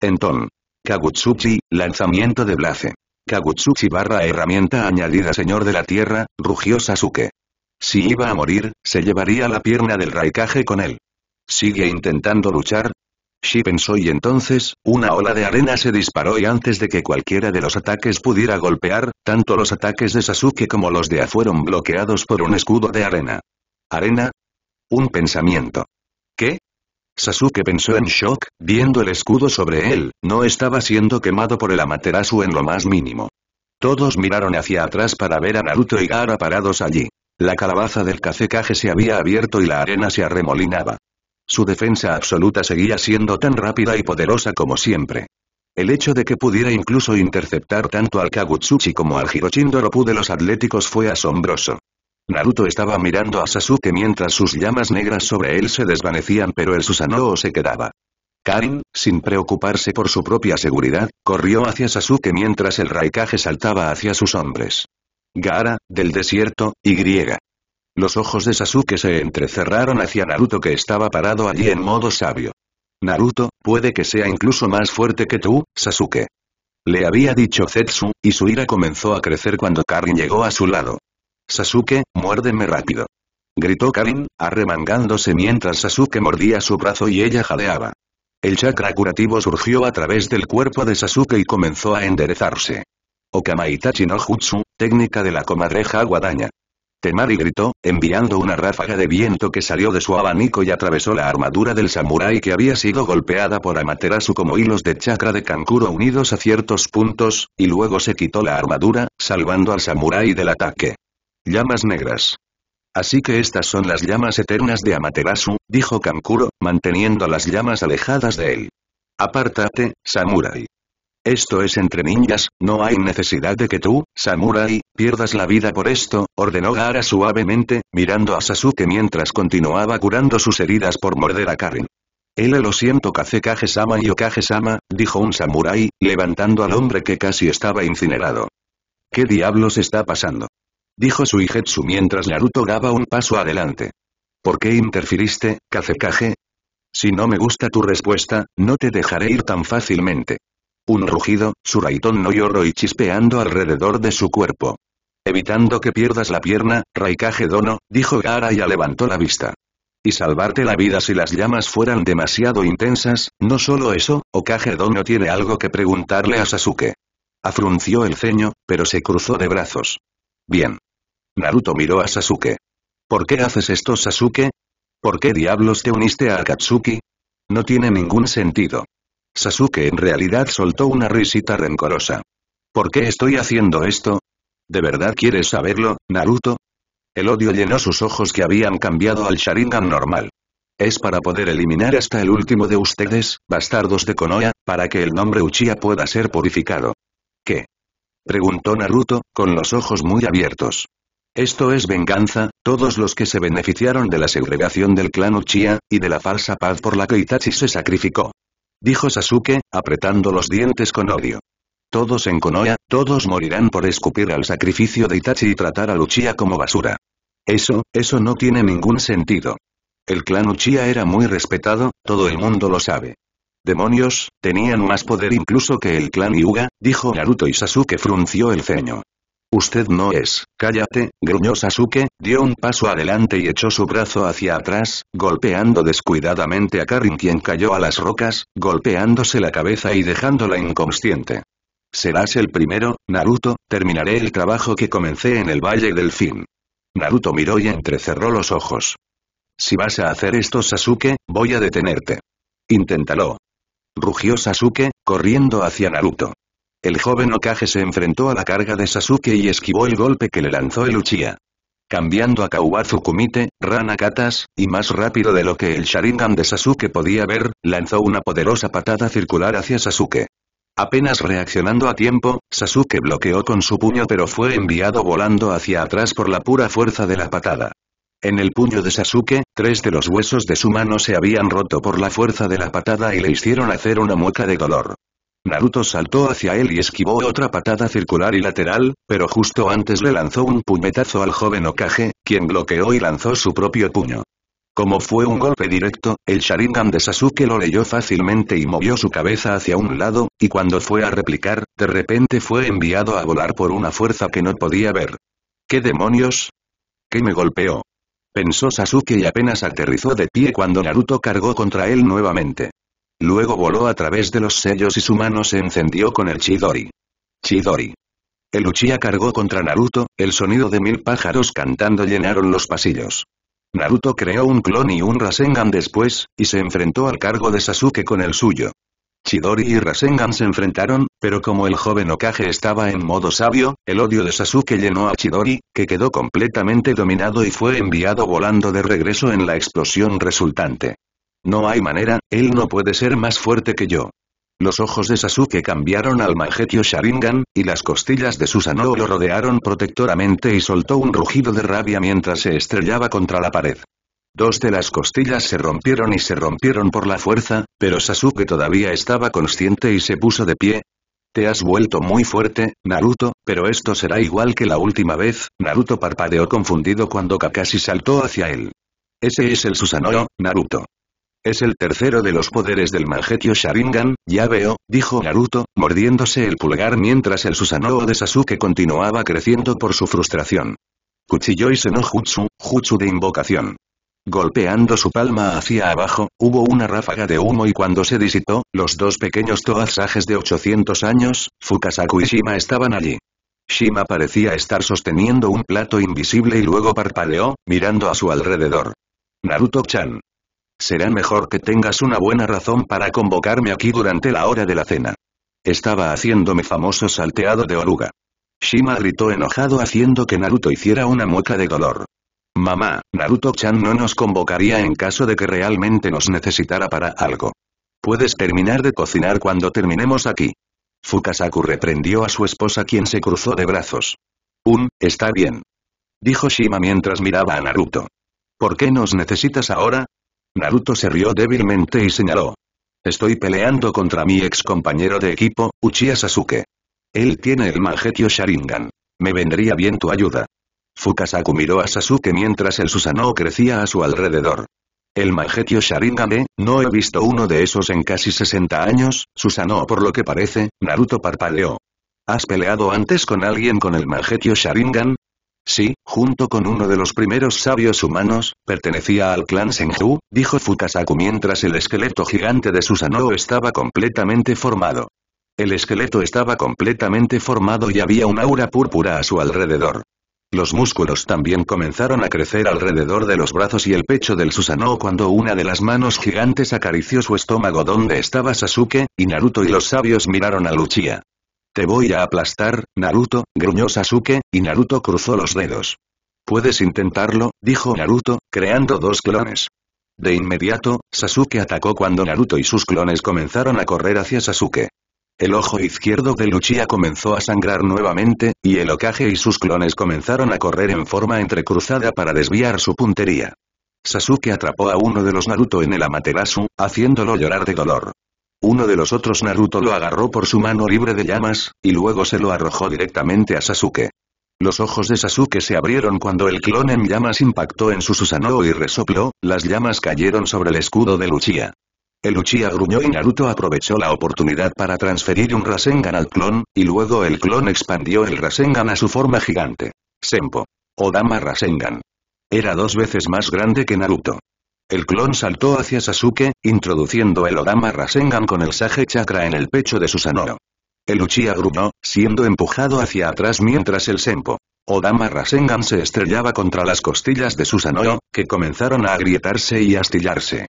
Enton. Kagutsuchi, lanzamiento de Blaze. Kagutsuchi barra herramienta añadida Señor de la Tierra, rugió Sasuke. Si iba a morir, se llevaría la pierna del raikaje con él. ¿Sigue intentando luchar? Shi pensó y entonces, una ola de arena se disparó y antes de que cualquiera de los ataques pudiera golpear, tanto los ataques de Sasuke como los de A fueron bloqueados por un escudo de arena. ¿Arena? Un pensamiento. ¿Qué? Sasuke pensó en shock, viendo el escudo sobre él, no estaba siendo quemado por el Amaterasu en lo más mínimo. Todos miraron hacia atrás para ver a Naruto y Gaara parados allí. La calabaza del cacecaje se había abierto y la arena se arremolinaba. Su defensa absoluta seguía siendo tan rápida y poderosa como siempre. El hecho de que pudiera incluso interceptar tanto al Kagutsuchi como al Hiroshindo de los Atléticos fue asombroso. Naruto estaba mirando a Sasuke mientras sus llamas negras sobre él se desvanecían pero el Susanoo se quedaba. Karin, sin preocuparse por su propia seguridad, corrió hacia Sasuke mientras el Raikage saltaba hacia sus hombres. Gaara, del desierto, y griega. Los ojos de Sasuke se entrecerraron hacia Naruto que estaba parado allí en modo sabio. Naruto, puede que sea incluso más fuerte que tú, Sasuke. Le había dicho Zetsu, y su ira comenzó a crecer cuando Karin llegó a su lado. Sasuke, muérdeme rápido. Gritó Karin, arremangándose mientras Sasuke mordía su brazo y ella jadeaba. El chakra curativo surgió a través del cuerpo de Sasuke y comenzó a enderezarse. Okamaitachi no Jutsu, técnica de la comadreja guadaña. Temari gritó, enviando una ráfaga de viento que salió de su abanico y atravesó la armadura del samurái que había sido golpeada por Amaterasu como hilos de chakra de Kankuro unidos a ciertos puntos, y luego se quitó la armadura, salvando al samurái del ataque. Llamas negras. Así que estas son las llamas eternas de Amaterasu, dijo Kankuro, manteniendo las llamas alejadas de él. Apártate, Samurai. Esto es entre ninjas, no hay necesidad de que tú, Samurai, pierdas la vida por esto, ordenó Gaara suavemente, mirando a Sasuke mientras continuaba curando sus heridas por morder a Karen. Él lo siento Kaze sama y Okage-sama, dijo un Samurai, levantando al hombre que casi estaba incinerado. ¿Qué diablos está pasando? dijo Suigetsu mientras Naruto daba un paso adelante. ¿Por qué interfiriste, Kazekage? Si no me gusta tu respuesta, no te dejaré ir tan fácilmente. Un rugido, su raitón no lloró y chispeando alrededor de su cuerpo. Evitando que pierdas la pierna, Raikage Dono, dijo y levantó la vista. Y salvarte la vida si las llamas fueran demasiado intensas, no solo eso, Okage Dono tiene algo que preguntarle a Sasuke. Afrunció el ceño, pero se cruzó de brazos. Bien. Naruto miró a Sasuke. ¿Por qué haces esto Sasuke? ¿Por qué diablos te uniste a Akatsuki? No tiene ningún sentido. Sasuke en realidad soltó una risita rencorosa. ¿Por qué estoy haciendo esto? ¿De verdad quieres saberlo, Naruto? El odio llenó sus ojos que habían cambiado al Sharingan normal. Es para poder eliminar hasta el último de ustedes, bastardos de Konoha, para que el nombre Uchiha pueda ser purificado. ¿Qué? Preguntó Naruto, con los ojos muy abiertos. Esto es venganza, todos los que se beneficiaron de la segregación del clan Uchiha, y de la falsa paz por la que Itachi se sacrificó. Dijo Sasuke, apretando los dientes con odio. Todos en Konoha, todos morirán por escupir al sacrificio de Itachi y tratar a Uchiha como basura. Eso, eso no tiene ningún sentido. El clan Uchiha era muy respetado, todo el mundo lo sabe. Demonios, tenían más poder incluso que el clan Yuga, dijo Naruto y Sasuke frunció el ceño. Usted no es, cállate, gruñó Sasuke, dio un paso adelante y echó su brazo hacia atrás, golpeando descuidadamente a Karin quien cayó a las rocas, golpeándose la cabeza y dejándola inconsciente. Serás el primero, Naruto, terminaré el trabajo que comencé en el Valle del Fin. Naruto miró y entrecerró los ojos. Si vas a hacer esto Sasuke, voy a detenerte. Inténtalo. Rugió Sasuke, corriendo hacia Naruto. El joven Okage se enfrentó a la carga de Sasuke y esquivó el golpe que le lanzó el Uchiha. Cambiando a Kawazu Kumite, Katas, y más rápido de lo que el Sharingan de Sasuke podía ver, lanzó una poderosa patada circular hacia Sasuke. Apenas reaccionando a tiempo, Sasuke bloqueó con su puño pero fue enviado volando hacia atrás por la pura fuerza de la patada. En el puño de Sasuke, tres de los huesos de su mano se habían roto por la fuerza de la patada y le hicieron hacer una mueca de dolor. Naruto saltó hacia él y esquivó otra patada circular y lateral, pero justo antes le lanzó un puñetazo al joven Okage, quien bloqueó y lanzó su propio puño. Como fue un golpe directo, el Sharingan de Sasuke lo leyó fácilmente y movió su cabeza hacia un lado, y cuando fue a replicar, de repente fue enviado a volar por una fuerza que no podía ver. ¿Qué demonios? ¿Qué me golpeó? Pensó Sasuke y apenas aterrizó de pie cuando Naruto cargó contra él nuevamente. Luego voló a través de los sellos y su mano se encendió con el Chidori. Chidori. El Uchiha cargó contra Naruto, el sonido de mil pájaros cantando llenaron los pasillos. Naruto creó un clon y un Rasengan después, y se enfrentó al cargo de Sasuke con el suyo. Chidori y Rasengan se enfrentaron, pero como el joven Okage estaba en modo sabio, el odio de Sasuke llenó a Chidori, que quedó completamente dominado y fue enviado volando de regreso en la explosión resultante. No hay manera, él no puede ser más fuerte que yo. Los ojos de Sasuke cambiaron al Mangekyo Sharingan, y las costillas de Susanoo lo rodearon protectoramente y soltó un rugido de rabia mientras se estrellaba contra la pared. Dos de las costillas se rompieron y se rompieron por la fuerza, pero Sasuke todavía estaba consciente y se puso de pie. Te has vuelto muy fuerte, Naruto, pero esto será igual que la última vez, Naruto parpadeó confundido cuando Kakashi saltó hacia él. Ese es el Susanoo, Naruto. Es el tercero de los poderes del Mangekyo Sharingan, ya veo, dijo Naruto, mordiéndose el pulgar mientras el Susanoo de Sasuke continuaba creciendo por su frustración. Cuchillo y Seno Jutsu, Jutsu de invocación. Golpeando su palma hacia abajo, hubo una ráfaga de humo y cuando se disipó, los dos pequeños toazajes de 800 años, Fukasaku y Shima estaban allí. Shima parecía estar sosteniendo un plato invisible y luego parpadeó, mirando a su alrededor. Naruto-chan. Será mejor que tengas una buena razón para convocarme aquí durante la hora de la cena. Estaba haciéndome famoso salteado de oruga. Shima gritó enojado haciendo que Naruto hiciera una mueca de dolor. Mamá, Naruto-chan no nos convocaría en caso de que realmente nos necesitara para algo. Puedes terminar de cocinar cuando terminemos aquí. Fukasaku reprendió a su esposa quien se cruzó de brazos. Un, está bien. Dijo Shima mientras miraba a Naruto. ¿Por qué nos necesitas ahora? Naruto se rió débilmente y señaló. Estoy peleando contra mi ex compañero de equipo, Uchiha Sasuke. Él tiene el Magetio Sharingan. Me vendría bien tu ayuda. Fukasaku miró a Sasuke mientras el Susanoo crecía a su alrededor. El Magetio Sharingan eh, no he visto uno de esos en casi 60 años, Susanoo por lo que parece, Naruto parpadeó. ¿Has peleado antes con alguien con el Magetio Sharingan? Sí, junto con uno de los primeros sabios humanos, pertenecía al clan Senju, dijo Fukasaku mientras el esqueleto gigante de Susanoo estaba completamente formado. El esqueleto estaba completamente formado y había un aura púrpura a su alrededor. Los músculos también comenzaron a crecer alrededor de los brazos y el pecho del Susanoo cuando una de las manos gigantes acarició su estómago donde estaba Sasuke, y Naruto y los sabios miraron a Luchia. Te voy a aplastar, Naruto, gruñó Sasuke, y Naruto cruzó los dedos. Puedes intentarlo, dijo Naruto, creando dos clones. De inmediato, Sasuke atacó cuando Naruto y sus clones comenzaron a correr hacia Sasuke. El ojo izquierdo de Luchia comenzó a sangrar nuevamente, y el Okage y sus clones comenzaron a correr en forma entrecruzada para desviar su puntería. Sasuke atrapó a uno de los Naruto en el Amaterasu, haciéndolo llorar de dolor. Uno de los otros Naruto lo agarró por su mano libre de llamas, y luego se lo arrojó directamente a Sasuke. Los ojos de Sasuke se abrieron cuando el clon en llamas impactó en su Susanoo y resopló, las llamas cayeron sobre el escudo de Luchia. El Uchiha gruñó y Naruto aprovechó la oportunidad para transferir un Rasengan al clon, y luego el clon expandió el Rasengan a su forma gigante. Senpo. Odama Rasengan. Era dos veces más grande que Naruto. El clon saltó hacia Sasuke, introduciendo el Odama Rasengan con el Saje Chakra en el pecho de Susanoo. El Uchiha gruñó, siendo empujado hacia atrás mientras el Senpo. Odama Rasengan se estrellaba contra las costillas de Susanoo, que comenzaron a agrietarse y astillarse.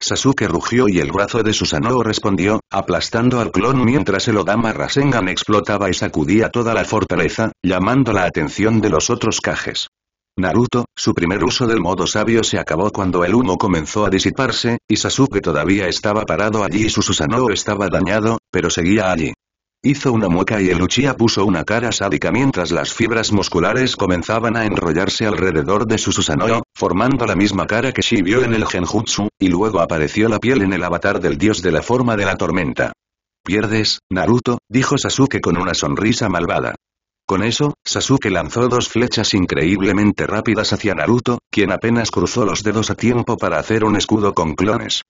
Sasuke rugió y el brazo de Susanoo respondió, aplastando al clon mientras el Odama Rasengan explotaba y sacudía toda la fortaleza, llamando la atención de los otros cajes. Naruto, su primer uso del modo sabio se acabó cuando el humo comenzó a disiparse, y Sasuke todavía estaba parado allí y su Susanoo estaba dañado, pero seguía allí. Hizo una mueca y el Uchiha puso una cara sádica mientras las fibras musculares comenzaban a enrollarse alrededor de su Susanoo, formando la misma cara que Shi vio en el Genjutsu, y luego apareció la piel en el avatar del dios de la forma de la tormenta. Pierdes, Naruto, dijo Sasuke con una sonrisa malvada. Con eso, Sasuke lanzó dos flechas increíblemente rápidas hacia Naruto, quien apenas cruzó los dedos a tiempo para hacer un escudo con clones.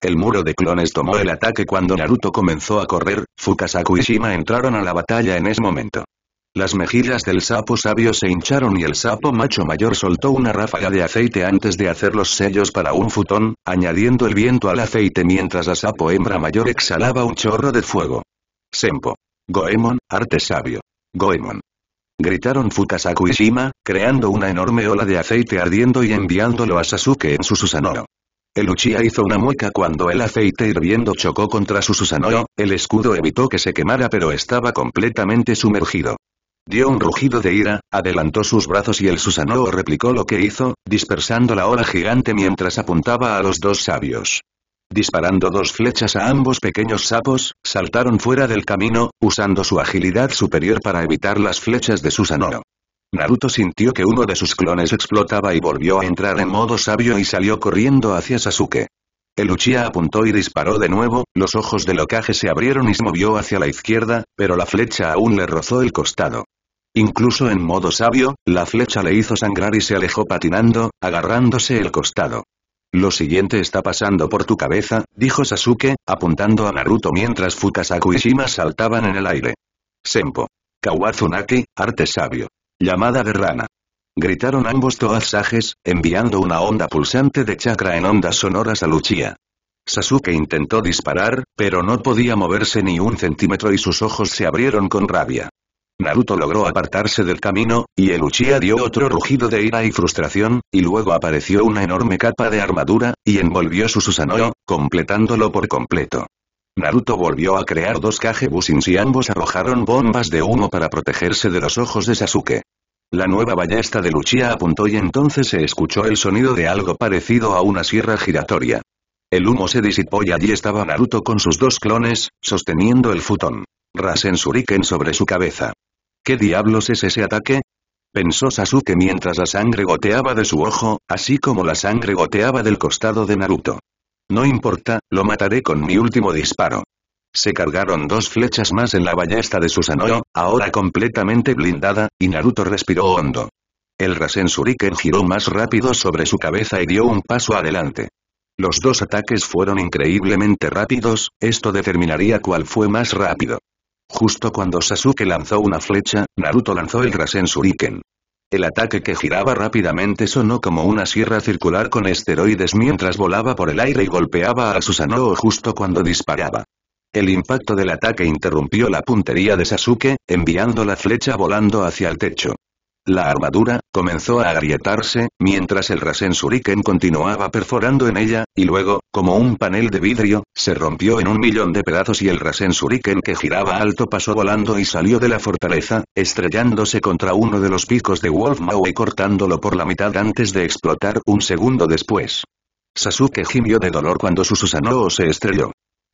El muro de clones tomó el ataque cuando Naruto comenzó a correr, Fukasaku y Shima entraron a la batalla en ese momento. Las mejillas del sapo sabio se hincharon y el sapo macho mayor soltó una ráfaga de aceite antes de hacer los sellos para un futón, añadiendo el viento al aceite mientras la sapo hembra mayor exhalaba un chorro de fuego. Sempo. Goemon, arte sabio. Goemon. Gritaron Fukasaku y Shima, creando una enorme ola de aceite ardiendo y enviándolo a Sasuke en su Susanoo. El Uchiha hizo una mueca cuando el aceite hirviendo chocó contra su Susanoo, el escudo evitó que se quemara pero estaba completamente sumergido. Dio un rugido de ira, adelantó sus brazos y el Susanoo replicó lo que hizo, dispersando la ola gigante mientras apuntaba a los dos sabios disparando dos flechas a ambos pequeños sapos, saltaron fuera del camino, usando su agilidad superior para evitar las flechas de Susanoo. Naruto sintió que uno de sus clones explotaba y volvió a entrar en modo sabio y salió corriendo hacia Sasuke. El apuntó y disparó de nuevo, los ojos de Okage se abrieron y se movió hacia la izquierda, pero la flecha aún le rozó el costado. Incluso en modo sabio, la flecha le hizo sangrar y se alejó patinando, agarrándose el costado. Lo siguiente está pasando por tu cabeza, dijo Sasuke, apuntando a Naruto mientras Fukasaku y Shima saltaban en el aire. Senpo. Kawazunaki, arte sabio. Llamada de rana. Gritaron ambos toazajes, enviando una onda pulsante de chakra en ondas sonoras a Luchia. Sasuke intentó disparar, pero no podía moverse ni un centímetro y sus ojos se abrieron con rabia. Naruto logró apartarse del camino, y el Uchiha dio otro rugido de ira y frustración, y luego apareció una enorme capa de armadura, y envolvió su Susanoo, completándolo por completo. Naruto volvió a crear dos Kagebusins y ambos arrojaron bombas de humo para protegerse de los ojos de Sasuke. La nueva ballesta de Uchiha apuntó y entonces se escuchó el sonido de algo parecido a una sierra giratoria. El humo se disipó y allí estaba Naruto con sus dos clones, sosteniendo el futón. Rasen Shuriken sobre su cabeza. ¿Qué diablos es ese ataque? Pensó Sasuke mientras la sangre goteaba de su ojo, así como la sangre goteaba del costado de Naruto. No importa, lo mataré con mi último disparo. Se cargaron dos flechas más en la ballesta de Susanoo, ahora completamente blindada, y Naruto respiró hondo. El Rasen giró más rápido sobre su cabeza y dio un paso adelante. Los dos ataques fueron increíblemente rápidos, esto determinaría cuál fue más rápido. Justo cuando Sasuke lanzó una flecha, Naruto lanzó el Rasen Shuriken. El ataque que giraba rápidamente sonó como una sierra circular con esteroides mientras volaba por el aire y golpeaba a Susanoo justo cuando disparaba. El impacto del ataque interrumpió la puntería de Sasuke, enviando la flecha volando hacia el techo. La armadura, comenzó a agrietarse, mientras el Rasen Shuriken continuaba perforando en ella, y luego, como un panel de vidrio, se rompió en un millón de pedazos y el Rasen Shuriken que giraba alto pasó volando y salió de la fortaleza, estrellándose contra uno de los picos de Wolf y cortándolo por la mitad antes de explotar un segundo después. Sasuke gimió de dolor cuando su Susanoo se estrelló.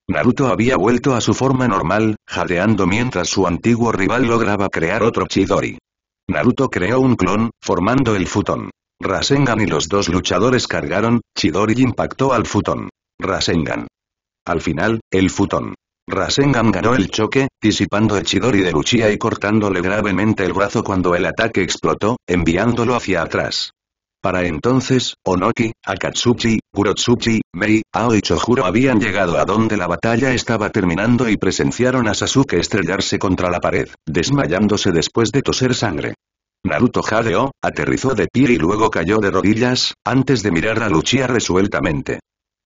Naruto había vuelto a su forma normal, jadeando mientras su antiguo rival lograba crear otro Chidori. Naruto creó un clon, formando el futón. Rasengan y los dos luchadores cargaron, Chidori impactó al futón. Rasengan. Al final, el futón. Rasengan ganó el choque, disipando el Chidori de Luchia y cortándole gravemente el brazo cuando el ataque explotó, enviándolo hacia atrás. Para entonces, Onoki, Akatsuchi, Kurotsuchi, Mei, Ao y Chojuro habían llegado a donde la batalla estaba terminando y presenciaron a Sasuke estrellarse contra la pared, desmayándose después de toser sangre. Naruto jadeó, aterrizó de pie y luego cayó de rodillas, antes de mirar a Luchia resueltamente.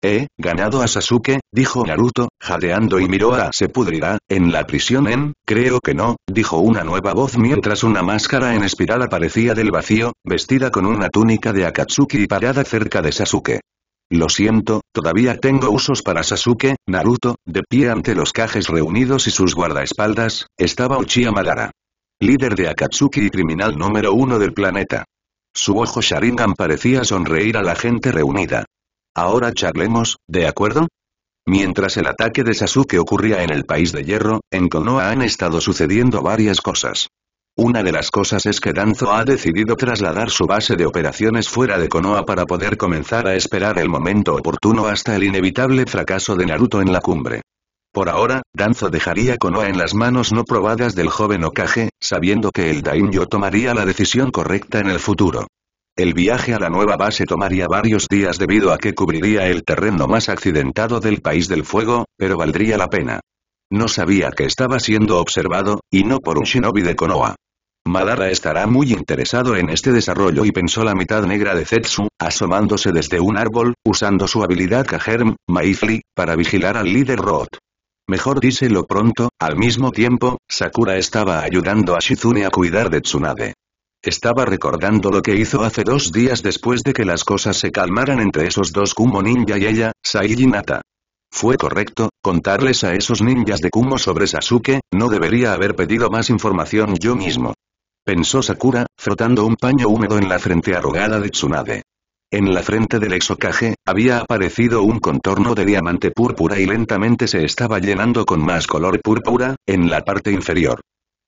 He ganado a Sasuke, dijo Naruto, jadeando y miró a se pudrirá, en la prisión en, creo que no, dijo una nueva voz mientras una máscara en espiral aparecía del vacío, vestida con una túnica de Akatsuki y parada cerca de Sasuke. Lo siento, todavía tengo usos para Sasuke, Naruto, de pie ante los cajes reunidos y sus guardaespaldas, estaba Uchiha Madara. Líder de Akatsuki y criminal número uno del planeta. Su ojo Sharingan parecía sonreír a la gente reunida. Ahora charlemos, ¿de acuerdo? Mientras el ataque de Sasuke ocurría en el País de Hierro, en Konoha han estado sucediendo varias cosas. Una de las cosas es que Danzo ha decidido trasladar su base de operaciones fuera de Konoha para poder comenzar a esperar el momento oportuno hasta el inevitable fracaso de Naruto en la cumbre. Por ahora, Danzo dejaría Konoha en las manos no probadas del joven Okage, sabiendo que el Daimyo tomaría la decisión correcta en el futuro. El viaje a la nueva base tomaría varios días debido a que cubriría el terreno más accidentado del País del Fuego, pero valdría la pena. No sabía que estaba siendo observado, y no por un shinobi de Konoha. Madara estará muy interesado en este desarrollo y pensó la mitad negra de Zetsu, asomándose desde un árbol, usando su habilidad Kajerm, Maifli, para vigilar al líder Roth. Mejor díselo pronto, al mismo tiempo, Sakura estaba ayudando a Shizune a cuidar de Tsunade. Estaba recordando lo que hizo hace dos días después de que las cosas se calmaran entre esos dos Kumo ninja y ella, Saiyinata Fue correcto, contarles a esos ninjas de Kumo sobre Sasuke, no debería haber pedido más información yo mismo. Pensó Sakura, frotando un paño húmedo en la frente arrugada de Tsunade. En la frente del exocaje, había aparecido un contorno de diamante púrpura y lentamente se estaba llenando con más color púrpura, en la parte inferior.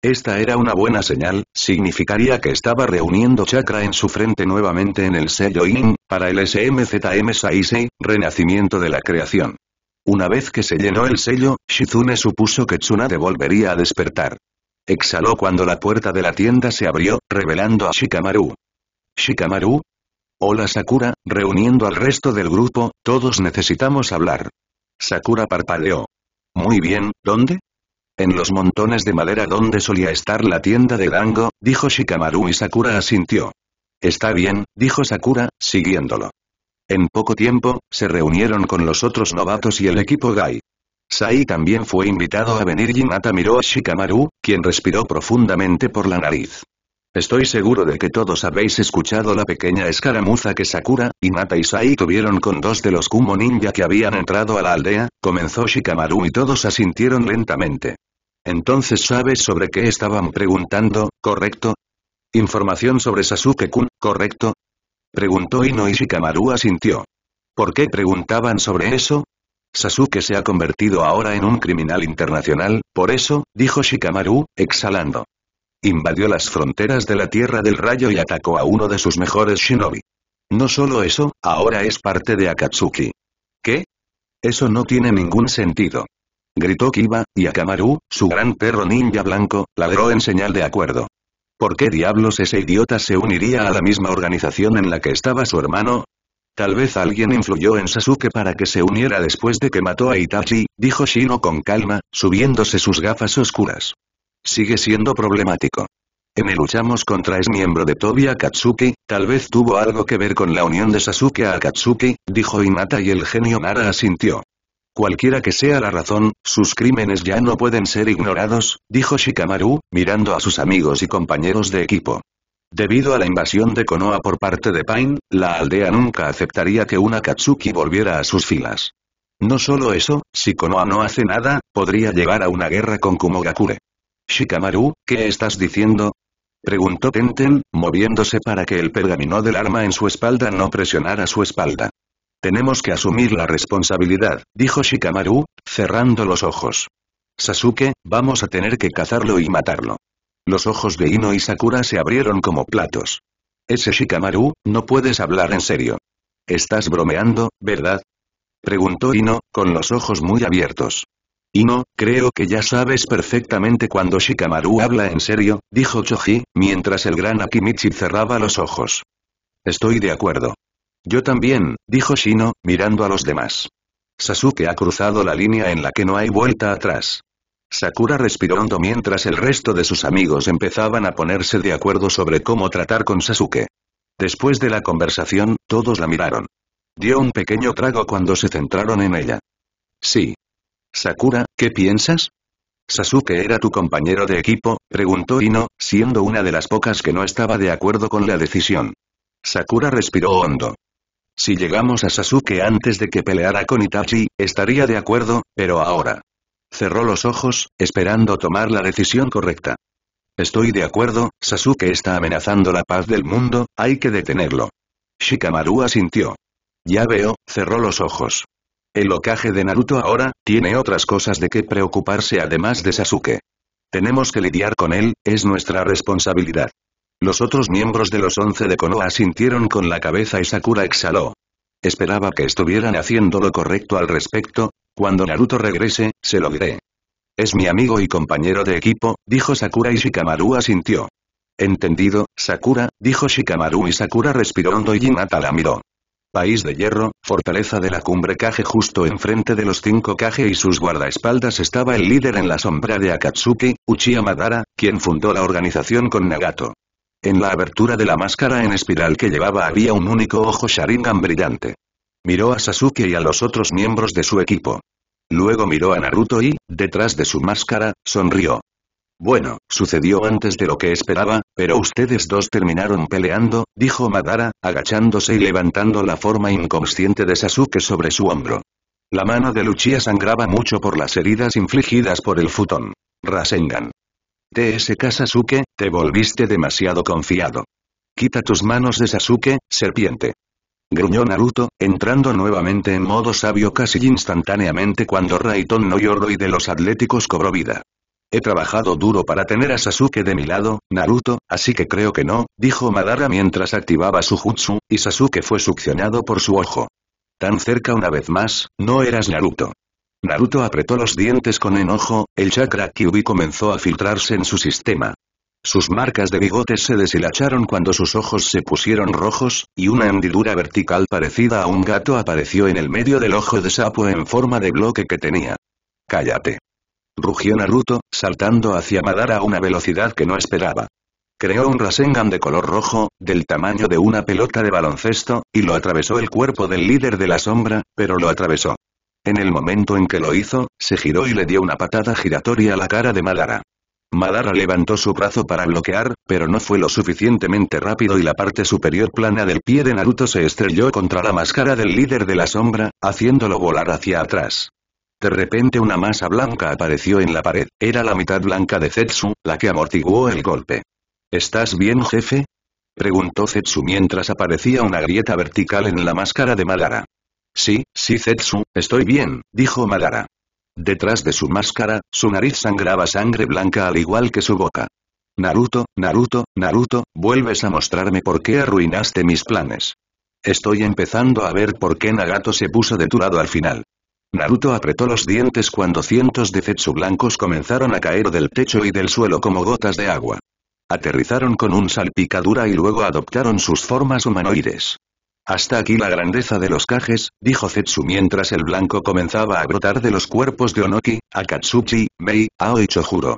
Esta era una buena señal, significaría que estaba reuniendo chakra en su frente nuevamente en el sello yin, para el SMZM Saisei, renacimiento de la creación. Una vez que se llenó el sello, Shizune supuso que Tsunade volvería a despertar. Exhaló cuando la puerta de la tienda se abrió, revelando a Shikamaru. ¿Shikamaru? Hola Sakura, reuniendo al resto del grupo, todos necesitamos hablar. Sakura parpadeó. Muy bien, ¿dónde? En los montones de madera donde solía estar la tienda de Dango, dijo Shikamaru y Sakura asintió. Está bien, dijo Sakura, siguiéndolo. En poco tiempo, se reunieron con los otros novatos y el equipo Gai. Sai también fue invitado a venir y Nata miró a Shikamaru, quien respiró profundamente por la nariz. Estoy seguro de que todos habéis escuchado la pequeña escaramuza que Sakura, Inata y Sai tuvieron con dos de los Kumo ninja que habían entrado a la aldea, comenzó Shikamaru y todos asintieron lentamente. Entonces sabes sobre qué estaban preguntando, ¿correcto? Información sobre Sasuke-kun, ¿correcto? Preguntó Ino y Shikamaru asintió. ¿Por qué preguntaban sobre eso? Sasuke se ha convertido ahora en un criminal internacional, por eso, dijo Shikamaru, exhalando. Invadió las fronteras de la Tierra del Rayo y atacó a uno de sus mejores shinobi. No solo eso, ahora es parte de Akatsuki. ¿Qué? Eso no tiene ningún sentido gritó Kiba, y Akamaru, su gran perro ninja blanco, ladró en señal de acuerdo. ¿Por qué diablos ese idiota se uniría a la misma organización en la que estaba su hermano? Tal vez alguien influyó en Sasuke para que se uniera después de que mató a Itachi, dijo Shino con calma, subiéndose sus gafas oscuras. Sigue siendo problemático. En el luchamos contra es miembro de Tobi Akatsuki, tal vez tuvo algo que ver con la unión de Sasuke a Akatsuki, dijo Inata y el genio Nara asintió. Cualquiera que sea la razón, sus crímenes ya no pueden ser ignorados, dijo Shikamaru, mirando a sus amigos y compañeros de equipo. Debido a la invasión de Konoha por parte de Pain, la aldea nunca aceptaría que una Katsuki volviera a sus filas. No solo eso, si Konoha no hace nada, podría llegar a una guerra con Kumogakure. Shikamaru, ¿qué estás diciendo? Preguntó Tenten, moviéndose para que el pergamino del arma en su espalda no presionara su espalda. Tenemos que asumir la responsabilidad, dijo Shikamaru, cerrando los ojos. Sasuke, vamos a tener que cazarlo y matarlo. Los ojos de Ino y Sakura se abrieron como platos. Ese Shikamaru, no puedes hablar en serio. Estás bromeando, ¿verdad? Preguntó Ino, con los ojos muy abiertos. Ino, creo que ya sabes perfectamente cuando Shikamaru habla en serio, dijo Choji, mientras el gran Akimichi cerraba los ojos. Estoy de acuerdo. Yo también, dijo Shino, mirando a los demás. Sasuke ha cruzado la línea en la que no hay vuelta atrás. Sakura respiró hondo mientras el resto de sus amigos empezaban a ponerse de acuerdo sobre cómo tratar con Sasuke. Después de la conversación, todos la miraron. Dio un pequeño trago cuando se centraron en ella. Sí. Sakura, ¿qué piensas? Sasuke era tu compañero de equipo, preguntó Ino, siendo una de las pocas que no estaba de acuerdo con la decisión. Sakura respiró hondo. Si llegamos a Sasuke antes de que peleara con Itachi, estaría de acuerdo, pero ahora. Cerró los ojos, esperando tomar la decisión correcta. Estoy de acuerdo, Sasuke está amenazando la paz del mundo, hay que detenerlo. Shikamaru asintió. Ya veo, cerró los ojos. El locaje de Naruto ahora, tiene otras cosas de que preocuparse además de Sasuke. Tenemos que lidiar con él, es nuestra responsabilidad. Los otros miembros de los once de Konoha asintieron con la cabeza y Sakura exhaló. Esperaba que estuvieran haciendo lo correcto al respecto, cuando Naruto regrese, se lo diré. Es mi amigo y compañero de equipo, dijo Sakura y Shikamaru asintió. Entendido, Sakura, dijo Shikamaru y Sakura respiró hondo y Hinata la miró. País de Hierro, fortaleza de la cumbre Kage justo enfrente de los cinco Kage y sus guardaespaldas estaba el líder en la sombra de Akatsuki, Uchiha Madara, quien fundó la organización con Nagato. En la abertura de la máscara en espiral que llevaba había un único ojo Sharingan brillante. Miró a Sasuke y a los otros miembros de su equipo. Luego miró a Naruto y, detrás de su máscara, sonrió. Bueno, sucedió antes de lo que esperaba, pero ustedes dos terminaron peleando, dijo Madara, agachándose y levantando la forma inconsciente de Sasuke sobre su hombro. La mano de Luchia sangraba mucho por las heridas infligidas por el futón. Rasengan. TSK Sasuke, te volviste demasiado confiado. Quita tus manos de Sasuke, serpiente. Gruñó Naruto, entrando nuevamente en modo sabio casi instantáneamente cuando Raiton no lloró y de los atléticos cobró vida. He trabajado duro para tener a Sasuke de mi lado, Naruto, así que creo que no, dijo Madara mientras activaba su jutsu, y Sasuke fue succionado por su ojo. Tan cerca una vez más, no eras Naruto. Naruto apretó los dientes con enojo, el chakra Kyubi comenzó a filtrarse en su sistema. Sus marcas de bigotes se deshilacharon cuando sus ojos se pusieron rojos, y una hendidura vertical parecida a un gato apareció en el medio del ojo de sapo en forma de bloque que tenía. Cállate. Rugió Naruto, saltando hacia Madara a una velocidad que no esperaba. Creó un Rasengan de color rojo, del tamaño de una pelota de baloncesto, y lo atravesó el cuerpo del líder de la sombra, pero lo atravesó. En el momento en que lo hizo, se giró y le dio una patada giratoria a la cara de Madara. Madara levantó su brazo para bloquear, pero no fue lo suficientemente rápido y la parte superior plana del pie de Naruto se estrelló contra la máscara del líder de la sombra, haciéndolo volar hacia atrás. De repente una masa blanca apareció en la pared, era la mitad blanca de Zetsu, la que amortiguó el golpe. ¿Estás bien jefe? Preguntó Zetsu mientras aparecía una grieta vertical en la máscara de Madara. Sí, sí Zetsu, estoy bien, dijo Madara. Detrás de su máscara, su nariz sangraba sangre blanca al igual que su boca. Naruto, Naruto, Naruto, vuelves a mostrarme por qué arruinaste mis planes. Estoy empezando a ver por qué Nagato se puso de tu lado al final. Naruto apretó los dientes cuando cientos de Zetsu blancos comenzaron a caer del techo y del suelo como gotas de agua. Aterrizaron con un salpicadura y luego adoptaron sus formas humanoides. Hasta aquí la grandeza de los cajes", dijo Zetsu mientras el blanco comenzaba a brotar de los cuerpos de Onoki, Akatsuki, Mei, Ao y Chojuro.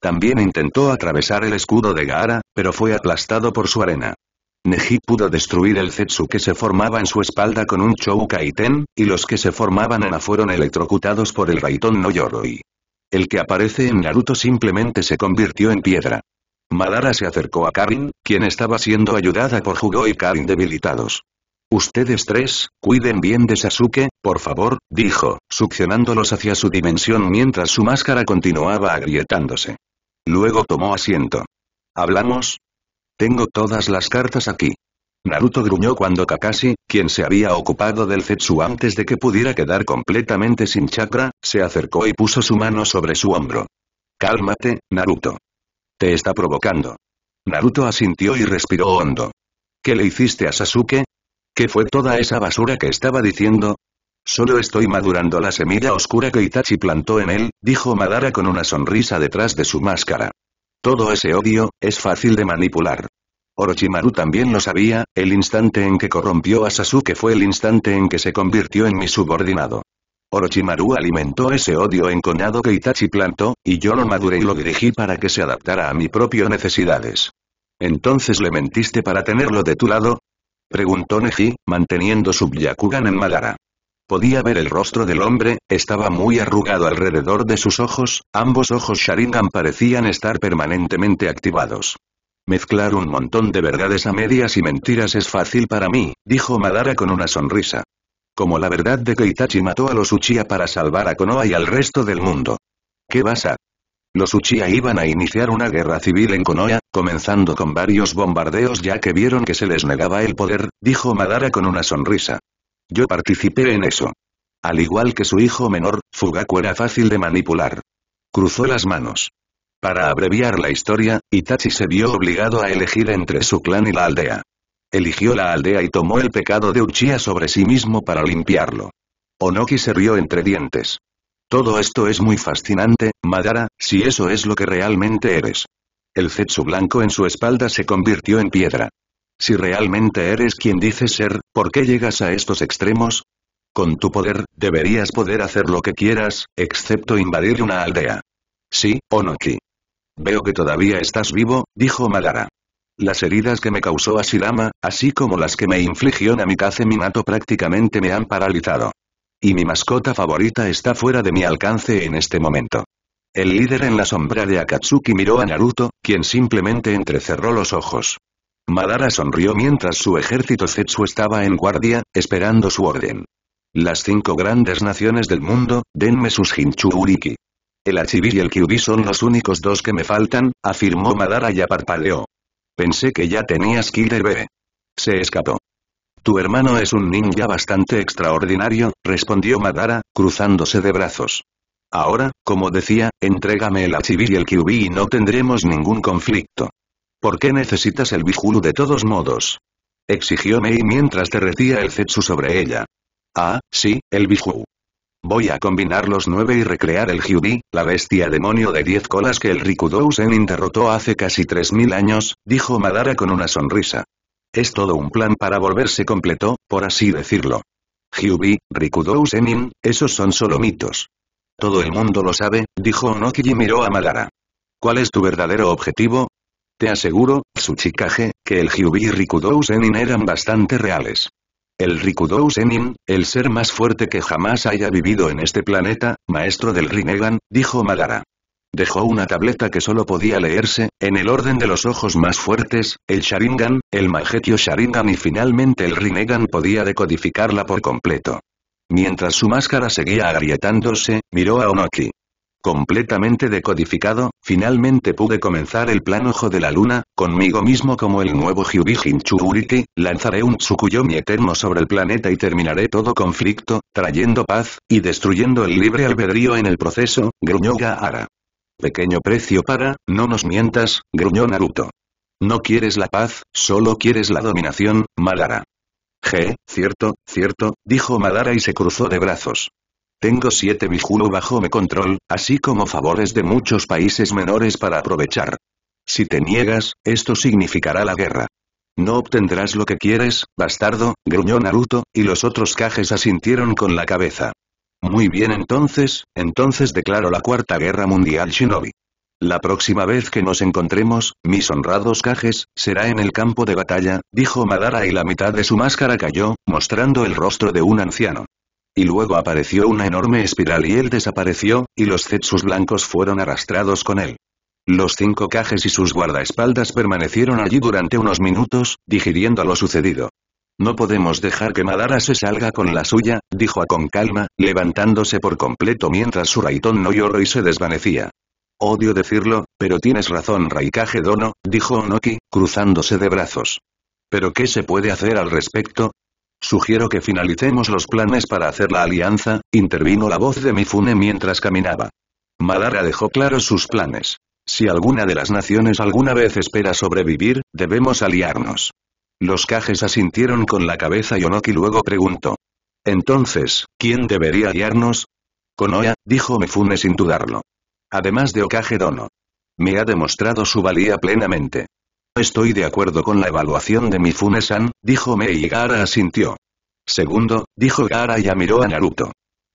También intentó atravesar el escudo de Gaara, pero fue aplastado por su arena. Neji pudo destruir el Zetsu que se formaba en su espalda con un Choukaiten, y los que se formaban en A fueron electrocutados por el Raitón no Yoroi. El que aparece en Naruto simplemente se convirtió en piedra. Madara se acercó a Karin, quien estaba siendo ayudada por Jugo y Karin debilitados. Ustedes tres, cuiden bien de Sasuke, por favor, dijo, succionándolos hacia su dimensión mientras su máscara continuaba agrietándose. Luego tomó asiento. ¿Hablamos? Tengo todas las cartas aquí. Naruto gruñó cuando Kakashi, quien se había ocupado del Zetsu antes de que pudiera quedar completamente sin chakra, se acercó y puso su mano sobre su hombro. Cálmate, Naruto. Te está provocando. Naruto asintió y respiró hondo. ¿Qué le hiciste a Sasuke? ¿Qué fue toda esa basura que estaba diciendo? Solo estoy madurando la semilla oscura que Itachi plantó en él, dijo Madara con una sonrisa detrás de su máscara. Todo ese odio, es fácil de manipular. Orochimaru también lo sabía, el instante en que corrompió a Sasuke fue el instante en que se convirtió en mi subordinado. Orochimaru alimentó ese odio enconado que Itachi plantó, y yo lo maduré y lo dirigí para que se adaptara a mis propias necesidades. Entonces le mentiste para tenerlo de tu lado, Preguntó Neji, manteniendo su Byakugan en Madara. Podía ver el rostro del hombre, estaba muy arrugado alrededor de sus ojos, ambos ojos Sharingan parecían estar permanentemente activados. Mezclar un montón de verdades a medias y mentiras es fácil para mí, dijo Madara con una sonrisa. Como la verdad de que Itachi mató a los Uchiha para salvar a Konoha y al resto del mundo. ¿Qué vas a los Uchiha iban a iniciar una guerra civil en Konoha, comenzando con varios bombardeos ya que vieron que se les negaba el poder, dijo Madara con una sonrisa. Yo participé en eso. Al igual que su hijo menor, Fugaku era fácil de manipular. Cruzó las manos. Para abreviar la historia, Itachi se vio obligado a elegir entre su clan y la aldea. Eligió la aldea y tomó el pecado de Uchiha sobre sí mismo para limpiarlo. Onoki se rió entre dientes. Todo esto es muy fascinante, Madara, si eso es lo que realmente eres. El zetsu blanco en su espalda se convirtió en piedra. Si realmente eres quien dices ser, ¿por qué llegas a estos extremos? Con tu poder, deberías poder hacer lo que quieras, excepto invadir una aldea. Sí, Onoki. Veo que todavía estás vivo, dijo Madara. Las heridas que me causó Asirama, así como las que me infligió Namikaze Minato prácticamente me han paralizado. Y mi mascota favorita está fuera de mi alcance en este momento. El líder en la sombra de Akatsuki miró a Naruto, quien simplemente entrecerró los ojos. Madara sonrió mientras su ejército Zetsu estaba en guardia, esperando su orden. Las cinco grandes naciones del mundo, denme sus Uriki. El Achibi y el Kyubi son los únicos dos que me faltan, afirmó Madara y aparpaleó. Pensé que ya tenías Killer B. Se escapó. Tu hermano es un ninja bastante extraordinario, respondió Madara, cruzándose de brazos. Ahora, como decía, entrégame el Achibi y el Kyubi y no tendremos ningún conflicto. ¿Por qué necesitas el Bijulu de todos modos? Exigió Mei mientras derretía el Zetsu sobre ella. Ah, sí, el Bijulu. Voy a combinar los nueve y recrear el Hyubi, la bestia demonio de diez colas que el Rikudousen interrotó hace casi tres mil años, dijo Madara con una sonrisa. Es todo un plan para volverse completo, por así decirlo. Hyubi, Rikudou esos son solo mitos. Todo el mundo lo sabe, dijo Onoki y miró a Magara. ¿Cuál es tu verdadero objetivo? Te aseguro, Tsuchikage, que el Hyubi y Rikudou eran bastante reales. El Rikudou el ser más fuerte que jamás haya vivido en este planeta, maestro del Rinnegan, dijo Madara. Dejó una tableta que solo podía leerse, en el orden de los ojos más fuertes, el Sharingan, el Magetio Sharingan y finalmente el Rinnegan podía decodificarla por completo. Mientras su máscara seguía agrietándose, miró a Onoki. Completamente decodificado, finalmente pude comenzar el plan Ojo de la Luna, conmigo mismo como el nuevo Hyubijin Chuguriki, lanzaré un Tsukuyomi eterno sobre el planeta y terminaré todo conflicto, trayendo paz, y destruyendo el libre albedrío en el proceso, gruñó Gaara pequeño precio para, no nos mientas, gruñó Naruto. No quieres la paz, solo quieres la dominación, Madara. Je, cierto, cierto, dijo Madara y se cruzó de brazos. Tengo siete Bijulu bajo mi control, así como favores de muchos países menores para aprovechar. Si te niegas, esto significará la guerra. No obtendrás lo que quieres, bastardo, gruñó Naruto, y los otros cajes asintieron con la cabeza. Muy bien entonces, entonces declaro la Cuarta Guerra Mundial Shinobi. La próxima vez que nos encontremos, mis honrados cajes, será en el campo de batalla, dijo Madara y la mitad de su máscara cayó, mostrando el rostro de un anciano. Y luego apareció una enorme espiral y él desapareció, y los zetsus blancos fueron arrastrados con él. Los cinco cajes y sus guardaespaldas permanecieron allí durante unos minutos, digiriendo lo sucedido. No podemos dejar que Madara se salga con la suya, dijo a con calma, levantándose por completo mientras su raitón no lloró y se desvanecía. Odio decirlo, pero tienes razón Raikage Dono, dijo Onoki, cruzándose de brazos. ¿Pero qué se puede hacer al respecto? Sugiero que finalicemos los planes para hacer la alianza, intervino la voz de Mifune mientras caminaba. Madara dejó claros sus planes. Si alguna de las naciones alguna vez espera sobrevivir, debemos aliarnos. Los Cajes asintieron con la cabeza y Onoki luego preguntó. Entonces, ¿quién debería guiarnos? Konoha, dijo Mifune sin dudarlo. Además de Okage Dono. Me ha demostrado su valía plenamente. Estoy de acuerdo con la evaluación de Mifune-san, dijo Mei y Gara asintió. Segundo, dijo Gara y miró a Naruto.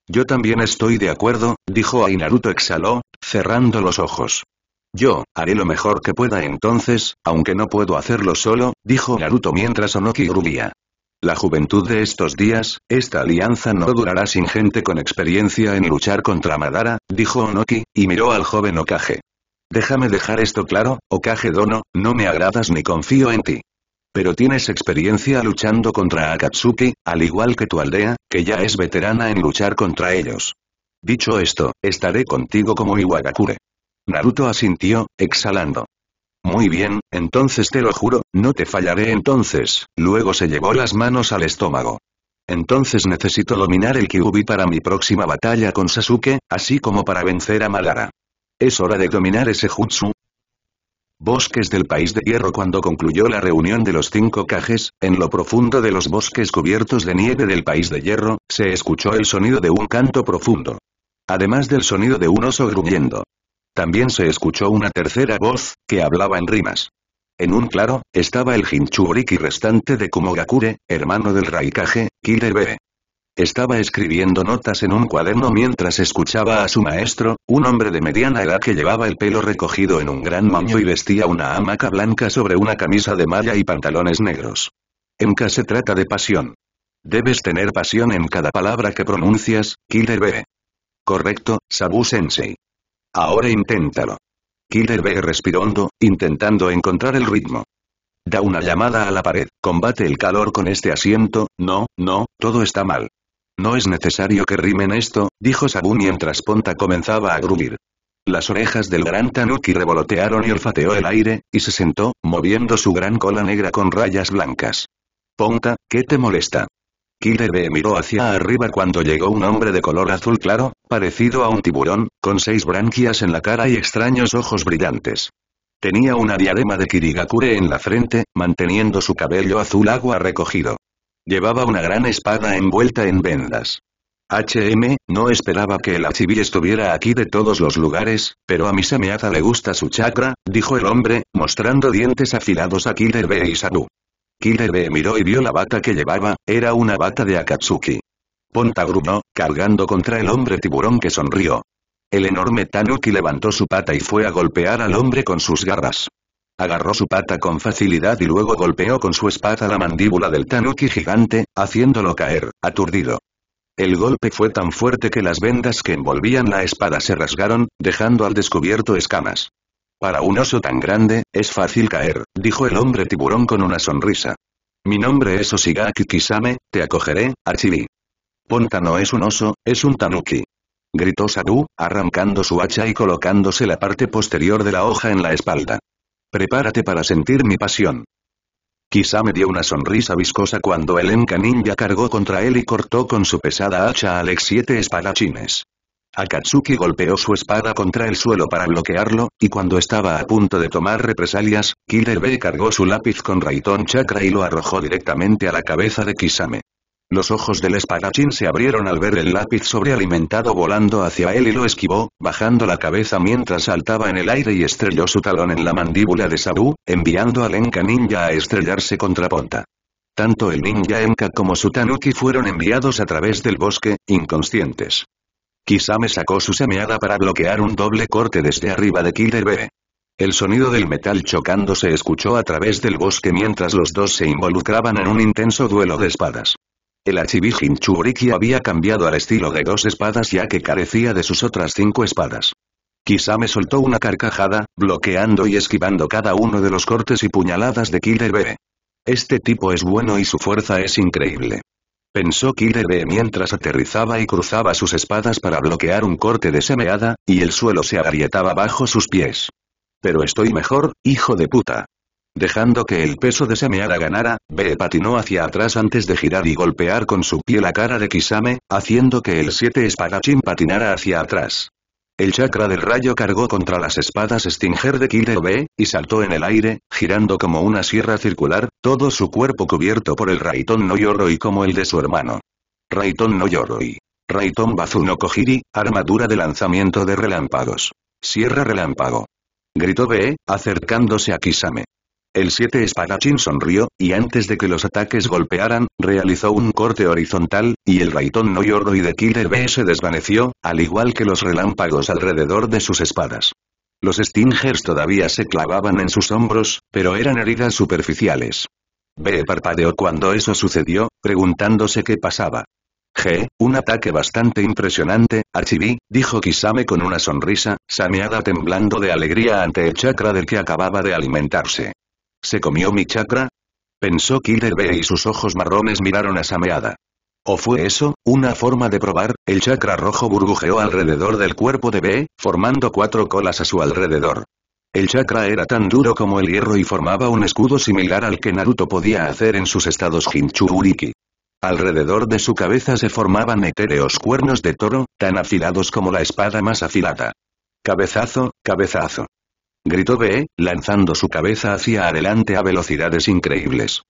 Yo también estoy de acuerdo, dijo Ai Naruto exhaló, cerrando los ojos. Yo, haré lo mejor que pueda entonces, aunque no puedo hacerlo solo, dijo Naruto mientras Onoki rubía. La juventud de estos días, esta alianza no durará sin gente con experiencia en luchar contra Madara, dijo Onoki, y miró al joven Okage. Déjame dejar esto claro, Okage Dono, no me agradas ni confío en ti. Pero tienes experiencia luchando contra Akatsuki, al igual que tu aldea, que ya es veterana en luchar contra ellos. Dicho esto, estaré contigo como Iwagakure. Naruto asintió, exhalando. Muy bien, entonces te lo juro, no te fallaré entonces, luego se llevó las manos al estómago. Entonces necesito dominar el Kyubi para mi próxima batalla con Sasuke, así como para vencer a Madara. Es hora de dominar ese jutsu. Bosques del País de Hierro Cuando concluyó la reunión de los cinco cajes, en lo profundo de los bosques cubiertos de nieve del País de Hierro, se escuchó el sonido de un canto profundo. Además del sonido de un oso gruñendo. También se escuchó una tercera voz, que hablaba en rimas. En un claro, estaba el Hinchuriki restante de Kumogakure, hermano del Raikage, Kirebe. Estaba escribiendo notas en un cuaderno mientras escuchaba a su maestro, un hombre de mediana edad que llevaba el pelo recogido en un gran moño y vestía una hamaca blanca sobre una camisa de malla y pantalones negros. Enka se trata de pasión. Debes tener pasión en cada palabra que pronuncias, Killer Correcto, Sabu Sensei. Ahora inténtalo. Killer ve respirando, intentando encontrar el ritmo. Da una llamada a la pared, combate el calor con este asiento, no, no, todo está mal. No es necesario que rimen esto, dijo Sabu mientras Ponta comenzaba a gruñir. Las orejas del gran Tanuki revolotearon y olfateó el aire, y se sentó, moviendo su gran cola negra con rayas blancas. Ponta, ¿qué te molesta? Kirebe miró hacia arriba cuando llegó un hombre de color azul claro, parecido a un tiburón, con seis branquias en la cara y extraños ojos brillantes. Tenía una diadema de Kirigakure en la frente, manteniendo su cabello azul agua recogido. Llevaba una gran espada envuelta en vendas. HM, no esperaba que el Achibi estuviera aquí de todos los lugares, pero a mi semiata le gusta su chakra, dijo el hombre, mostrando dientes afilados a Kirebe y Sabu. Killer miró y vio la bata que llevaba, era una bata de Akatsuki. Ponta cargando contra el hombre tiburón que sonrió. El enorme Tanuki levantó su pata y fue a golpear al hombre con sus garras. Agarró su pata con facilidad y luego golpeó con su espada la mandíbula del Tanuki gigante, haciéndolo caer, aturdido. El golpe fue tan fuerte que las vendas que envolvían la espada se rasgaron, dejando al descubierto escamas. Para un oso tan grande, es fácil caer, dijo el hombre tiburón con una sonrisa. Mi nombre es Oshigaki Kisame, te acogeré, Achili. Ponta no es un oso, es un tanuki. Gritó Sadu, arrancando su hacha y colocándose la parte posterior de la hoja en la espalda. Prepárate para sentir mi pasión. Kisame dio una sonrisa viscosa cuando el Enka Ninja cargó contra él y cortó con su pesada hacha a Alex siete espadachines. Akatsuki golpeó su espada contra el suelo para bloquearlo, y cuando estaba a punto de tomar represalias, Killer B cargó su lápiz con Raiton Chakra y lo arrojó directamente a la cabeza de Kisame. Los ojos del espadachín se abrieron al ver el lápiz sobrealimentado volando hacia él y lo esquivó, bajando la cabeza mientras saltaba en el aire y estrelló su talón en la mandíbula de Sabu, enviando al Enka Ninja a estrellarse contra Ponta. Tanto el ninja Enka como su Tanuki fueron enviados a través del bosque, inconscientes. Kisame sacó su semeada para bloquear un doble corte desde arriba de Killer B. El sonido del metal chocando se escuchó a través del bosque mientras los dos se involucraban en un intenso duelo de espadas. El Achibijin Churiki había cambiado al estilo de dos espadas ya que carecía de sus otras cinco espadas. Kisame soltó una carcajada, bloqueando y esquivando cada uno de los cortes y puñaladas de Killer B. Este tipo es bueno y su fuerza es increíble pensó Kirebe mientras aterrizaba y cruzaba sus espadas para bloquear un corte de semeada, y el suelo se agrietaba bajo sus pies. Pero estoy mejor, hijo de puta. Dejando que el peso de Semeada ganara, Bee patinó hacia atrás antes de girar y golpear con su pie la cara de Kisame, haciendo que el siete espadachín patinara hacia atrás. El chakra del rayo cargó contra las espadas Stinger de Killer B, y saltó en el aire, girando como una sierra circular, todo su cuerpo cubierto por el Raiton no Yoroi como el de su hermano. Raiton no Yoroi. Raiton Bazuno armadura de lanzamiento de relámpagos. Sierra relámpago. Gritó B, acercándose a Kisame. El siete espadachín sonrió, y antes de que los ataques golpearan, realizó un corte horizontal, y el Raitón no Yordo y de Killer B se desvaneció, al igual que los relámpagos alrededor de sus espadas. Los Stingers todavía se clavaban en sus hombros, pero eran heridas superficiales. B parpadeó cuando eso sucedió, preguntándose qué pasaba. G, un ataque bastante impresionante, archiví, dijo Kisame con una sonrisa, saneada temblando de alegría ante el chakra del que acababa de alimentarse. ¿Se comió mi chakra? Pensó Killer B y sus ojos marrones miraron a ¿O fue eso, una forma de probar? El chakra rojo burbujeó alrededor del cuerpo de B, formando cuatro colas a su alrededor. El chakra era tan duro como el hierro y formaba un escudo similar al que Naruto podía hacer en sus estados Hinchuriki. Alrededor de su cabeza se formaban etéreos cuernos de toro, tan afilados como la espada más afilada. Cabezazo, cabezazo gritó B, lanzando su cabeza hacia adelante a velocidades increíbles.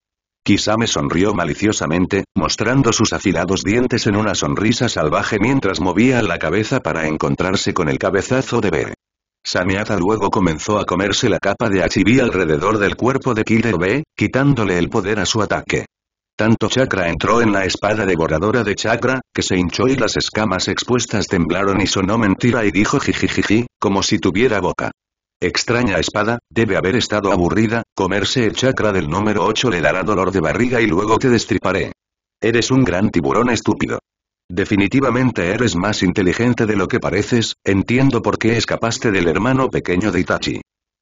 Kisame sonrió maliciosamente, mostrando sus afilados dientes en una sonrisa salvaje mientras movía la cabeza para encontrarse con el cabezazo de B. Samiata luego comenzó a comerse la capa de Achibi alrededor del cuerpo de Killer B, quitándole el poder a su ataque. Tanto chakra entró en la espada devoradora de chakra, que se hinchó y las escamas expuestas temblaron y sonó mentira y dijo jijijiji, como si tuviera boca. Extraña espada, debe haber estado aburrida, comerse el chakra del número 8 le dará dolor de barriga y luego te destriparé. Eres un gran tiburón estúpido. Definitivamente eres más inteligente de lo que pareces, entiendo por qué escapaste del hermano pequeño de Itachi.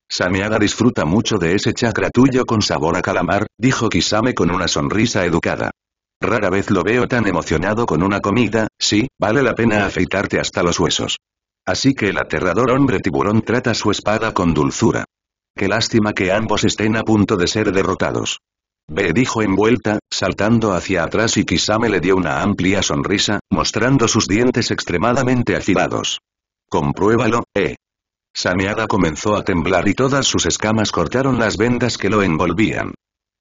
Samiaga disfruta mucho de ese chakra tuyo con sabor a calamar, dijo Kisame con una sonrisa educada. Rara vez lo veo tan emocionado con una comida, sí, vale la pena afeitarte hasta los huesos. Así que el aterrador hombre tiburón trata su espada con dulzura. Qué lástima que ambos estén a punto de ser derrotados. Ve dijo envuelta, saltando hacia atrás y Kisame le dio una amplia sonrisa, mostrando sus dientes extremadamente afilados. Compruébalo, eh. Saneada comenzó a temblar y todas sus escamas cortaron las vendas que lo envolvían.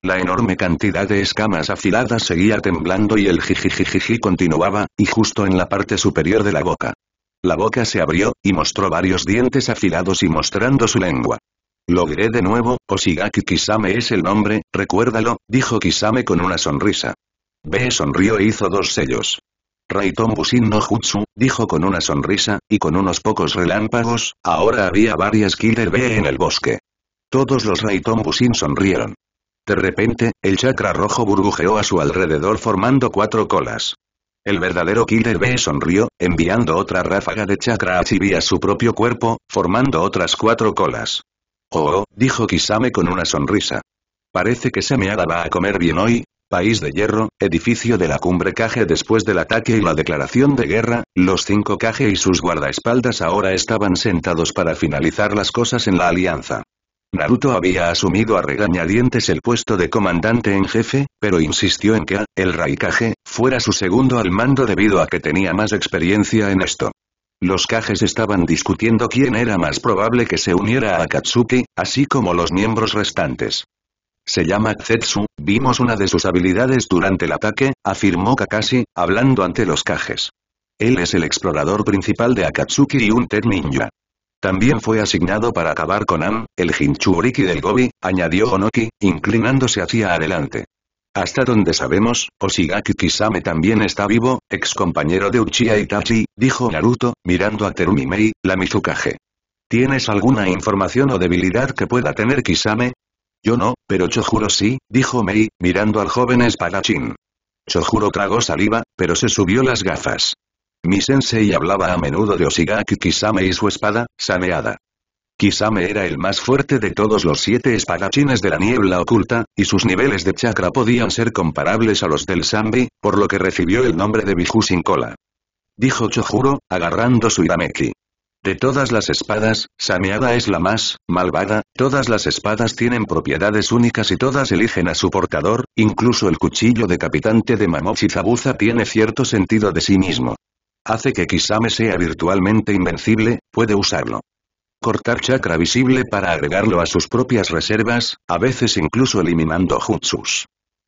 La enorme cantidad de escamas afiladas seguía temblando y el jijijijiji continuaba, y justo en la parte superior de la boca. La boca se abrió, y mostró varios dientes afilados y mostrando su lengua. Lo de nuevo, Osigaki Kisame es el nombre, recuérdalo, dijo Kisame con una sonrisa. B sonrió e hizo dos sellos. «Raitombusin Busin no Jutsu, dijo con una sonrisa, y con unos pocos relámpagos, ahora había varias Killer B en el bosque. Todos los Raitombusin sonrieron. De repente, el chakra rojo burbujeó a su alrededor formando cuatro colas. El verdadero Killer B sonrió, enviando otra ráfaga de chakra a Chibi a su propio cuerpo, formando otras cuatro colas. Oh, oh dijo Kisame con una sonrisa. Parece que se Semeada va a comer bien hoy. País de Hierro, edificio de la cumbre Kage después del ataque y la declaración de guerra, los cinco Kage y sus guardaespaldas ahora estaban sentados para finalizar las cosas en la alianza. Naruto había asumido a regañadientes el puesto de comandante en jefe, pero insistió en que el Raikage, fuera su segundo al mando debido a que tenía más experiencia en esto. Los Kages estaban discutiendo quién era más probable que se uniera a Akatsuki, así como los miembros restantes. Se llama Zetsu, vimos una de sus habilidades durante el ataque, afirmó Kakashi, hablando ante los Kages. Él es el explorador principal de Akatsuki y un Ted Ninja. También fue asignado para acabar con Am, el Jinchuriki del Gobi, añadió Onoki, inclinándose hacia adelante. Hasta donde sabemos, Osigaki Kisame también está vivo, ex compañero de Uchiha Itachi, dijo Naruto, mirando a Terumi Mei, la Mizukage. ¿Tienes alguna información o debilidad que pueda tener Kisame? Yo no, pero Chojuro sí, dijo Mei, mirando al joven espadachín. Chojuro tragó saliva, pero se subió las gafas. Mi sensei hablaba a menudo de Osigaki Kisame y su espada, saneada. Kisame era el más fuerte de todos los siete espadachines de la niebla oculta, y sus niveles de chakra podían ser comparables a los del Sambi, por lo que recibió el nombre de Biju sin cola. Dijo Chojuro, agarrando su Irameki. De todas las espadas, Sameada es la más malvada, todas las espadas tienen propiedades únicas y todas eligen a su portador, incluso el cuchillo de capitante de Mamochi Zabuza tiene cierto sentido de sí mismo hace que Kisame sea virtualmente invencible, puede usarlo. Cortar chakra visible para agregarlo a sus propias reservas, a veces incluso eliminando jutsus.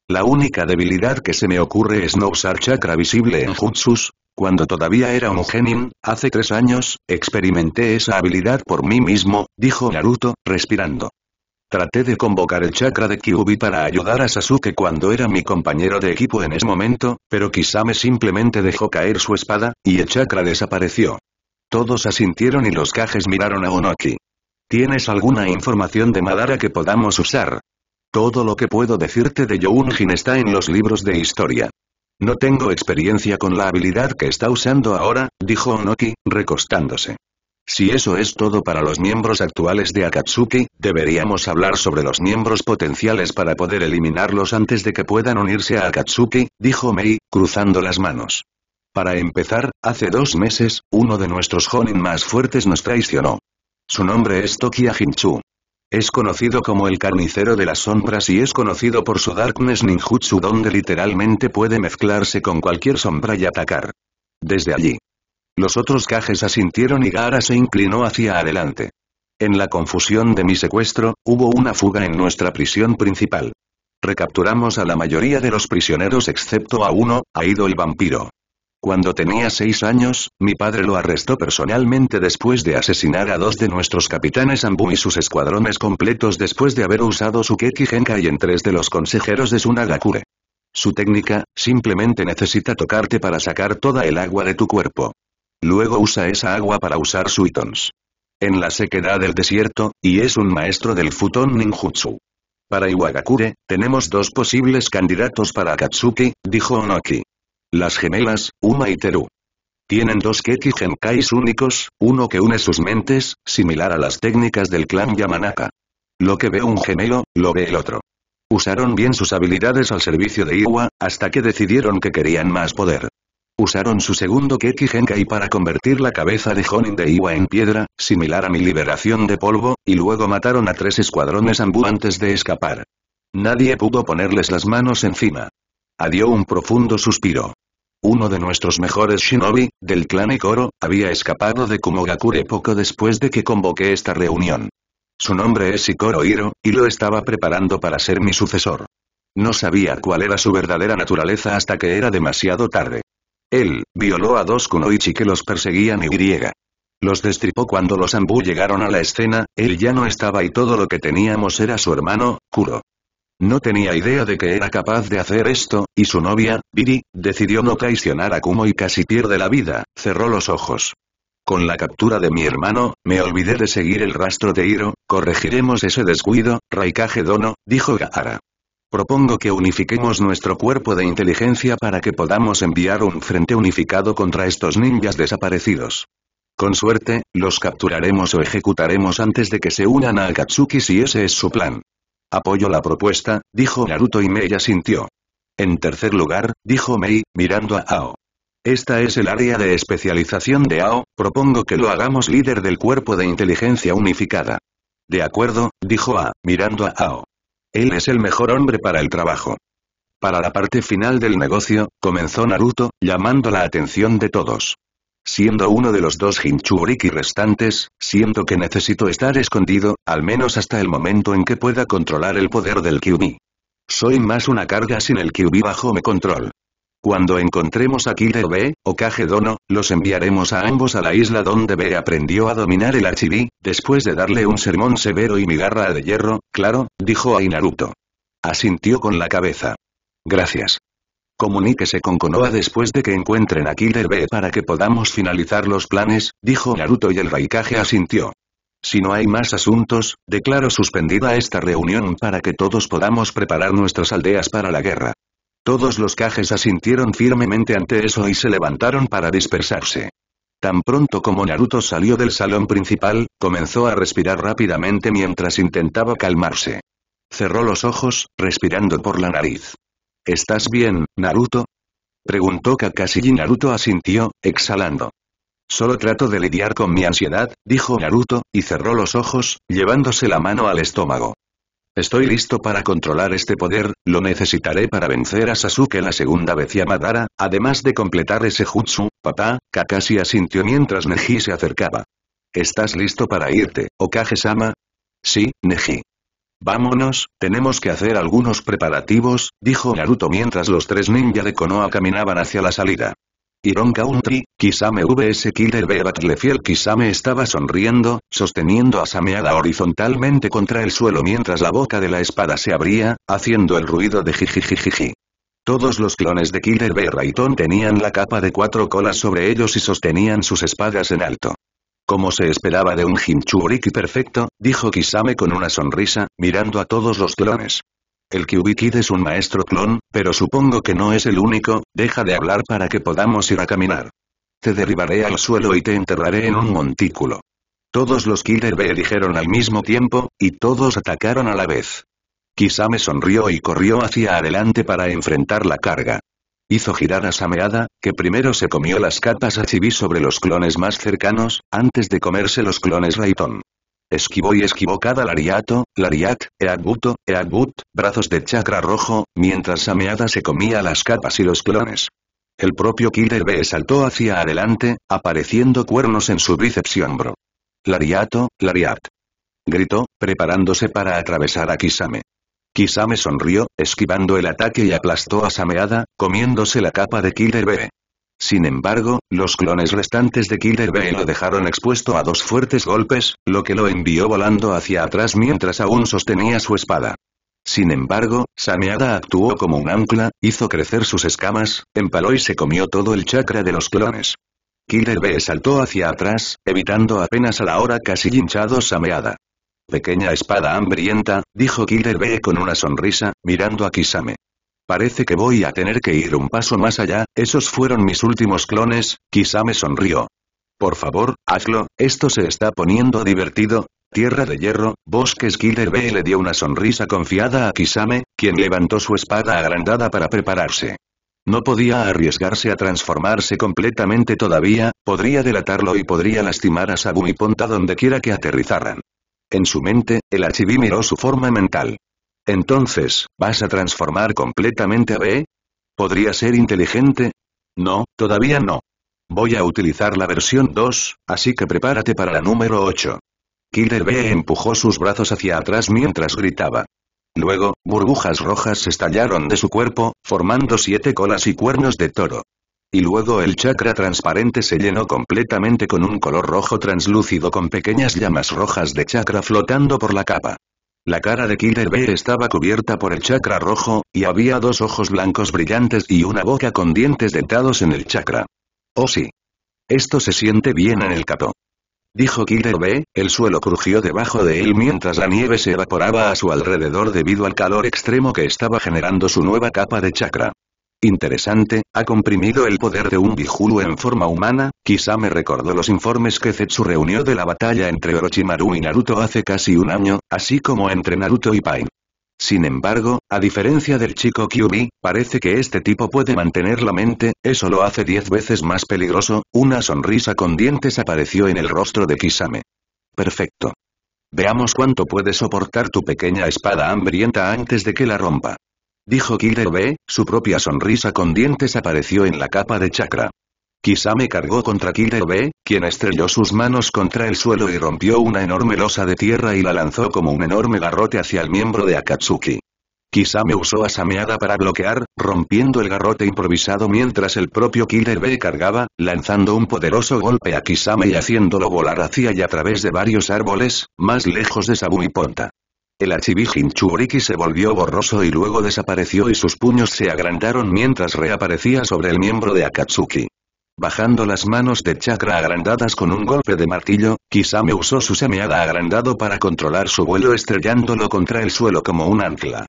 La única debilidad que se me ocurre es no usar chakra visible en jutsus, cuando todavía era un genin, hace tres años, experimenté esa habilidad por mí mismo, dijo Naruto, respirando. Traté de convocar el chakra de Kyubi para ayudar a Sasuke cuando era mi compañero de equipo en ese momento, pero Kisame simplemente dejó caer su espada, y el chakra desapareció. Todos asintieron y los cajes miraron a Onoki. ¿Tienes alguna información de Madara que podamos usar? Todo lo que puedo decirte de Younjin está en los libros de historia. No tengo experiencia con la habilidad que está usando ahora, dijo Onoki, recostándose. Si eso es todo para los miembros actuales de Akatsuki, deberíamos hablar sobre los miembros potenciales para poder eliminarlos antes de que puedan unirse a Akatsuki, dijo Mei, cruzando las manos. Para empezar, hace dos meses, uno de nuestros Jonin más fuertes nos traicionó. Su nombre es Tokia Hinchu. Es conocido como el carnicero de las sombras y es conocido por su Darkness Ninjutsu donde literalmente puede mezclarse con cualquier sombra y atacar. Desde allí, los otros cajes asintieron y Gara se inclinó hacia adelante. En la confusión de mi secuestro, hubo una fuga en nuestra prisión principal. Recapturamos a la mayoría de los prisioneros excepto a uno, Aido el vampiro. Cuando tenía seis años, mi padre lo arrestó personalmente después de asesinar a dos de nuestros capitanes Ambu y sus escuadrones completos después de haber usado su Keki y en tres de los consejeros de su Nagakure. Su técnica, simplemente necesita tocarte para sacar toda el agua de tu cuerpo. Luego usa esa agua para usar suitons. En la sequedad del desierto, y es un maestro del futon ninjutsu. Para Iwagakure, tenemos dos posibles candidatos para Akatsuki, dijo Onoki. Las gemelas, Uma y Teru. Tienen dos Keki únicos, uno que une sus mentes, similar a las técnicas del clan Yamanaka. Lo que ve un gemelo, lo ve el otro. Usaron bien sus habilidades al servicio de Iwa, hasta que decidieron que querían más poder usaron su segundo Keki Genkai para convertir la cabeza de Honin de Iwa en piedra, similar a mi liberación de polvo, y luego mataron a tres escuadrones Ambu antes de escapar. Nadie pudo ponerles las manos encima. Adió un profundo suspiro. Uno de nuestros mejores shinobi, del clan Ikoro, había escapado de Kumogakure poco después de que convoqué esta reunión. Su nombre es Ikoro Hiro, y lo estaba preparando para ser mi sucesor. No sabía cuál era su verdadera naturaleza hasta que era demasiado tarde. Él, violó a dos kunoichi que los perseguían y los destripó cuando los Ambu llegaron a la escena, él ya no estaba y todo lo que teníamos era su hermano, Kuro. No tenía idea de que era capaz de hacer esto, y su novia, Biri, decidió no traicionar a Kumo y casi pierde la vida, cerró los ojos. Con la captura de mi hermano, me olvidé de seguir el rastro de Hiro, corregiremos ese descuido, Raikage Dono, dijo Gaara. Propongo que unifiquemos nuestro cuerpo de inteligencia para que podamos enviar un frente unificado contra estos ninjas desaparecidos. Con suerte, los capturaremos o ejecutaremos antes de que se unan a Akatsuki si ese es su plan. Apoyo la propuesta, dijo Naruto y Mei asintió. En tercer lugar, dijo Mei, mirando a Ao. Esta es el área de especialización de Ao, propongo que lo hagamos líder del cuerpo de inteligencia unificada. De acuerdo, dijo A, mirando a Ao. Él es el mejor hombre para el trabajo. Para la parte final del negocio, comenzó Naruto, llamando la atención de todos. Siendo uno de los dos Hinchuriki restantes, siento que necesito estar escondido, al menos hasta el momento en que pueda controlar el poder del Kyubi. Soy más una carga sin el Kyubi bajo mi control. Cuando encontremos a B, o Kage Dono, los enviaremos a ambos a la isla donde B aprendió a dominar el HD, después de darle un sermón severo y mi garra de hierro, claro, dijo a Asintió con la cabeza. Gracias. Comuníquese con Konoha después de que encuentren a B para que podamos finalizar los planes, dijo Naruto y el Raikage asintió. Si no hay más asuntos, declaro suspendida esta reunión para que todos podamos preparar nuestras aldeas para la guerra. Todos los cajes asintieron firmemente ante eso y se levantaron para dispersarse. Tan pronto como Naruto salió del salón principal, comenzó a respirar rápidamente mientras intentaba calmarse. Cerró los ojos, respirando por la nariz. ¿Estás bien, Naruto? Preguntó Kakashi y Naruto asintió, exhalando. Solo trato de lidiar con mi ansiedad, dijo Naruto, y cerró los ojos, llevándose la mano al estómago. Estoy listo para controlar este poder, lo necesitaré para vencer a Sasuke la segunda vez y a Madara, además de completar ese jutsu, papá, Kakashi asintió mientras Neji se acercaba. ¿Estás listo para irte, Okage-sama? Sí, Neji. Vámonos, tenemos que hacer algunos preparativos, dijo Naruto mientras los tres ninja de Konoha caminaban hacia la salida. Iron Country, Kisame vs Killer B Kisame estaba sonriendo, sosteniendo a Sameada horizontalmente contra el suelo mientras la boca de la espada se abría, haciendo el ruido de jijijijiji. Todos los clones de Killer B tenían la capa de cuatro colas sobre ellos y sostenían sus espadas en alto. Como se esperaba de un Jinchuriki perfecto, dijo Kisame con una sonrisa, mirando a todos los clones. El Kid es un maestro clon, pero supongo que no es el único, deja de hablar para que podamos ir a caminar. Te derribaré al suelo y te enterraré en un montículo. Todos los Killer B dijeron al mismo tiempo, y todos atacaron a la vez. Kisame sonrió y corrió hacia adelante para enfrentar la carga. Hizo girar a Sameada, que primero se comió las capas a Chibi sobre los clones más cercanos, antes de comerse los clones Raiton esquivó y esquivó cada lariato, lariat, eadbuto, eadbut, brazos de chakra rojo, mientras Sameada se comía las capas y los clones. El propio Killer saltó hacia adelante, apareciendo cuernos en su bíceps y hombro. Lariato, lariat. Gritó, preparándose para atravesar a Kisame. Kisame sonrió, esquivando el ataque y aplastó a Sameada, comiéndose la capa de Killer B. Sin embargo, los clones restantes de Killer B lo dejaron expuesto a dos fuertes golpes, lo que lo envió volando hacia atrás mientras aún sostenía su espada. Sin embargo, Sameada actuó como un ancla, hizo crecer sus escamas, empaló y se comió todo el chakra de los clones. Killer B saltó hacia atrás, evitando apenas a la hora casi hinchado Sameada. Pequeña espada hambrienta, dijo Killer B con una sonrisa, mirando a Kisame. Parece que voy a tener que ir un paso más allá, esos fueron mis últimos clones, Kisame sonrió. Por favor, hazlo, esto se está poniendo divertido. Tierra de hierro, bosques Killer B le dio una sonrisa confiada a Kisame, quien levantó su espada agrandada para prepararse. No podía arriesgarse a transformarse completamente todavía, podría delatarlo y podría lastimar a Sabu y Ponta donde quiera que aterrizaran. En su mente, el HB miró su forma mental. Entonces, ¿vas a transformar completamente a B? ¿Podría ser inteligente? No, todavía no. Voy a utilizar la versión 2, así que prepárate para la número 8. Killer B empujó sus brazos hacia atrás mientras gritaba. Luego, burbujas rojas estallaron de su cuerpo, formando siete colas y cuernos de toro. Y luego el chakra transparente se llenó completamente con un color rojo translúcido con pequeñas llamas rojas de chakra flotando por la capa. La cara de Killer B estaba cubierta por el chakra rojo, y había dos ojos blancos brillantes y una boca con dientes dentados en el chakra. Oh sí. Esto se siente bien en el capó. Dijo Killer B, el suelo crujió debajo de él mientras la nieve se evaporaba a su alrededor debido al calor extremo que estaba generando su nueva capa de chakra. Interesante, ha comprimido el poder de un Bijulu en forma humana, Kisame me recordó los informes que Zetsu reunió de la batalla entre Orochimaru y Naruto hace casi un año, así como entre Naruto y Pain. Sin embargo, a diferencia del chico Kyubi, parece que este tipo puede mantener la mente, eso lo hace diez veces más peligroso, una sonrisa con dientes apareció en el rostro de Kisame. Perfecto. Veamos cuánto puede soportar tu pequeña espada hambrienta antes de que la rompa dijo Killer-B, su propia sonrisa con dientes apareció en la capa de chakra. Kisame cargó contra Killer-B, quien estrelló sus manos contra el suelo y rompió una enorme losa de tierra y la lanzó como un enorme garrote hacia el miembro de Akatsuki. Kisame usó a Sameada para bloquear, rompiendo el garrote improvisado mientras el propio Killer B cargaba, lanzando un poderoso golpe a Kisame y haciéndolo volar hacia y a través de varios árboles, más lejos de Sabu y Ponta. El Achibi Churiki se volvió borroso y luego desapareció y sus puños se agrandaron mientras reaparecía sobre el miembro de Akatsuki. Bajando las manos de chakra agrandadas con un golpe de martillo, Kisame usó su semeada agrandado para controlar su vuelo estrellándolo contra el suelo como un ancla.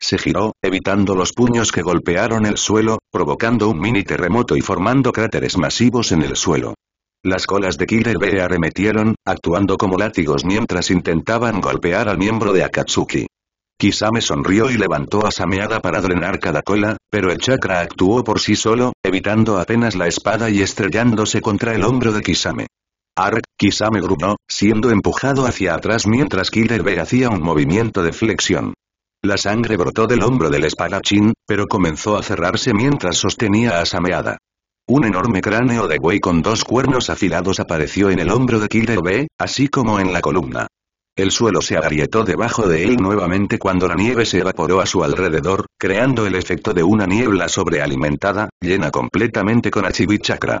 Se giró, evitando los puños que golpearon el suelo, provocando un mini terremoto y formando cráteres masivos en el suelo. Las colas de Killer B arremetieron, actuando como látigos mientras intentaban golpear al miembro de Akatsuki. Kisame sonrió y levantó a Sameada para drenar cada cola, pero el chakra actuó por sí solo, evitando apenas la espada y estrellándose contra el hombro de Kisame. Ark, Kisame gruñó, siendo empujado hacia atrás mientras Killer B hacía un movimiento de flexión. La sangre brotó del hombro del espalachín, pero comenzó a cerrarse mientras sostenía a Sameada. Un enorme cráneo de buey con dos cuernos afilados apareció en el hombro de Killer B, así como en la columna. El suelo se agrietó debajo de él nuevamente cuando la nieve se evaporó a su alrededor, creando el efecto de una niebla sobrealimentada, llena completamente con achibichakra.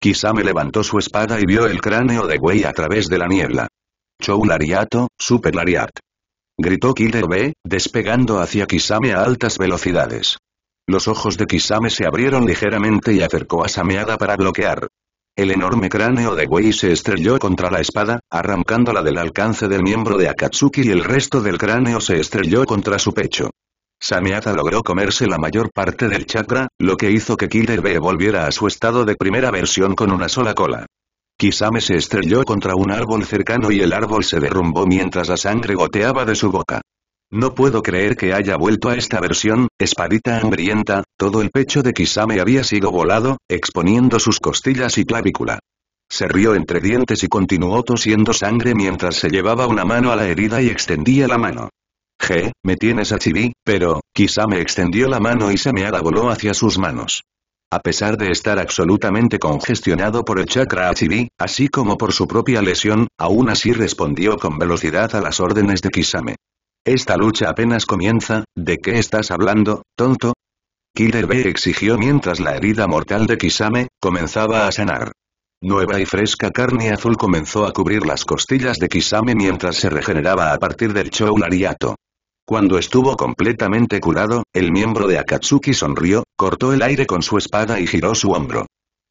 Kisame levantó su espada y vio el cráneo de buey a través de la niebla. Chou Lariato, Super Lariat. Gritó Killer B, despegando hacia Kisame a altas velocidades. Los ojos de Kisame se abrieron ligeramente y acercó a Sameada para bloquear. El enorme cráneo de Wei se estrelló contra la espada, arrancándola del alcance del miembro de Akatsuki y el resto del cráneo se estrelló contra su pecho. Sameada logró comerse la mayor parte del chakra, lo que hizo que Killer B volviera a su estado de primera versión con una sola cola. Kisame se estrelló contra un árbol cercano y el árbol se derrumbó mientras la sangre goteaba de su boca. No puedo creer que haya vuelto a esta versión, espadita hambrienta, todo el pecho de Kisame había sido volado, exponiendo sus costillas y clavícula. Se rió entre dientes y continuó tosiendo sangre mientras se llevaba una mano a la herida y extendía la mano. Je, me tienes a Chibi, pero, Kisame extendió la mano y Sameada voló hacia sus manos. A pesar de estar absolutamente congestionado por el chakra Chibi, así como por su propia lesión, aún así respondió con velocidad a las órdenes de Kisame. Esta lucha apenas comienza, ¿de qué estás hablando, tonto? Killer B exigió mientras la herida mortal de Kisame, comenzaba a sanar. Nueva y fresca carne azul comenzó a cubrir las costillas de Kisame mientras se regeneraba a partir del Lariato. Cuando estuvo completamente curado, el miembro de Akatsuki sonrió, cortó el aire con su espada y giró su hombro.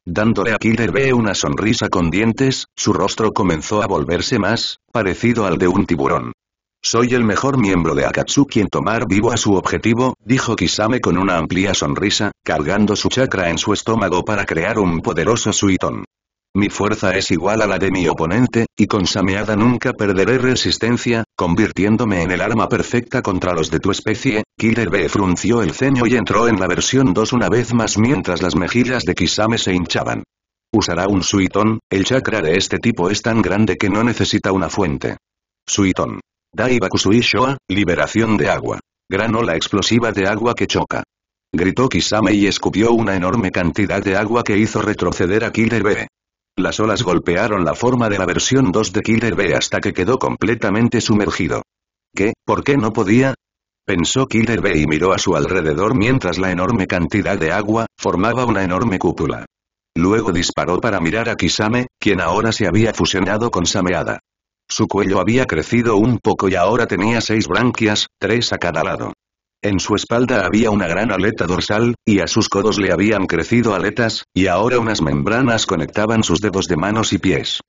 Dándole a Killer B una sonrisa con dientes, su rostro comenzó a volverse más, parecido al de un tiburón. Soy el mejor miembro de Akatsuki en tomar vivo a su objetivo, dijo Kisame con una amplia sonrisa, cargando su chakra en su estómago para crear un poderoso suitón. Mi fuerza es igual a la de mi oponente, y con Sameada nunca perderé resistencia, convirtiéndome en el arma perfecta contra los de tu especie, Killer B frunció el ceño y entró en la versión 2 una vez más mientras las mejillas de Kisame se hinchaban. Usará un suitón, el chakra de este tipo es tan grande que no necesita una fuente. Suitón. Dai Bakusui liberación de agua. Gran ola explosiva de agua que choca. Gritó Kisame y escupió una enorme cantidad de agua que hizo retroceder a Killer B. Las olas golpearon la forma de la versión 2 de Killer B hasta que quedó completamente sumergido. ¿Qué? ¿Por qué no podía? Pensó Killer B y miró a su alrededor mientras la enorme cantidad de agua formaba una enorme cúpula. Luego disparó para mirar a Kisame, quien ahora se había fusionado con Sameada. Su cuello había crecido un poco y ahora tenía seis branquias, tres a cada lado. En su espalda había una gran aleta dorsal, y a sus codos le habían crecido aletas, y ahora unas membranas conectaban sus dedos de manos y pies.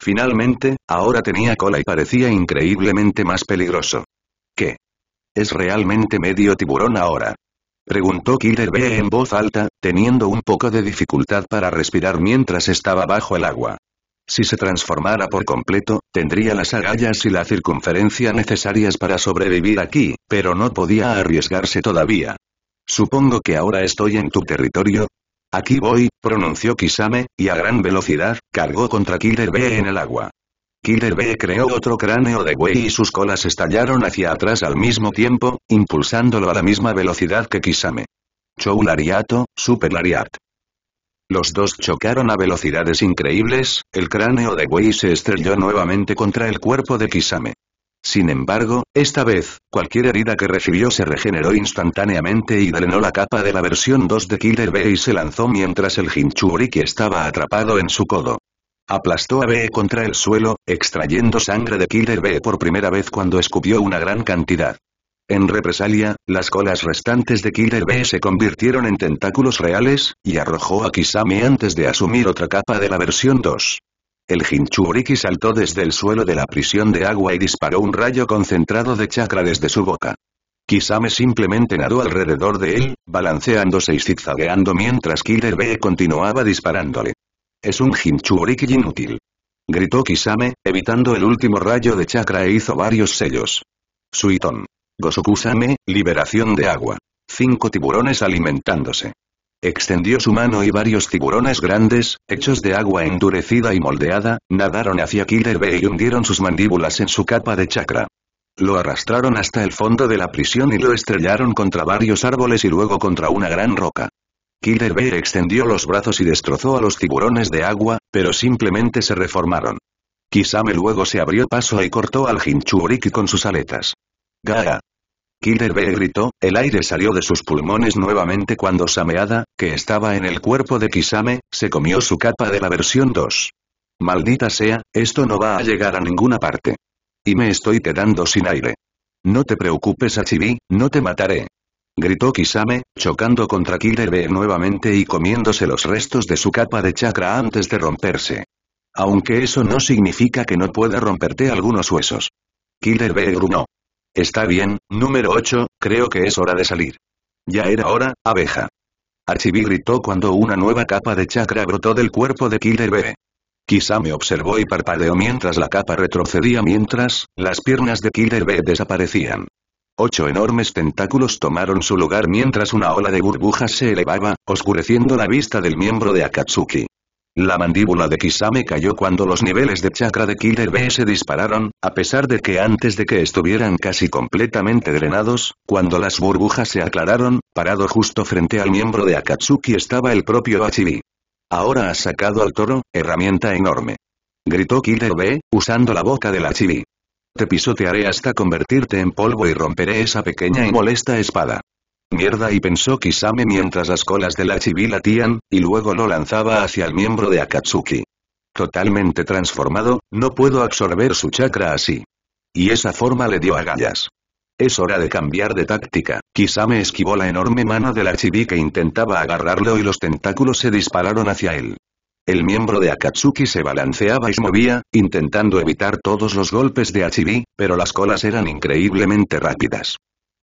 Finalmente, ahora tenía cola y parecía increíblemente más peligroso. ¿Qué? ¿Es realmente medio tiburón ahora? Preguntó Killer B en voz alta, teniendo un poco de dificultad para respirar mientras estaba bajo el agua. Si se transformara por completo, tendría las agallas y la circunferencia necesarias para sobrevivir aquí, pero no podía arriesgarse todavía. Supongo que ahora estoy en tu territorio. Aquí voy, pronunció Kisame, y a gran velocidad, cargó contra Killer B en el agua. Killer B creó otro cráneo de buey y sus colas estallaron hacia atrás al mismo tiempo, impulsándolo a la misma velocidad que Kisame. Chou Lariato, Super Lariat. Los dos chocaron a velocidades increíbles, el cráneo de Wei se estrelló nuevamente contra el cuerpo de Kisame. Sin embargo, esta vez, cualquier herida que recibió se regeneró instantáneamente y drenó la capa de la versión 2 de Killer B y se lanzó mientras el Hinchuriki estaba atrapado en su codo. Aplastó a B contra el suelo, extrayendo sangre de Killer B por primera vez cuando escupió una gran cantidad. En represalia, las colas restantes de Killer B se convirtieron en tentáculos reales, y arrojó a Kisame antes de asumir otra capa de la versión 2. El Jinchuriki saltó desde el suelo de la prisión de agua y disparó un rayo concentrado de chakra desde su boca. Kisame simplemente nadó alrededor de él, balanceándose y zigzagueando mientras Killer B continuaba disparándole. Es un Jinchuriki inútil. Gritó Kisame, evitando el último rayo de chakra e hizo varios sellos. Suitón. Gosokusame, liberación de agua. Cinco tiburones alimentándose. Extendió su mano y varios tiburones grandes, hechos de agua endurecida y moldeada, nadaron hacia Killer B y hundieron sus mandíbulas en su capa de chakra. Lo arrastraron hasta el fondo de la prisión y lo estrellaron contra varios árboles y luego contra una gran roca. Killer Bear extendió los brazos y destrozó a los tiburones de agua, pero simplemente se reformaron. Kisame luego se abrió paso y cortó al Jinchuriki con sus aletas. Gaa, B gritó, el aire salió de sus pulmones nuevamente cuando Sameada, que estaba en el cuerpo de Kisame, se comió su capa de la versión 2. Maldita sea, esto no va a llegar a ninguna parte. Y me estoy quedando sin aire. No te preocupes Achibi, no te mataré. Gritó Kisame, chocando contra Killer B nuevamente y comiéndose los restos de su capa de chakra antes de romperse. Aunque eso no significa que no pueda romperte algunos huesos. B grunó. Está bien, número 8, creo que es hora de salir. Ya era hora, abeja. Archibi gritó cuando una nueva capa de chakra brotó del cuerpo de Killer B. Quizá me observó y parpadeó mientras la capa retrocedía mientras, las piernas de Killer B desaparecían. Ocho enormes tentáculos tomaron su lugar mientras una ola de burbujas se elevaba, oscureciendo la vista del miembro de Akatsuki. La mandíbula de Kisame cayó cuando los niveles de chakra de Killer B se dispararon, a pesar de que antes de que estuvieran casi completamente drenados, cuando las burbujas se aclararon, parado justo frente al miembro de Akatsuki estaba el propio Achibi. Ahora has sacado al toro, herramienta enorme. Gritó Killer B, usando la boca del Achibi. Te pisotearé hasta convertirte en polvo y romperé esa pequeña y molesta espada. Mierda y pensó Kisame mientras las colas de la latían, y luego lo lanzaba hacia el miembro de Akatsuki. Totalmente transformado, no puedo absorber su chakra así. Y esa forma le dio agallas. Es hora de cambiar de táctica. Kisame esquivó la enorme mano del chibi que intentaba agarrarlo y los tentáculos se dispararon hacia él. El miembro de Akatsuki se balanceaba y se movía, intentando evitar todos los golpes de Achibi, pero las colas eran increíblemente rápidas.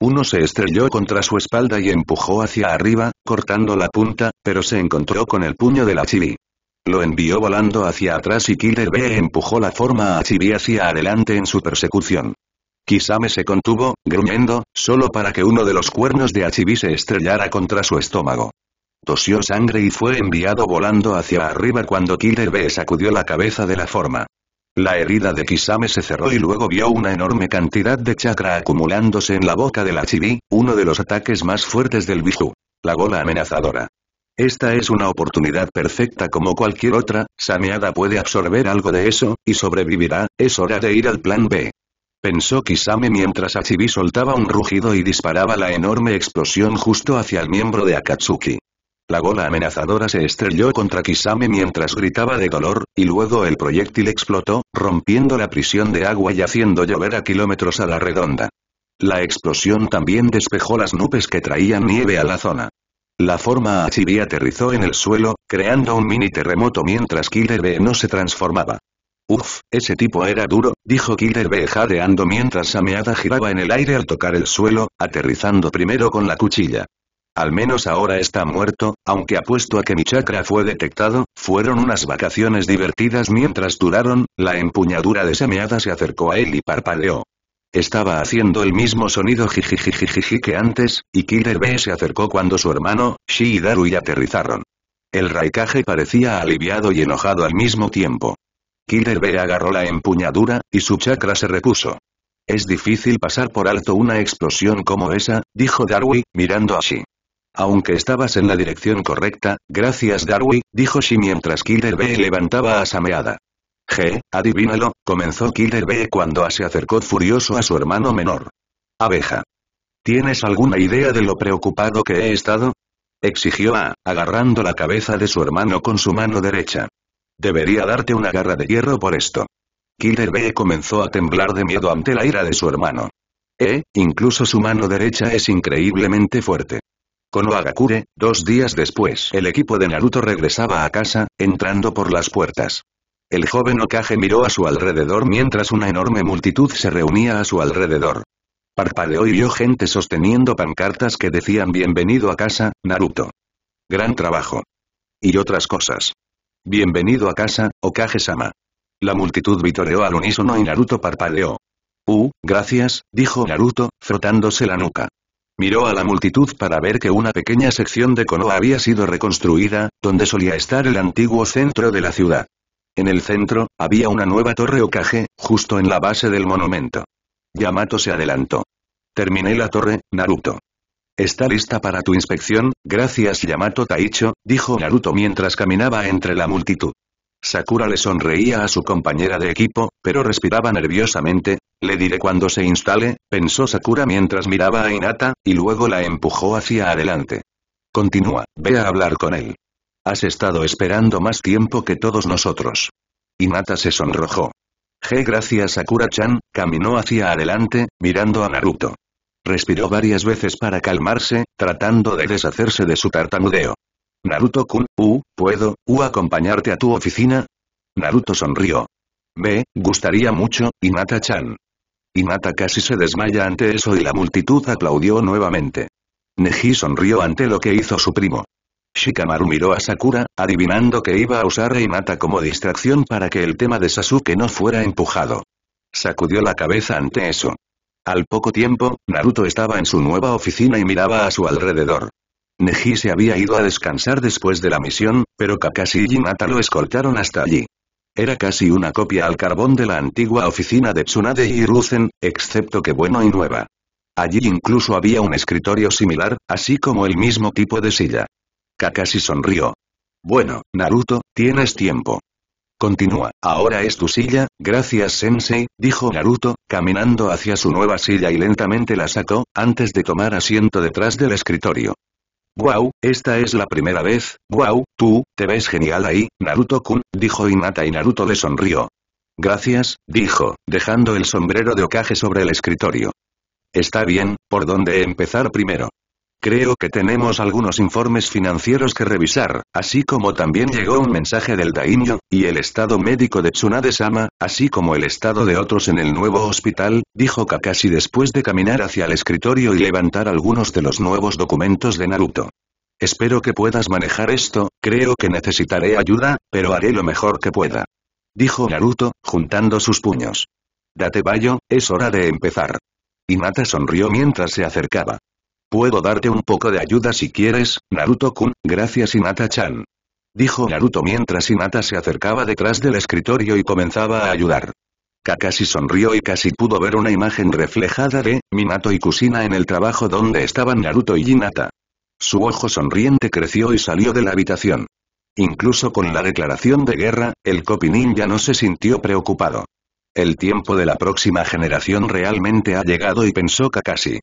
Uno se estrelló contra su espalda y empujó hacia arriba, cortando la punta, pero se encontró con el puño de la Chibi. Lo envió volando hacia atrás y Killer B empujó la forma a Chibi hacia adelante en su persecución. Kisame se contuvo, gruñendo, solo para que uno de los cuernos de Achibi se estrellara contra su estómago. Tosió sangre y fue enviado volando hacia arriba cuando Killer B sacudió la cabeza de la forma. La herida de Kisame se cerró y luego vio una enorme cantidad de chakra acumulándose en la boca de la chibi, uno de los ataques más fuertes del Biju. La bola amenazadora. Esta es una oportunidad perfecta como cualquier otra, Sameada puede absorber algo de eso, y sobrevivirá, es hora de ir al plan B. Pensó Kisame mientras Achibi soltaba un rugido y disparaba la enorme explosión justo hacia el miembro de Akatsuki. La bola amenazadora se estrelló contra Kisame mientras gritaba de dolor, y luego el proyectil explotó, rompiendo la prisión de agua y haciendo llover a kilómetros a la redonda. La explosión también despejó las nubes que traían nieve a la zona. La forma Achibi aterrizó en el suelo, creando un mini terremoto mientras Killer B no se transformaba. Uf, ese tipo era duro, dijo Killer B jadeando mientras Sameada giraba en el aire al tocar el suelo, aterrizando primero con la cuchilla. Al menos ahora está muerto, aunque apuesto a que mi chakra fue detectado, fueron unas vacaciones divertidas mientras duraron, la empuñadura de se acercó a él y parpadeó. Estaba haciendo el mismo sonido jijijijiji que antes, y Killer B se acercó cuando su hermano, Shi y Darui aterrizaron. El raikaje parecía aliviado y enojado al mismo tiempo. Killer B agarró la empuñadura, y su chakra se repuso. Es difícil pasar por alto una explosión como esa, dijo Darui, mirando a Shi. Aunque estabas en la dirección correcta, gracias Darwin, dijo Shi mientras Killer B levantaba a Sameada. «Je, adivínalo», comenzó Killer B cuando se acercó furioso a su hermano menor. Abeja. ¿Tienes alguna idea de lo preocupado que he estado? Exigió A, agarrando la cabeza de su hermano con su mano derecha. Debería darte una garra de hierro por esto. Killer B comenzó a temblar de miedo ante la ira de su hermano. E, incluso su mano derecha es increíblemente fuerte con dos días después el equipo de Naruto regresaba a casa, entrando por las puertas. El joven Okage miró a su alrededor mientras una enorme multitud se reunía a su alrededor. Parpadeó y vio gente sosteniendo pancartas que decían Bienvenido a casa, Naruto. Gran trabajo. Y otras cosas. Bienvenido a casa, Okage-sama. La multitud vitoreó al unísono y Naruto parpadeó. Uh, gracias, dijo Naruto, frotándose la nuca. Miró a la multitud para ver que una pequeña sección de Konoha había sido reconstruida, donde solía estar el antiguo centro de la ciudad. En el centro, había una nueva torre Okage, justo en la base del monumento. Yamato se adelantó. Terminé la torre, Naruto. Está lista para tu inspección, gracias Yamato Taicho, dijo Naruto mientras caminaba entre la multitud. Sakura le sonreía a su compañera de equipo, pero respiraba nerviosamente, le diré cuando se instale, pensó Sakura mientras miraba a Inata y luego la empujó hacia adelante. Continúa, ve a hablar con él. Has estado esperando más tiempo que todos nosotros. Inata se sonrojó. G gracias Sakura-chan, caminó hacia adelante, mirando a Naruto. Respiró varias veces para calmarse, tratando de deshacerse de su tartamudeo. Naruto-kun, uh, ¿puedo, u acompañarte a tu oficina? Naruto sonrió. Ve, gustaría mucho, Hinata-chan. Y Mata casi se desmaya ante eso y la multitud aplaudió nuevamente. Neji sonrió ante lo que hizo su primo. Shikamaru miró a Sakura, adivinando que iba a usar a Hinata como distracción para que el tema de Sasuke no fuera empujado. Sacudió la cabeza ante eso. Al poco tiempo, Naruto estaba en su nueva oficina y miraba a su alrededor. Neji se había ido a descansar después de la misión, pero Kakashi y Hinata lo escoltaron hasta allí. Era casi una copia al carbón de la antigua oficina de Tsunade y Rusen, excepto que bueno y nueva. Allí incluso había un escritorio similar, así como el mismo tipo de silla. Kakashi sonrió. Bueno, Naruto, tienes tiempo. Continúa, ahora es tu silla, gracias sensei, dijo Naruto, caminando hacia su nueva silla y lentamente la sacó, antes de tomar asiento detrás del escritorio. Wow, esta es la primera vez, wow, tú, te ves genial ahí, Naruto-kun, dijo Hinata y Naruto le sonrió. Gracias, dijo, dejando el sombrero de ocaje sobre el escritorio. Está bien, ¿por dónde empezar primero? Creo que tenemos algunos informes financieros que revisar, así como también llegó un mensaje del Daimyo, y el estado médico de Tsunade-sama, así como el estado de otros en el nuevo hospital, dijo Kakashi después de caminar hacia el escritorio y levantar algunos de los nuevos documentos de Naruto. Espero que puedas manejar esto, creo que necesitaré ayuda, pero haré lo mejor que pueda. Dijo Naruto, juntando sus puños. Date Bayo, es hora de empezar. Y Mata sonrió mientras se acercaba. Puedo darte un poco de ayuda si quieres, Naruto-kun, gracias Hinata-chan. Dijo Naruto mientras Hinata se acercaba detrás del escritorio y comenzaba a ayudar. Kakashi sonrió y casi pudo ver una imagen reflejada de Minato y Kusina en el trabajo donde estaban Naruto y Hinata. Su ojo sonriente creció y salió de la habitación. Incluso con la declaración de guerra, el Copinin ya no se sintió preocupado. El tiempo de la próxima generación realmente ha llegado y pensó Kakashi.